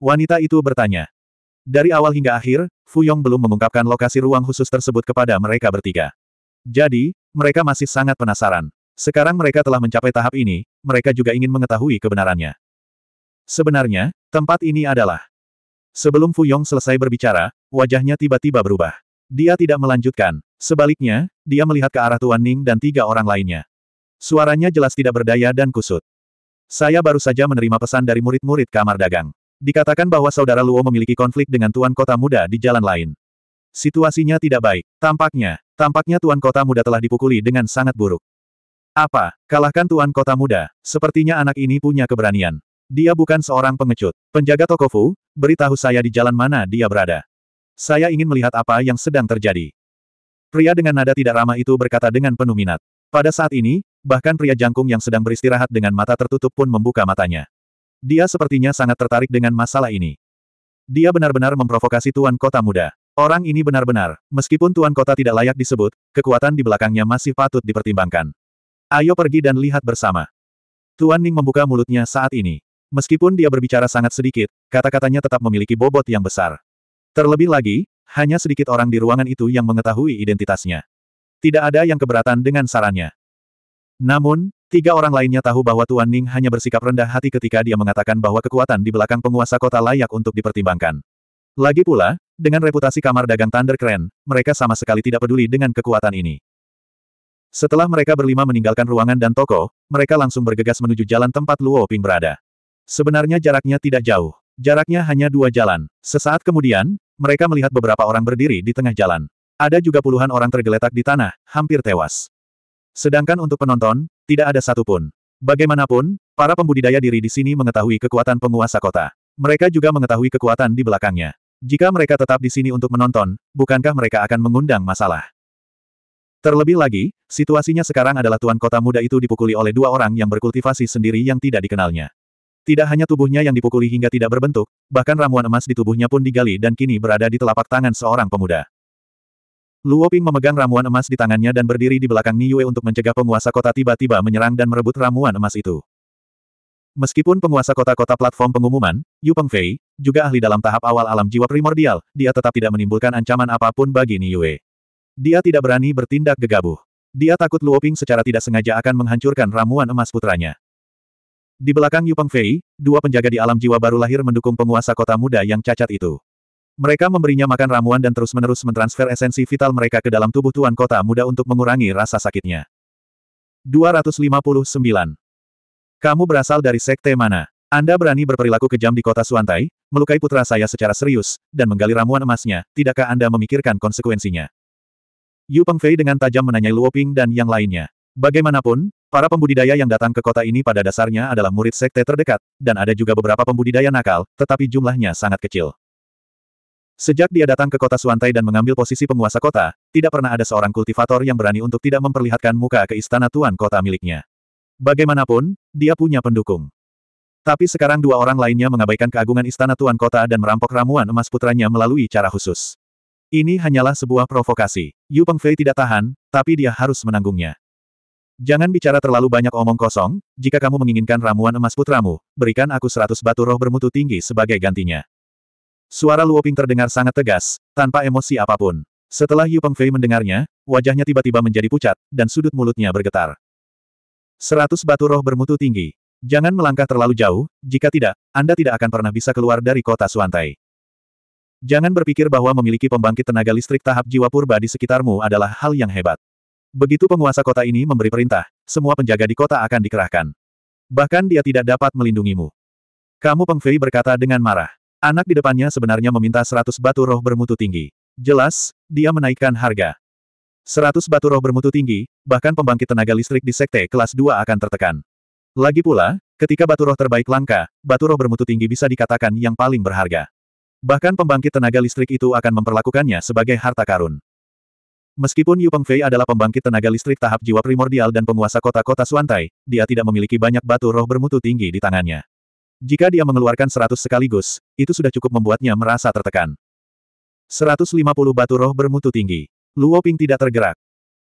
Wanita itu bertanya. Dari awal hingga akhir, Fu Yong belum mengungkapkan lokasi ruang khusus tersebut kepada mereka bertiga. Jadi, mereka masih sangat penasaran. Sekarang mereka telah mencapai tahap ini, mereka juga ingin mengetahui kebenarannya. Sebenarnya, Tempat ini adalah. Sebelum Fuyong selesai berbicara, wajahnya tiba-tiba berubah. Dia tidak melanjutkan. Sebaliknya, dia melihat ke arah Tuan Ning dan tiga orang lainnya. Suaranya jelas tidak berdaya dan kusut. Saya baru saja menerima pesan dari murid-murid kamar dagang. Dikatakan bahwa saudara Luo memiliki konflik dengan Tuan Kota Muda di jalan lain. Situasinya tidak baik. Tampaknya, tampaknya Tuan Kota Muda telah dipukuli dengan sangat buruk. Apa, kalahkan Tuan Kota Muda, sepertinya anak ini punya keberanian. Dia bukan seorang pengecut. Penjaga toko Fu, beritahu saya di jalan mana dia berada. Saya ingin melihat apa yang sedang terjadi. Pria dengan nada tidak ramah itu berkata dengan penuh minat. Pada saat ini, bahkan pria jangkung yang sedang beristirahat dengan mata tertutup pun membuka matanya. Dia sepertinya sangat tertarik dengan masalah ini. Dia benar-benar memprovokasi Tuan Kota Muda. Orang ini benar-benar, meskipun Tuan Kota tidak layak disebut, kekuatan di belakangnya masih patut dipertimbangkan. Ayo pergi dan lihat bersama. Tuan Ning membuka mulutnya saat ini. Meskipun dia berbicara sangat sedikit, kata-katanya tetap memiliki bobot yang besar. Terlebih lagi, hanya sedikit orang di ruangan itu yang mengetahui identitasnya. Tidak ada yang keberatan dengan sarannya. Namun, tiga orang lainnya tahu bahwa Tuan Ning hanya bersikap rendah hati ketika dia mengatakan bahwa kekuatan di belakang penguasa kota layak untuk dipertimbangkan. Lagi pula, dengan reputasi kamar dagang Thunder Keren, mereka sama sekali tidak peduli dengan kekuatan ini. Setelah mereka berlima meninggalkan ruangan dan toko, mereka langsung bergegas menuju jalan tempat Luo Ping berada. Sebenarnya jaraknya tidak jauh. Jaraknya hanya dua jalan. Sesaat kemudian, mereka melihat beberapa orang berdiri di tengah jalan. Ada juga puluhan orang tergeletak di tanah, hampir tewas. Sedangkan untuk penonton, tidak ada satupun. Bagaimanapun, para pembudidaya diri di sini mengetahui kekuatan penguasa kota. Mereka juga mengetahui kekuatan di belakangnya. Jika mereka tetap di sini untuk menonton, bukankah mereka akan mengundang masalah? Terlebih lagi, situasinya sekarang adalah tuan kota muda itu dipukuli oleh dua orang yang berkultivasi sendiri yang tidak dikenalnya. Tidak hanya tubuhnya yang dipukuli hingga tidak berbentuk, bahkan ramuan emas di tubuhnya pun digali dan kini berada di telapak tangan seorang pemuda. Luo Ping memegang ramuan emas di tangannya dan berdiri di belakang Niue untuk mencegah penguasa kota tiba-tiba menyerang dan merebut ramuan emas itu. Meskipun penguasa kota-kota platform pengumuman, Yu Pengfei, juga ahli dalam tahap awal alam jiwa primordial, dia tetap tidak menimbulkan ancaman apapun bagi Niue. Dia tidak berani bertindak gegabah. Dia takut Luo Ping secara tidak sengaja akan menghancurkan ramuan emas putranya. Di belakang Yu Pengfei, dua penjaga di alam jiwa baru lahir mendukung penguasa kota muda yang cacat itu. Mereka memberinya makan ramuan dan terus-menerus mentransfer esensi vital mereka ke dalam tubuh tuan kota muda untuk mengurangi rasa sakitnya. 259. Kamu berasal dari sekte mana? Anda berani berperilaku kejam di kota Suantai, melukai putra saya secara serius, dan menggali ramuan emasnya, tidakkah Anda memikirkan konsekuensinya? Yu Pengfei dengan tajam menanyai Luo Ping dan yang lainnya. Bagaimanapun, Para pembudidaya yang datang ke kota ini pada dasarnya adalah murid sekte terdekat, dan ada juga beberapa pembudidaya nakal, tetapi jumlahnya sangat kecil. Sejak dia datang ke kota Suantai dan mengambil posisi penguasa kota, tidak pernah ada seorang kultivator yang berani untuk tidak memperlihatkan muka ke istana tuan kota miliknya. Bagaimanapun, dia punya pendukung. Tapi sekarang dua orang lainnya mengabaikan keagungan istana tuan kota dan merampok ramuan emas putranya melalui cara khusus. Ini hanyalah sebuah provokasi. Yu Pengfei tidak tahan, tapi dia harus menanggungnya. Jangan bicara terlalu banyak omong kosong, jika kamu menginginkan ramuan emas putramu, berikan aku seratus batu roh bermutu tinggi sebagai gantinya. Suara Luoping terdengar sangat tegas, tanpa emosi apapun. Setelah Yu Pengfei mendengarnya, wajahnya tiba-tiba menjadi pucat, dan sudut mulutnya bergetar. Seratus batu roh bermutu tinggi. Jangan melangkah terlalu jauh, jika tidak, Anda tidak akan pernah bisa keluar dari kota Suantai. Jangan berpikir bahwa memiliki pembangkit tenaga listrik tahap jiwa purba di sekitarmu adalah hal yang hebat. Begitu penguasa kota ini memberi perintah, semua penjaga di kota akan dikerahkan. Bahkan dia tidak dapat melindungimu. Kamu Peng berkata dengan marah. Anak di depannya sebenarnya meminta seratus batu roh bermutu tinggi. Jelas, dia menaikkan harga. Seratus batu roh bermutu tinggi, bahkan pembangkit tenaga listrik di sekte kelas 2 akan tertekan. Lagi pula, ketika batu roh terbaik langka, batu roh bermutu tinggi bisa dikatakan yang paling berharga. Bahkan pembangkit tenaga listrik itu akan memperlakukannya sebagai harta karun. Meskipun Yu Pengfei adalah pembangkit tenaga listrik tahap jiwa primordial dan penguasa kota-kota Suantai, dia tidak memiliki banyak batu roh bermutu tinggi di tangannya. Jika dia mengeluarkan seratus sekaligus, itu sudah cukup membuatnya merasa tertekan. 150 batu roh bermutu tinggi. Luo Ping tidak tergerak.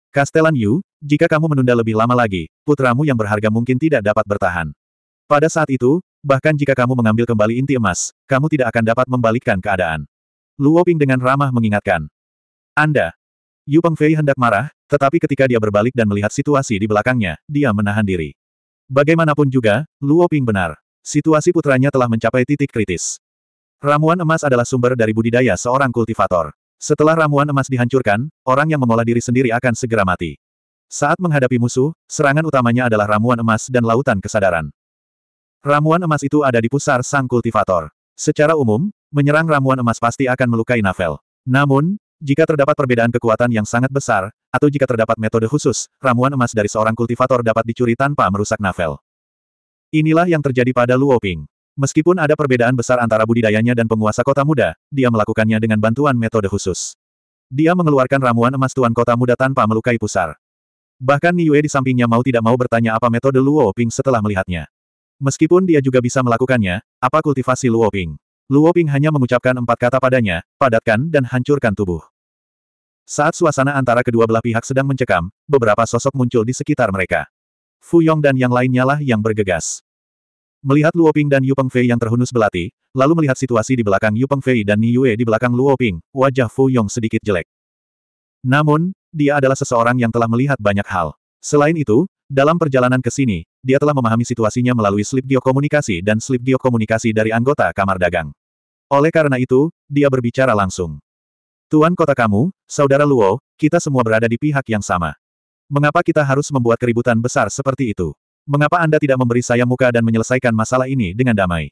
Kastelan Yu, jika kamu menunda lebih lama lagi, putramu yang berharga mungkin tidak dapat bertahan. Pada saat itu, bahkan jika kamu mengambil kembali inti emas, kamu tidak akan dapat membalikkan keadaan. Luo Ping dengan ramah mengingatkan. Anda, Yu Pengfei hendak marah, tetapi ketika dia berbalik dan melihat situasi di belakangnya, dia menahan diri. Bagaimanapun juga, Luo Ping benar. Situasi putranya telah mencapai titik kritis. Ramuan emas adalah sumber dari budidaya seorang kultivator. Setelah ramuan emas dihancurkan, orang yang mengolah diri sendiri akan segera mati. Saat menghadapi musuh, serangan utamanya adalah ramuan emas dan lautan kesadaran. Ramuan emas itu ada di pusar sang kultivator. Secara umum, menyerang ramuan emas pasti akan melukai Navel. Namun, jika terdapat perbedaan kekuatan yang sangat besar, atau jika terdapat metode khusus, ramuan emas dari seorang kultivator dapat dicuri tanpa merusak navel. Inilah yang terjadi pada Luo Ping. Meskipun ada perbedaan besar antara budidayanya dan penguasa kota muda, dia melakukannya dengan bantuan metode khusus. Dia mengeluarkan ramuan emas tuan kota muda tanpa melukai pusar. Bahkan Niue di sampingnya mau tidak mau bertanya apa metode Luo Ping setelah melihatnya. Meskipun dia juga bisa melakukannya, apa kultivasi Luo Ping? Luo Ping hanya mengucapkan empat kata padanya, padatkan dan hancurkan tubuh. Saat suasana antara kedua belah pihak sedang mencekam, beberapa sosok muncul di sekitar mereka. Fu Yong dan yang lainnya lah yang bergegas. Melihat Luo Ping dan Yu Peng Fei yang terhunus belati, lalu melihat situasi di belakang Yu Peng Fei dan Ni Yue di belakang Luo Ping, wajah Fu Yong sedikit jelek. Namun, dia adalah seseorang yang telah melihat banyak hal. Selain itu, dalam perjalanan ke sini, dia telah memahami situasinya melalui slip geokomunikasi dan slip geokomunikasi dari anggota kamar dagang. Oleh karena itu, dia berbicara langsung. Tuan kota kamu, saudara Luo, kita semua berada di pihak yang sama. Mengapa kita harus membuat keributan besar seperti itu? Mengapa Anda tidak memberi saya muka dan menyelesaikan masalah ini dengan damai?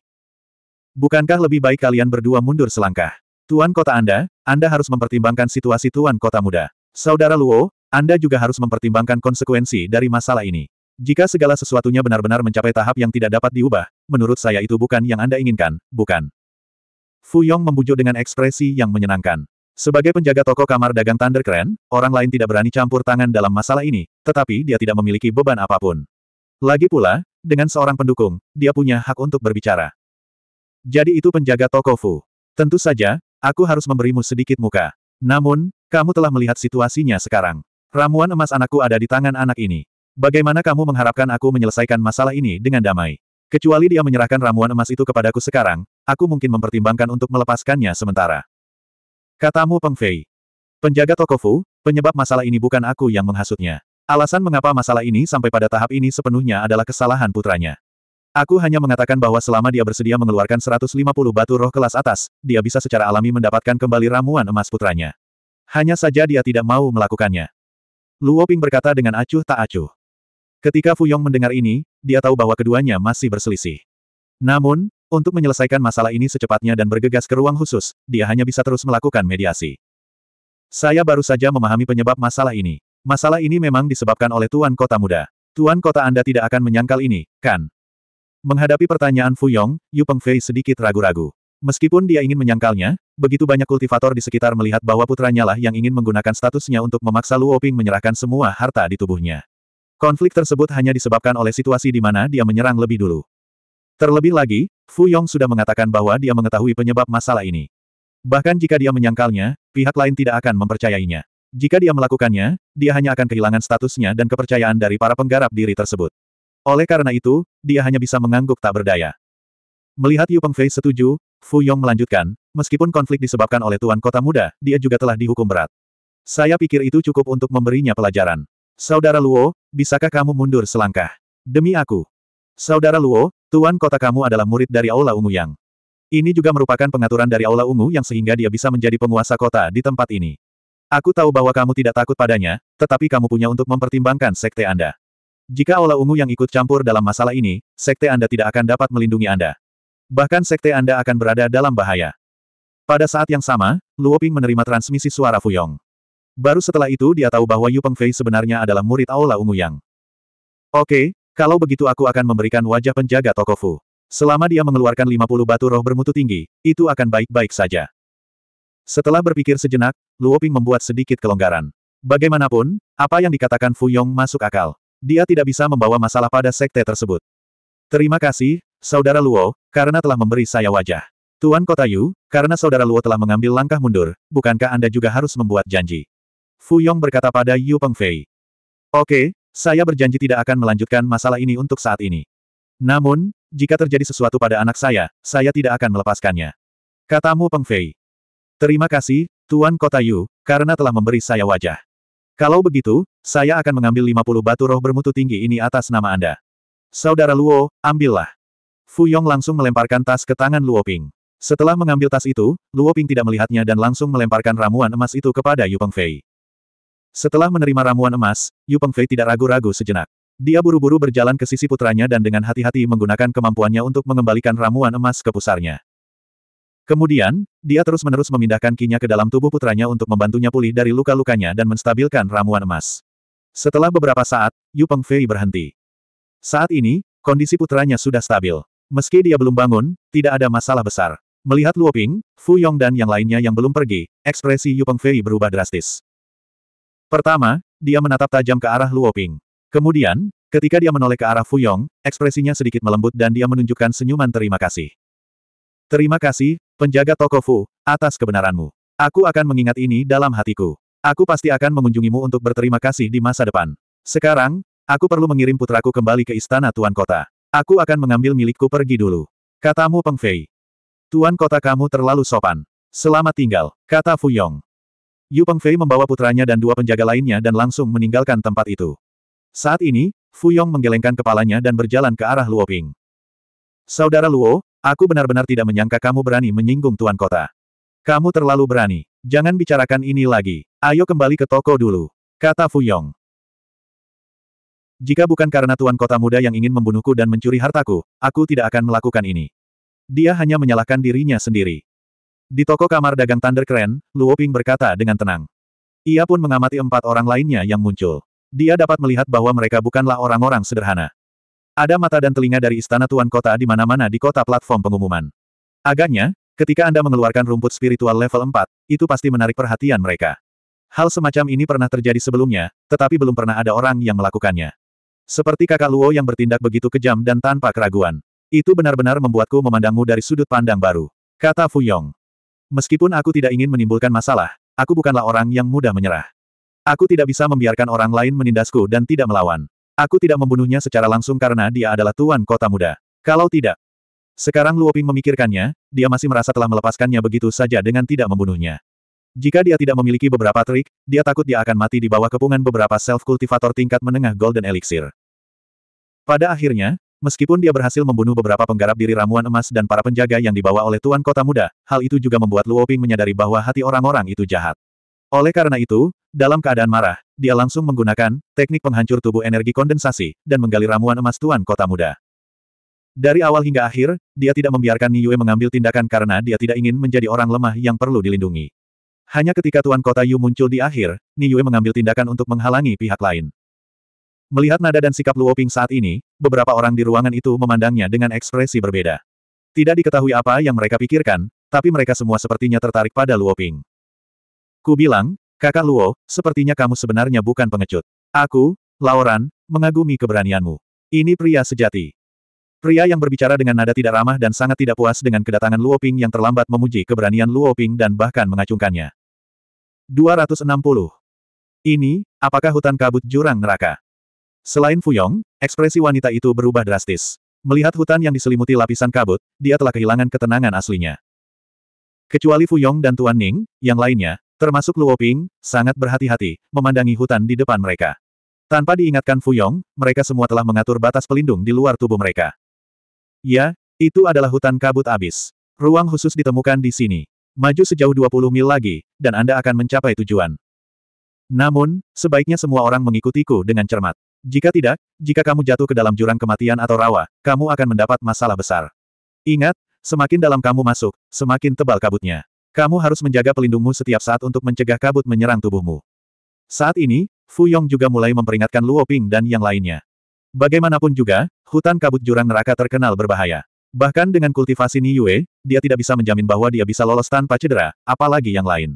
Bukankah lebih baik kalian berdua mundur selangkah? Tuan kota Anda, Anda harus mempertimbangkan situasi tuan kota muda. Saudara Luo, anda juga harus mempertimbangkan konsekuensi dari masalah ini. Jika segala sesuatunya benar-benar mencapai tahap yang tidak dapat diubah, menurut saya itu bukan yang Anda inginkan, bukan. Fu Yong membujuk dengan ekspresi yang menyenangkan. Sebagai penjaga toko kamar dagang Thundercran, orang lain tidak berani campur tangan dalam masalah ini, tetapi dia tidak memiliki beban apapun. Lagi pula, dengan seorang pendukung, dia punya hak untuk berbicara. Jadi itu penjaga toko Fu. Tentu saja, aku harus memberimu sedikit muka. Namun, kamu telah melihat situasinya sekarang. Ramuan emas anakku ada di tangan anak ini. Bagaimana kamu mengharapkan aku menyelesaikan masalah ini dengan damai? Kecuali dia menyerahkan ramuan emas itu kepadaku sekarang, aku mungkin mempertimbangkan untuk melepaskannya sementara. Katamu Peng Fei. Penjaga toko Fu, penyebab masalah ini bukan aku yang menghasutnya. Alasan mengapa masalah ini sampai pada tahap ini sepenuhnya adalah kesalahan putranya. Aku hanya mengatakan bahwa selama dia bersedia mengeluarkan 150 batu roh kelas atas, dia bisa secara alami mendapatkan kembali ramuan emas putranya. Hanya saja dia tidak mau melakukannya. Luo Ping berkata dengan acuh tak acuh. Ketika Fu Yong mendengar ini, dia tahu bahwa keduanya masih berselisih. Namun, untuk menyelesaikan masalah ini secepatnya dan bergegas ke ruang khusus, dia hanya bisa terus melakukan mediasi. Saya baru saja memahami penyebab masalah ini. Masalah ini memang disebabkan oleh Tuan Kota Muda. Tuan Kota Anda tidak akan menyangkal ini, kan? Menghadapi pertanyaan Fu Yong, Yu Pengfei sedikit ragu-ragu. Meskipun dia ingin menyangkalnya, begitu banyak kultivator di sekitar melihat bahwa putranya lah yang ingin menggunakan statusnya untuk memaksa Luo Ping menyerahkan semua harta di tubuhnya. Konflik tersebut hanya disebabkan oleh situasi di mana dia menyerang lebih dulu. Terlebih lagi, Fu Yong sudah mengatakan bahwa dia mengetahui penyebab masalah ini. Bahkan jika dia menyangkalnya, pihak lain tidak akan mempercayainya. Jika dia melakukannya, dia hanya akan kehilangan statusnya dan kepercayaan dari para penggarap diri tersebut. Oleh karena itu, dia hanya bisa mengangguk tak berdaya. Melihat Yu Pengfei setuju, Fu Yong melanjutkan, meskipun konflik disebabkan oleh Tuan Kota Muda, dia juga telah dihukum berat. Saya pikir itu cukup untuk memberinya pelajaran. Saudara Luo, bisakah kamu mundur selangkah? Demi aku. Saudara Luo, Tuan Kota kamu adalah murid dari Aula Ungu Yang. Ini juga merupakan pengaturan dari Aula Ungu yang sehingga dia bisa menjadi penguasa kota di tempat ini. Aku tahu bahwa kamu tidak takut padanya, tetapi kamu punya untuk mempertimbangkan sekte Anda. Jika Aula Ungu yang ikut campur dalam masalah ini, sekte Anda tidak akan dapat melindungi Anda. Bahkan sekte Anda akan berada dalam bahaya. Pada saat yang sama, Luoping menerima transmisi suara Fuyong. Baru setelah itu dia tahu bahwa Yu Pengfei sebenarnya adalah murid Aula Ungu Yang. Oke, kalau begitu aku akan memberikan wajah penjaga toko Fu. Selama dia mengeluarkan 50 batu roh bermutu tinggi, itu akan baik-baik saja. Setelah berpikir sejenak, Luoping membuat sedikit kelonggaran. Bagaimanapun, apa yang dikatakan Fu Yong masuk akal. Dia tidak bisa membawa masalah pada sekte tersebut. Terima kasih, Saudara Luo, karena telah memberi saya wajah. Tuan Kota Yu, karena Saudara Luo telah mengambil langkah mundur, bukankah Anda juga harus membuat janji? Fu Yong berkata pada Yu Pengfei. Oke, saya berjanji tidak akan melanjutkan masalah ini untuk saat ini. Namun, jika terjadi sesuatu pada anak saya, saya tidak akan melepaskannya. Katamu Pengfei. Terima kasih, Tuan Kota Yu, karena telah memberi saya wajah. Kalau begitu, saya akan mengambil 50 batu roh bermutu tinggi ini atas nama Anda. Saudara Luo, ambillah. Fu Yong langsung melemparkan tas ke tangan Luo Ping. Setelah mengambil tas itu, Luo Ping tidak melihatnya dan langsung melemparkan ramuan emas itu kepada Yu Pengfei. Setelah menerima ramuan emas, Yu Pengfei tidak ragu-ragu sejenak. Dia buru-buru berjalan ke sisi putranya dan dengan hati-hati menggunakan kemampuannya untuk mengembalikan ramuan emas ke pusarnya. Kemudian, dia terus-menerus memindahkan kinya ke dalam tubuh putranya untuk membantunya pulih dari luka-lukanya dan menstabilkan ramuan emas. Setelah beberapa saat, Yu Pengfei berhenti. Saat ini, kondisi putranya sudah stabil. Meski dia belum bangun, tidak ada masalah besar. Melihat Luoping, Fu Yong dan yang lainnya yang belum pergi, ekspresi Yu Pengfei berubah drastis. Pertama, dia menatap tajam ke arah Luo Ping. Kemudian, ketika dia menoleh ke arah Fu Yong, ekspresinya sedikit melembut dan dia menunjukkan senyuman terima kasih. Terima kasih, penjaga toko Fu, atas kebenaranmu. Aku akan mengingat ini dalam hatiku. Aku pasti akan mengunjungimu untuk berterima kasih di masa depan. Sekarang, Aku perlu mengirim putraku kembali ke istana Tuan Kota. Aku akan mengambil milikku pergi dulu. Katamu Peng Fei. Tuan Kota kamu terlalu sopan. Selamat tinggal, kata Fu Yong. Yu Peng Fei membawa putranya dan dua penjaga lainnya dan langsung meninggalkan tempat itu. Saat ini, Fu Yong menggelengkan kepalanya dan berjalan ke arah Luo Ping. Saudara Luo, aku benar-benar tidak menyangka kamu berani menyinggung Tuan Kota. Kamu terlalu berani. Jangan bicarakan ini lagi. Ayo kembali ke toko dulu. Kata Fu Yong. Jika bukan karena tuan kota muda yang ingin membunuhku dan mencuri hartaku, aku tidak akan melakukan ini. Dia hanya menyalahkan dirinya sendiri. Di toko kamar dagang Thunder Crane, Luo Ping berkata dengan tenang. Ia pun mengamati empat orang lainnya yang muncul. Dia dapat melihat bahwa mereka bukanlah orang-orang sederhana. Ada mata dan telinga dari istana tuan kota di mana-mana di kota platform pengumuman. Agaknya, ketika Anda mengeluarkan rumput spiritual level 4, itu pasti menarik perhatian mereka. Hal semacam ini pernah terjadi sebelumnya, tetapi belum pernah ada orang yang melakukannya. Seperti kakak Luo yang bertindak begitu kejam dan tanpa keraguan. Itu benar-benar membuatku memandangmu dari sudut pandang baru. Kata Fu Yong. Meskipun aku tidak ingin menimbulkan masalah, aku bukanlah orang yang mudah menyerah. Aku tidak bisa membiarkan orang lain menindasku dan tidak melawan. Aku tidak membunuhnya secara langsung karena dia adalah tuan kota muda. Kalau tidak. Sekarang Luoping memikirkannya, dia masih merasa telah melepaskannya begitu saja dengan tidak membunuhnya. Jika dia tidak memiliki beberapa trik, dia takut dia akan mati di bawah kepungan beberapa self-kultivator tingkat menengah Golden Elixir. Pada akhirnya, meskipun dia berhasil membunuh beberapa penggarap diri ramuan emas dan para penjaga yang dibawa oleh Tuan Kota Muda, hal itu juga membuat Luoping menyadari bahwa hati orang-orang itu jahat. Oleh karena itu, dalam keadaan marah, dia langsung menggunakan teknik penghancur tubuh energi kondensasi dan menggali ramuan emas Tuan Kota Muda. Dari awal hingga akhir, dia tidak membiarkan Niue mengambil tindakan karena dia tidak ingin menjadi orang lemah yang perlu dilindungi. Hanya ketika Tuan Kota Yu muncul di akhir, Ni Yue mengambil tindakan untuk menghalangi pihak lain. Melihat nada dan sikap Luo Ping saat ini, beberapa orang di ruangan itu memandangnya dengan ekspresi berbeda. Tidak diketahui apa yang mereka pikirkan, tapi mereka semua sepertinya tertarik pada Luo Ping. Ku bilang, kakak Luo, sepertinya kamu sebenarnya bukan pengecut. Aku, Lauren, mengagumi keberanianmu. Ini pria sejati. Pria yang berbicara dengan nada tidak ramah dan sangat tidak puas dengan kedatangan Luo Ping yang terlambat memuji keberanian Luo Ping dan bahkan mengacungkannya. 260. Ini, apakah hutan kabut jurang neraka? Selain Fuyong, ekspresi wanita itu berubah drastis. Melihat hutan yang diselimuti lapisan kabut, dia telah kehilangan ketenangan aslinya. Kecuali Fuyong dan Tuan Ning, yang lainnya, termasuk Luo Ping, sangat berhati-hati, memandangi hutan di depan mereka. Tanpa diingatkan Fuyong, mereka semua telah mengatur batas pelindung di luar tubuh mereka. Ya, itu adalah hutan kabut abis. Ruang khusus ditemukan di sini. Maju sejauh 20 mil lagi, dan Anda akan mencapai tujuan. Namun, sebaiknya semua orang mengikutiku dengan cermat. Jika tidak, jika kamu jatuh ke dalam jurang kematian atau rawa, kamu akan mendapat masalah besar. Ingat, semakin dalam kamu masuk, semakin tebal kabutnya. Kamu harus menjaga pelindungmu setiap saat untuk mencegah kabut menyerang tubuhmu. Saat ini, Fu Yong juga mulai memperingatkan Luo Ping dan yang lainnya. Bagaimanapun juga, hutan kabut jurang neraka terkenal berbahaya. Bahkan dengan kultivasi Niyue, dia tidak bisa menjamin bahwa dia bisa lolos tanpa cedera, apalagi yang lain.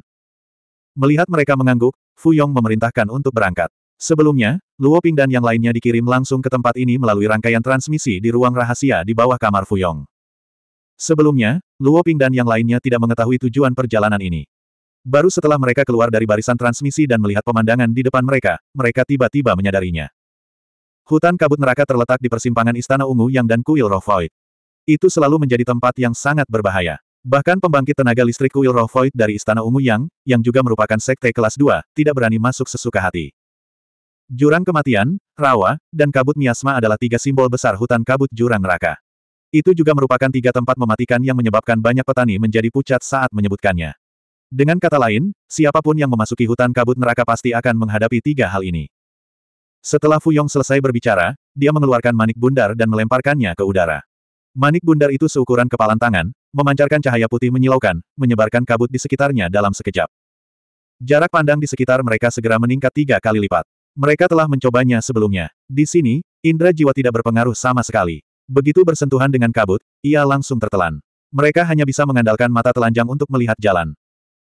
Melihat mereka mengangguk, Fu Yong memerintahkan untuk berangkat. Sebelumnya, Luo Ping dan yang lainnya dikirim langsung ke tempat ini melalui rangkaian transmisi di ruang rahasia di bawah kamar Fu Yong. Sebelumnya, Luo Ping dan yang lainnya tidak mengetahui tujuan perjalanan ini. Baru setelah mereka keluar dari barisan transmisi dan melihat pemandangan di depan mereka, mereka tiba-tiba menyadarinya. Hutan kabut neraka terletak di persimpangan Istana Ungu Yang dan Kuil Roh Void. Itu selalu menjadi tempat yang sangat berbahaya. Bahkan pembangkit tenaga listrik Kuil Roh Void dari Istana Ungu Yang, yang juga merupakan sekte kelas 2, tidak berani masuk sesuka hati. Jurang kematian, rawa, dan kabut miasma adalah tiga simbol besar hutan kabut jurang neraka. Itu juga merupakan tiga tempat mematikan yang menyebabkan banyak petani menjadi pucat saat menyebutkannya. Dengan kata lain, siapapun yang memasuki hutan kabut neraka pasti akan menghadapi tiga hal ini. Setelah Fuyong selesai berbicara, dia mengeluarkan manik bundar dan melemparkannya ke udara. Manik bundar itu seukuran kepalan tangan, memancarkan cahaya putih menyilaukan, menyebarkan kabut di sekitarnya dalam sekejap. Jarak pandang di sekitar mereka segera meningkat tiga kali lipat. Mereka telah mencobanya sebelumnya. Di sini, indera jiwa tidak berpengaruh sama sekali. Begitu bersentuhan dengan kabut, ia langsung tertelan. Mereka hanya bisa mengandalkan mata telanjang untuk melihat jalan.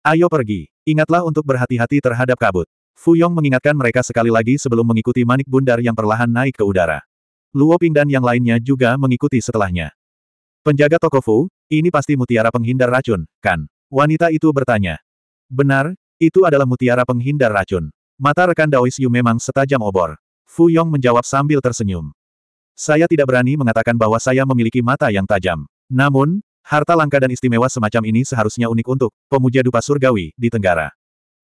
Ayo pergi. Ingatlah untuk berhati-hati terhadap kabut. Fu Yong mengingatkan mereka sekali lagi sebelum mengikuti manik bundar yang perlahan naik ke udara. Luo Ping dan yang lainnya juga mengikuti setelahnya. Penjaga toko Fu, ini pasti mutiara penghindar racun, kan? Wanita itu bertanya. Benar, itu adalah mutiara penghindar racun. Mata rekan Daois Yu memang setajam obor. Fu Yong menjawab sambil tersenyum. Saya tidak berani mengatakan bahwa saya memiliki mata yang tajam. Namun, harta langka dan istimewa semacam ini seharusnya unik untuk pemuja dupa surgawi di Tenggara.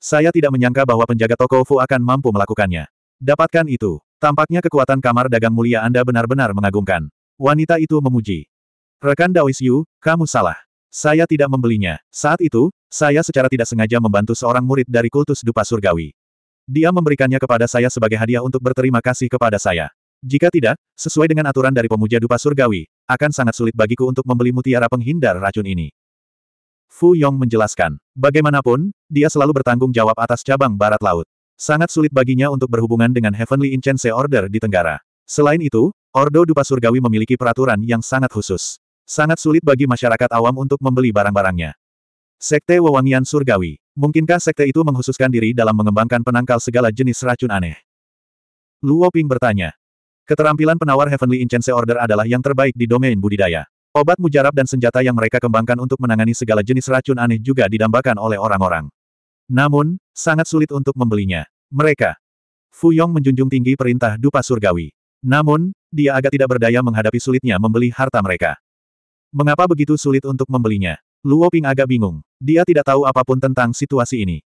Saya tidak menyangka bahwa penjaga toko Fu akan mampu melakukannya. Dapatkan itu. Tampaknya kekuatan kamar dagang mulia Anda benar-benar mengagumkan. Wanita itu memuji. Rekan Daois Yu, kamu salah. Saya tidak membelinya. Saat itu, saya secara tidak sengaja membantu seorang murid dari kultus dupa surgawi. Dia memberikannya kepada saya sebagai hadiah untuk berterima kasih kepada saya. Jika tidak, sesuai dengan aturan dari pemuja dupa surgawi, akan sangat sulit bagiku untuk membeli mutiara penghindar racun ini. Fu Yong menjelaskan. Bagaimanapun, dia selalu bertanggung jawab atas cabang barat laut. Sangat sulit baginya untuk berhubungan dengan Heavenly Incense Order di Tenggara. Selain itu, Ordo Dupa Surgawi memiliki peraturan yang sangat khusus. Sangat sulit bagi masyarakat awam untuk membeli barang-barangnya. Sekte Wewangian Surgawi. Mungkinkah sekte itu menghususkan diri dalam mengembangkan penangkal segala jenis racun aneh? Luo Ping bertanya. Keterampilan penawar Heavenly Incense Order adalah yang terbaik di domain budidaya. Obat mujarab dan senjata yang mereka kembangkan untuk menangani segala jenis racun aneh juga didambakan oleh orang-orang. Namun, sangat sulit untuk membelinya. Mereka. Fu Yong menjunjung tinggi perintah dupa surgawi. Namun, dia agak tidak berdaya menghadapi sulitnya membeli harta mereka. Mengapa begitu sulit untuk membelinya? Luo Ping agak bingung. Dia tidak tahu apapun tentang situasi ini.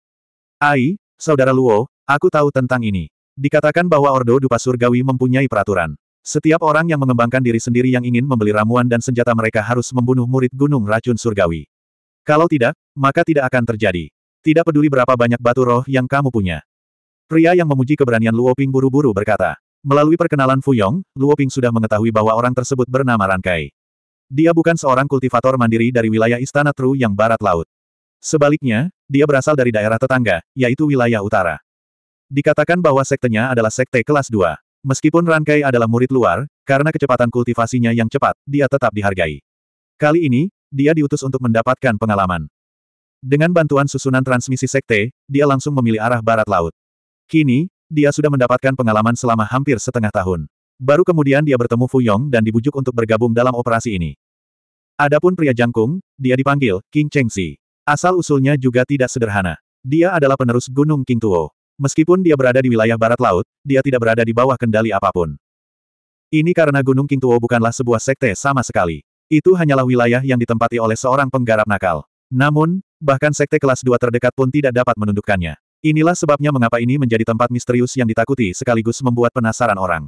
Ai, saudara Luo, aku tahu tentang ini. Dikatakan bahwa Ordo Dupa Surgawi mempunyai peraturan. Setiap orang yang mengembangkan diri sendiri yang ingin membeli ramuan dan senjata mereka harus membunuh murid gunung racun surgawi. Kalau tidak, maka tidak akan terjadi. Tidak peduli berapa banyak batu roh yang kamu punya. Pria yang memuji keberanian Luoping buru-buru berkata. Melalui perkenalan Fuyong, Luoping sudah mengetahui bahwa orang tersebut bernama Rankai. Dia bukan seorang kultivator mandiri dari wilayah Istana Tru yang barat laut. Sebaliknya, dia berasal dari daerah tetangga, yaitu wilayah utara. Dikatakan bahwa sektenya adalah sekte kelas 2. Meskipun Rankai adalah murid luar, karena kecepatan kultivasinya yang cepat, dia tetap dihargai. Kali ini, dia diutus untuk mendapatkan pengalaman. Dengan bantuan susunan transmisi sekte, dia langsung memilih arah barat laut. Kini, dia sudah mendapatkan pengalaman selama hampir setengah tahun. Baru kemudian dia bertemu Fuyong dan dibujuk untuk bergabung dalam operasi ini. Adapun pria jangkung, dia dipanggil King Cheng Chengxi. Asal-usulnya juga tidak sederhana. Dia adalah penerus Gunung King Tuo. Meskipun dia berada di wilayah barat laut, dia tidak berada di bawah kendali apapun. Ini karena Gunung Kingtuo bukanlah sebuah sekte sama sekali. Itu hanyalah wilayah yang ditempati oleh seorang penggarap nakal. Namun, bahkan sekte kelas 2 terdekat pun tidak dapat menundukkannya. Inilah sebabnya mengapa ini menjadi tempat misterius yang ditakuti sekaligus membuat penasaran orang.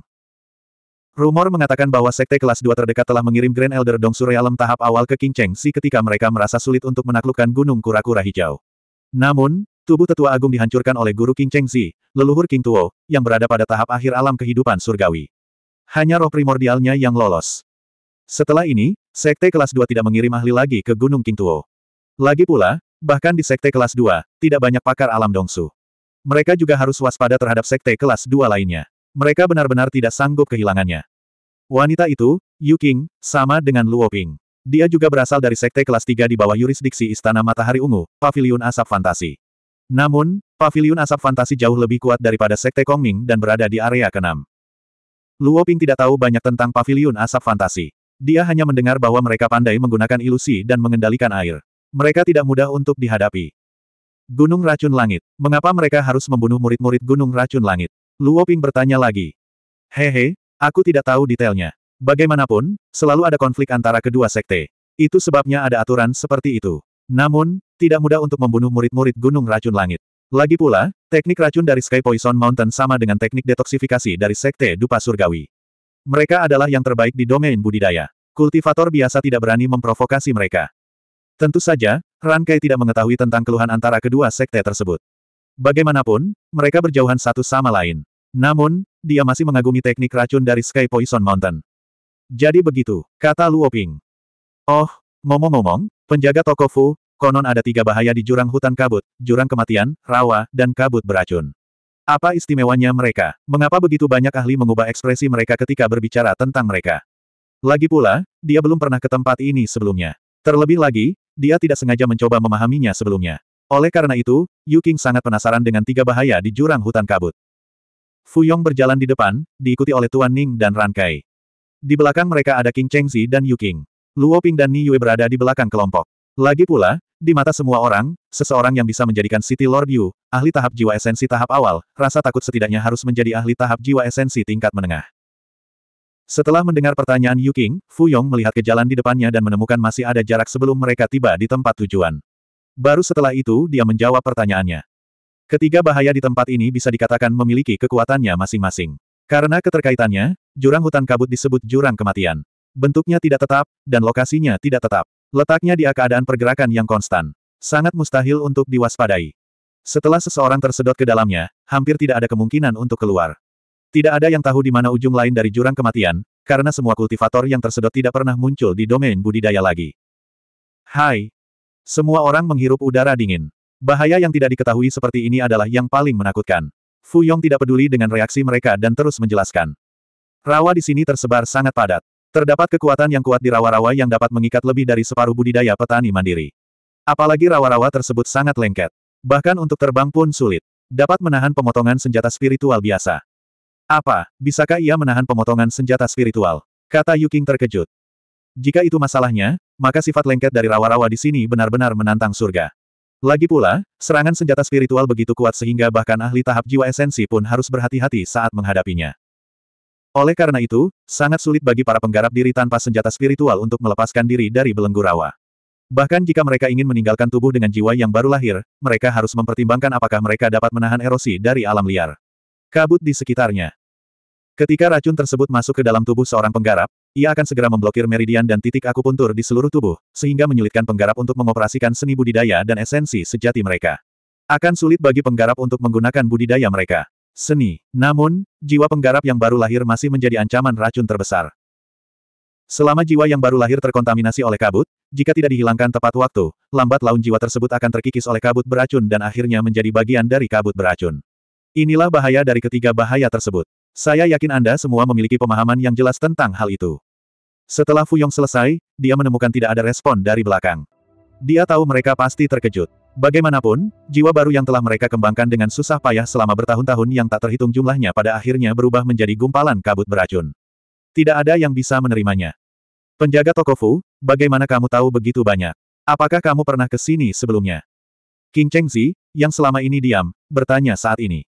Rumor mengatakan bahwa sekte kelas 2 terdekat telah mengirim Grand Elder Dong Surrealem tahap awal ke King Cheng si ketika mereka merasa sulit untuk menaklukkan Gunung Kura-Kura Hijau. Namun, Tubuh tetua agung dihancurkan oleh guru King Cheng Chengzi, leluhur King Tuo, yang berada pada tahap akhir alam kehidupan surgawi. Hanya roh primordialnya yang lolos. Setelah ini, Sekte kelas 2 tidak mengirim ahli lagi ke Gunung King Tuo. Lagi pula, bahkan di Sekte kelas 2, tidak banyak pakar alam dongsu. Mereka juga harus waspada terhadap Sekte kelas 2 lainnya. Mereka benar-benar tidak sanggup kehilangannya. Wanita itu, Yu King, sama dengan Luo Ping. Dia juga berasal dari Sekte kelas 3 di bawah yurisdiksi Istana Matahari Ungu, Pavilion Asap Fantasi. Namun, paviliun asap fantasi jauh lebih kuat daripada Sekte Kongming dan berada di area keenam. Luo Ping tidak tahu banyak tentang paviliun asap fantasi. Dia hanya mendengar bahwa mereka pandai menggunakan ilusi dan mengendalikan air. Mereka tidak mudah untuk dihadapi. Gunung Racun Langit. Mengapa mereka harus membunuh murid-murid Gunung Racun Langit? Luo Ping bertanya lagi. Hehe, aku tidak tahu detailnya. Bagaimanapun, selalu ada konflik antara kedua sekte. Itu sebabnya ada aturan seperti itu. Namun, tidak mudah untuk membunuh murid-murid Gunung Racun Langit. Lagi pula, teknik racun dari Sky Poison Mountain sama dengan teknik detoksifikasi dari Sekte Dupa Surgawi. Mereka adalah yang terbaik di domain budidaya. Kultivator biasa tidak berani memprovokasi mereka. Tentu saja, Rankai tidak mengetahui tentang keluhan antara kedua sekte tersebut. Bagaimanapun, mereka berjauhan satu sama lain. Namun, dia masih mengagumi teknik racun dari Sky Poison Mountain. Jadi begitu, kata Luo Ping. Oh, ngomong-ngomong, penjaga toko Fu, konon ada tiga bahaya di jurang hutan kabut, jurang kematian, rawa, dan kabut beracun. Apa istimewanya mereka? Mengapa begitu banyak ahli mengubah ekspresi mereka ketika berbicara tentang mereka? Lagi pula, dia belum pernah ke tempat ini sebelumnya. Terlebih lagi, dia tidak sengaja mencoba memahaminya sebelumnya. Oleh karena itu, Yu Qing sangat penasaran dengan tiga bahaya di jurang hutan kabut. Fu Yong berjalan di depan, diikuti oleh Tuan Ning dan Ran Kai. Di belakang mereka ada King Chengzi dan Yu Qing. Luo Ping dan Ni Yue berada di belakang kelompok. Lagi pula, di mata semua orang, seseorang yang bisa menjadikan City Lord Yu, ahli tahap jiwa esensi tahap awal, rasa takut setidaknya harus menjadi ahli tahap jiwa esensi tingkat menengah. Setelah mendengar pertanyaan Yu King, Fu Yong melihat ke jalan di depannya dan menemukan masih ada jarak sebelum mereka tiba di tempat tujuan. Baru setelah itu dia menjawab pertanyaannya. Ketiga bahaya di tempat ini bisa dikatakan memiliki kekuatannya masing-masing. Karena keterkaitannya, jurang hutan kabut disebut jurang kematian. Bentuknya tidak tetap, dan lokasinya tidak tetap. Letaknya di keadaan pergerakan yang konstan. Sangat mustahil untuk diwaspadai. Setelah seseorang tersedot ke dalamnya, hampir tidak ada kemungkinan untuk keluar. Tidak ada yang tahu di mana ujung lain dari jurang kematian, karena semua kultivator yang tersedot tidak pernah muncul di domain budidaya lagi. Hai! Semua orang menghirup udara dingin. Bahaya yang tidak diketahui seperti ini adalah yang paling menakutkan. Fu Yong tidak peduli dengan reaksi mereka dan terus menjelaskan. Rawa di sini tersebar sangat padat. Terdapat kekuatan yang kuat di rawa-rawa yang dapat mengikat lebih dari separuh budidaya petani mandiri. Apalagi rawa-rawa tersebut sangat lengket. Bahkan untuk terbang pun sulit. Dapat menahan pemotongan senjata spiritual biasa. Apa, bisakah ia menahan pemotongan senjata spiritual? Kata Yuking terkejut. Jika itu masalahnya, maka sifat lengket dari rawa-rawa di sini benar-benar menantang surga. Lagi pula, serangan senjata spiritual begitu kuat sehingga bahkan ahli tahap jiwa esensi pun harus berhati-hati saat menghadapinya. Oleh karena itu, sangat sulit bagi para penggarap diri tanpa senjata spiritual untuk melepaskan diri dari belenggu rawa. Bahkan jika mereka ingin meninggalkan tubuh dengan jiwa yang baru lahir, mereka harus mempertimbangkan apakah mereka dapat menahan erosi dari alam liar. Kabut di sekitarnya. Ketika racun tersebut masuk ke dalam tubuh seorang penggarap, ia akan segera memblokir meridian dan titik akupuntur di seluruh tubuh, sehingga menyulitkan penggarap untuk mengoperasikan seni budidaya dan esensi sejati mereka. Akan sulit bagi penggarap untuk menggunakan budidaya mereka seni. Namun, jiwa penggarap yang baru lahir masih menjadi ancaman racun terbesar. Selama jiwa yang baru lahir terkontaminasi oleh kabut, jika tidak dihilangkan tepat waktu, lambat laun jiwa tersebut akan terkikis oleh kabut beracun dan akhirnya menjadi bagian dari kabut beracun. Inilah bahaya dari ketiga bahaya tersebut. Saya yakin Anda semua memiliki pemahaman yang jelas tentang hal itu. Setelah Fuyong selesai, dia menemukan tidak ada respon dari belakang. Dia tahu mereka pasti terkejut. Bagaimanapun, jiwa baru yang telah mereka kembangkan dengan susah payah selama bertahun-tahun yang tak terhitung jumlahnya pada akhirnya berubah menjadi gumpalan kabut beracun. Tidak ada yang bisa menerimanya. Penjaga toko bagaimana kamu tahu begitu banyak? Apakah kamu pernah ke sini sebelumnya? King Chengzi, yang selama ini diam, bertanya saat ini.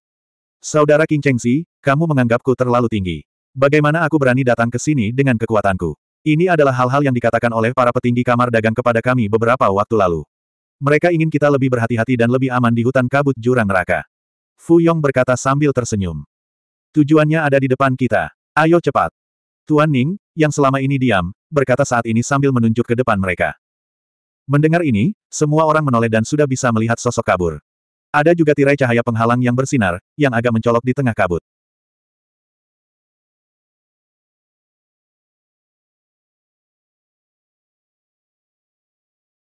Saudara King Chengzi, kamu menganggapku terlalu tinggi. Bagaimana aku berani datang ke sini dengan kekuatanku? Ini adalah hal-hal yang dikatakan oleh para petinggi kamar dagang kepada kami beberapa waktu lalu. Mereka ingin kita lebih berhati-hati dan lebih aman di hutan kabut jurang neraka. Fu Yong berkata sambil tersenyum. Tujuannya ada di depan kita. Ayo cepat. Tuan Ning, yang selama ini diam, berkata saat ini sambil menunjuk ke depan mereka. Mendengar ini, semua orang menoleh dan sudah bisa melihat sosok kabur. Ada juga tirai cahaya penghalang yang bersinar, yang agak mencolok di tengah kabut.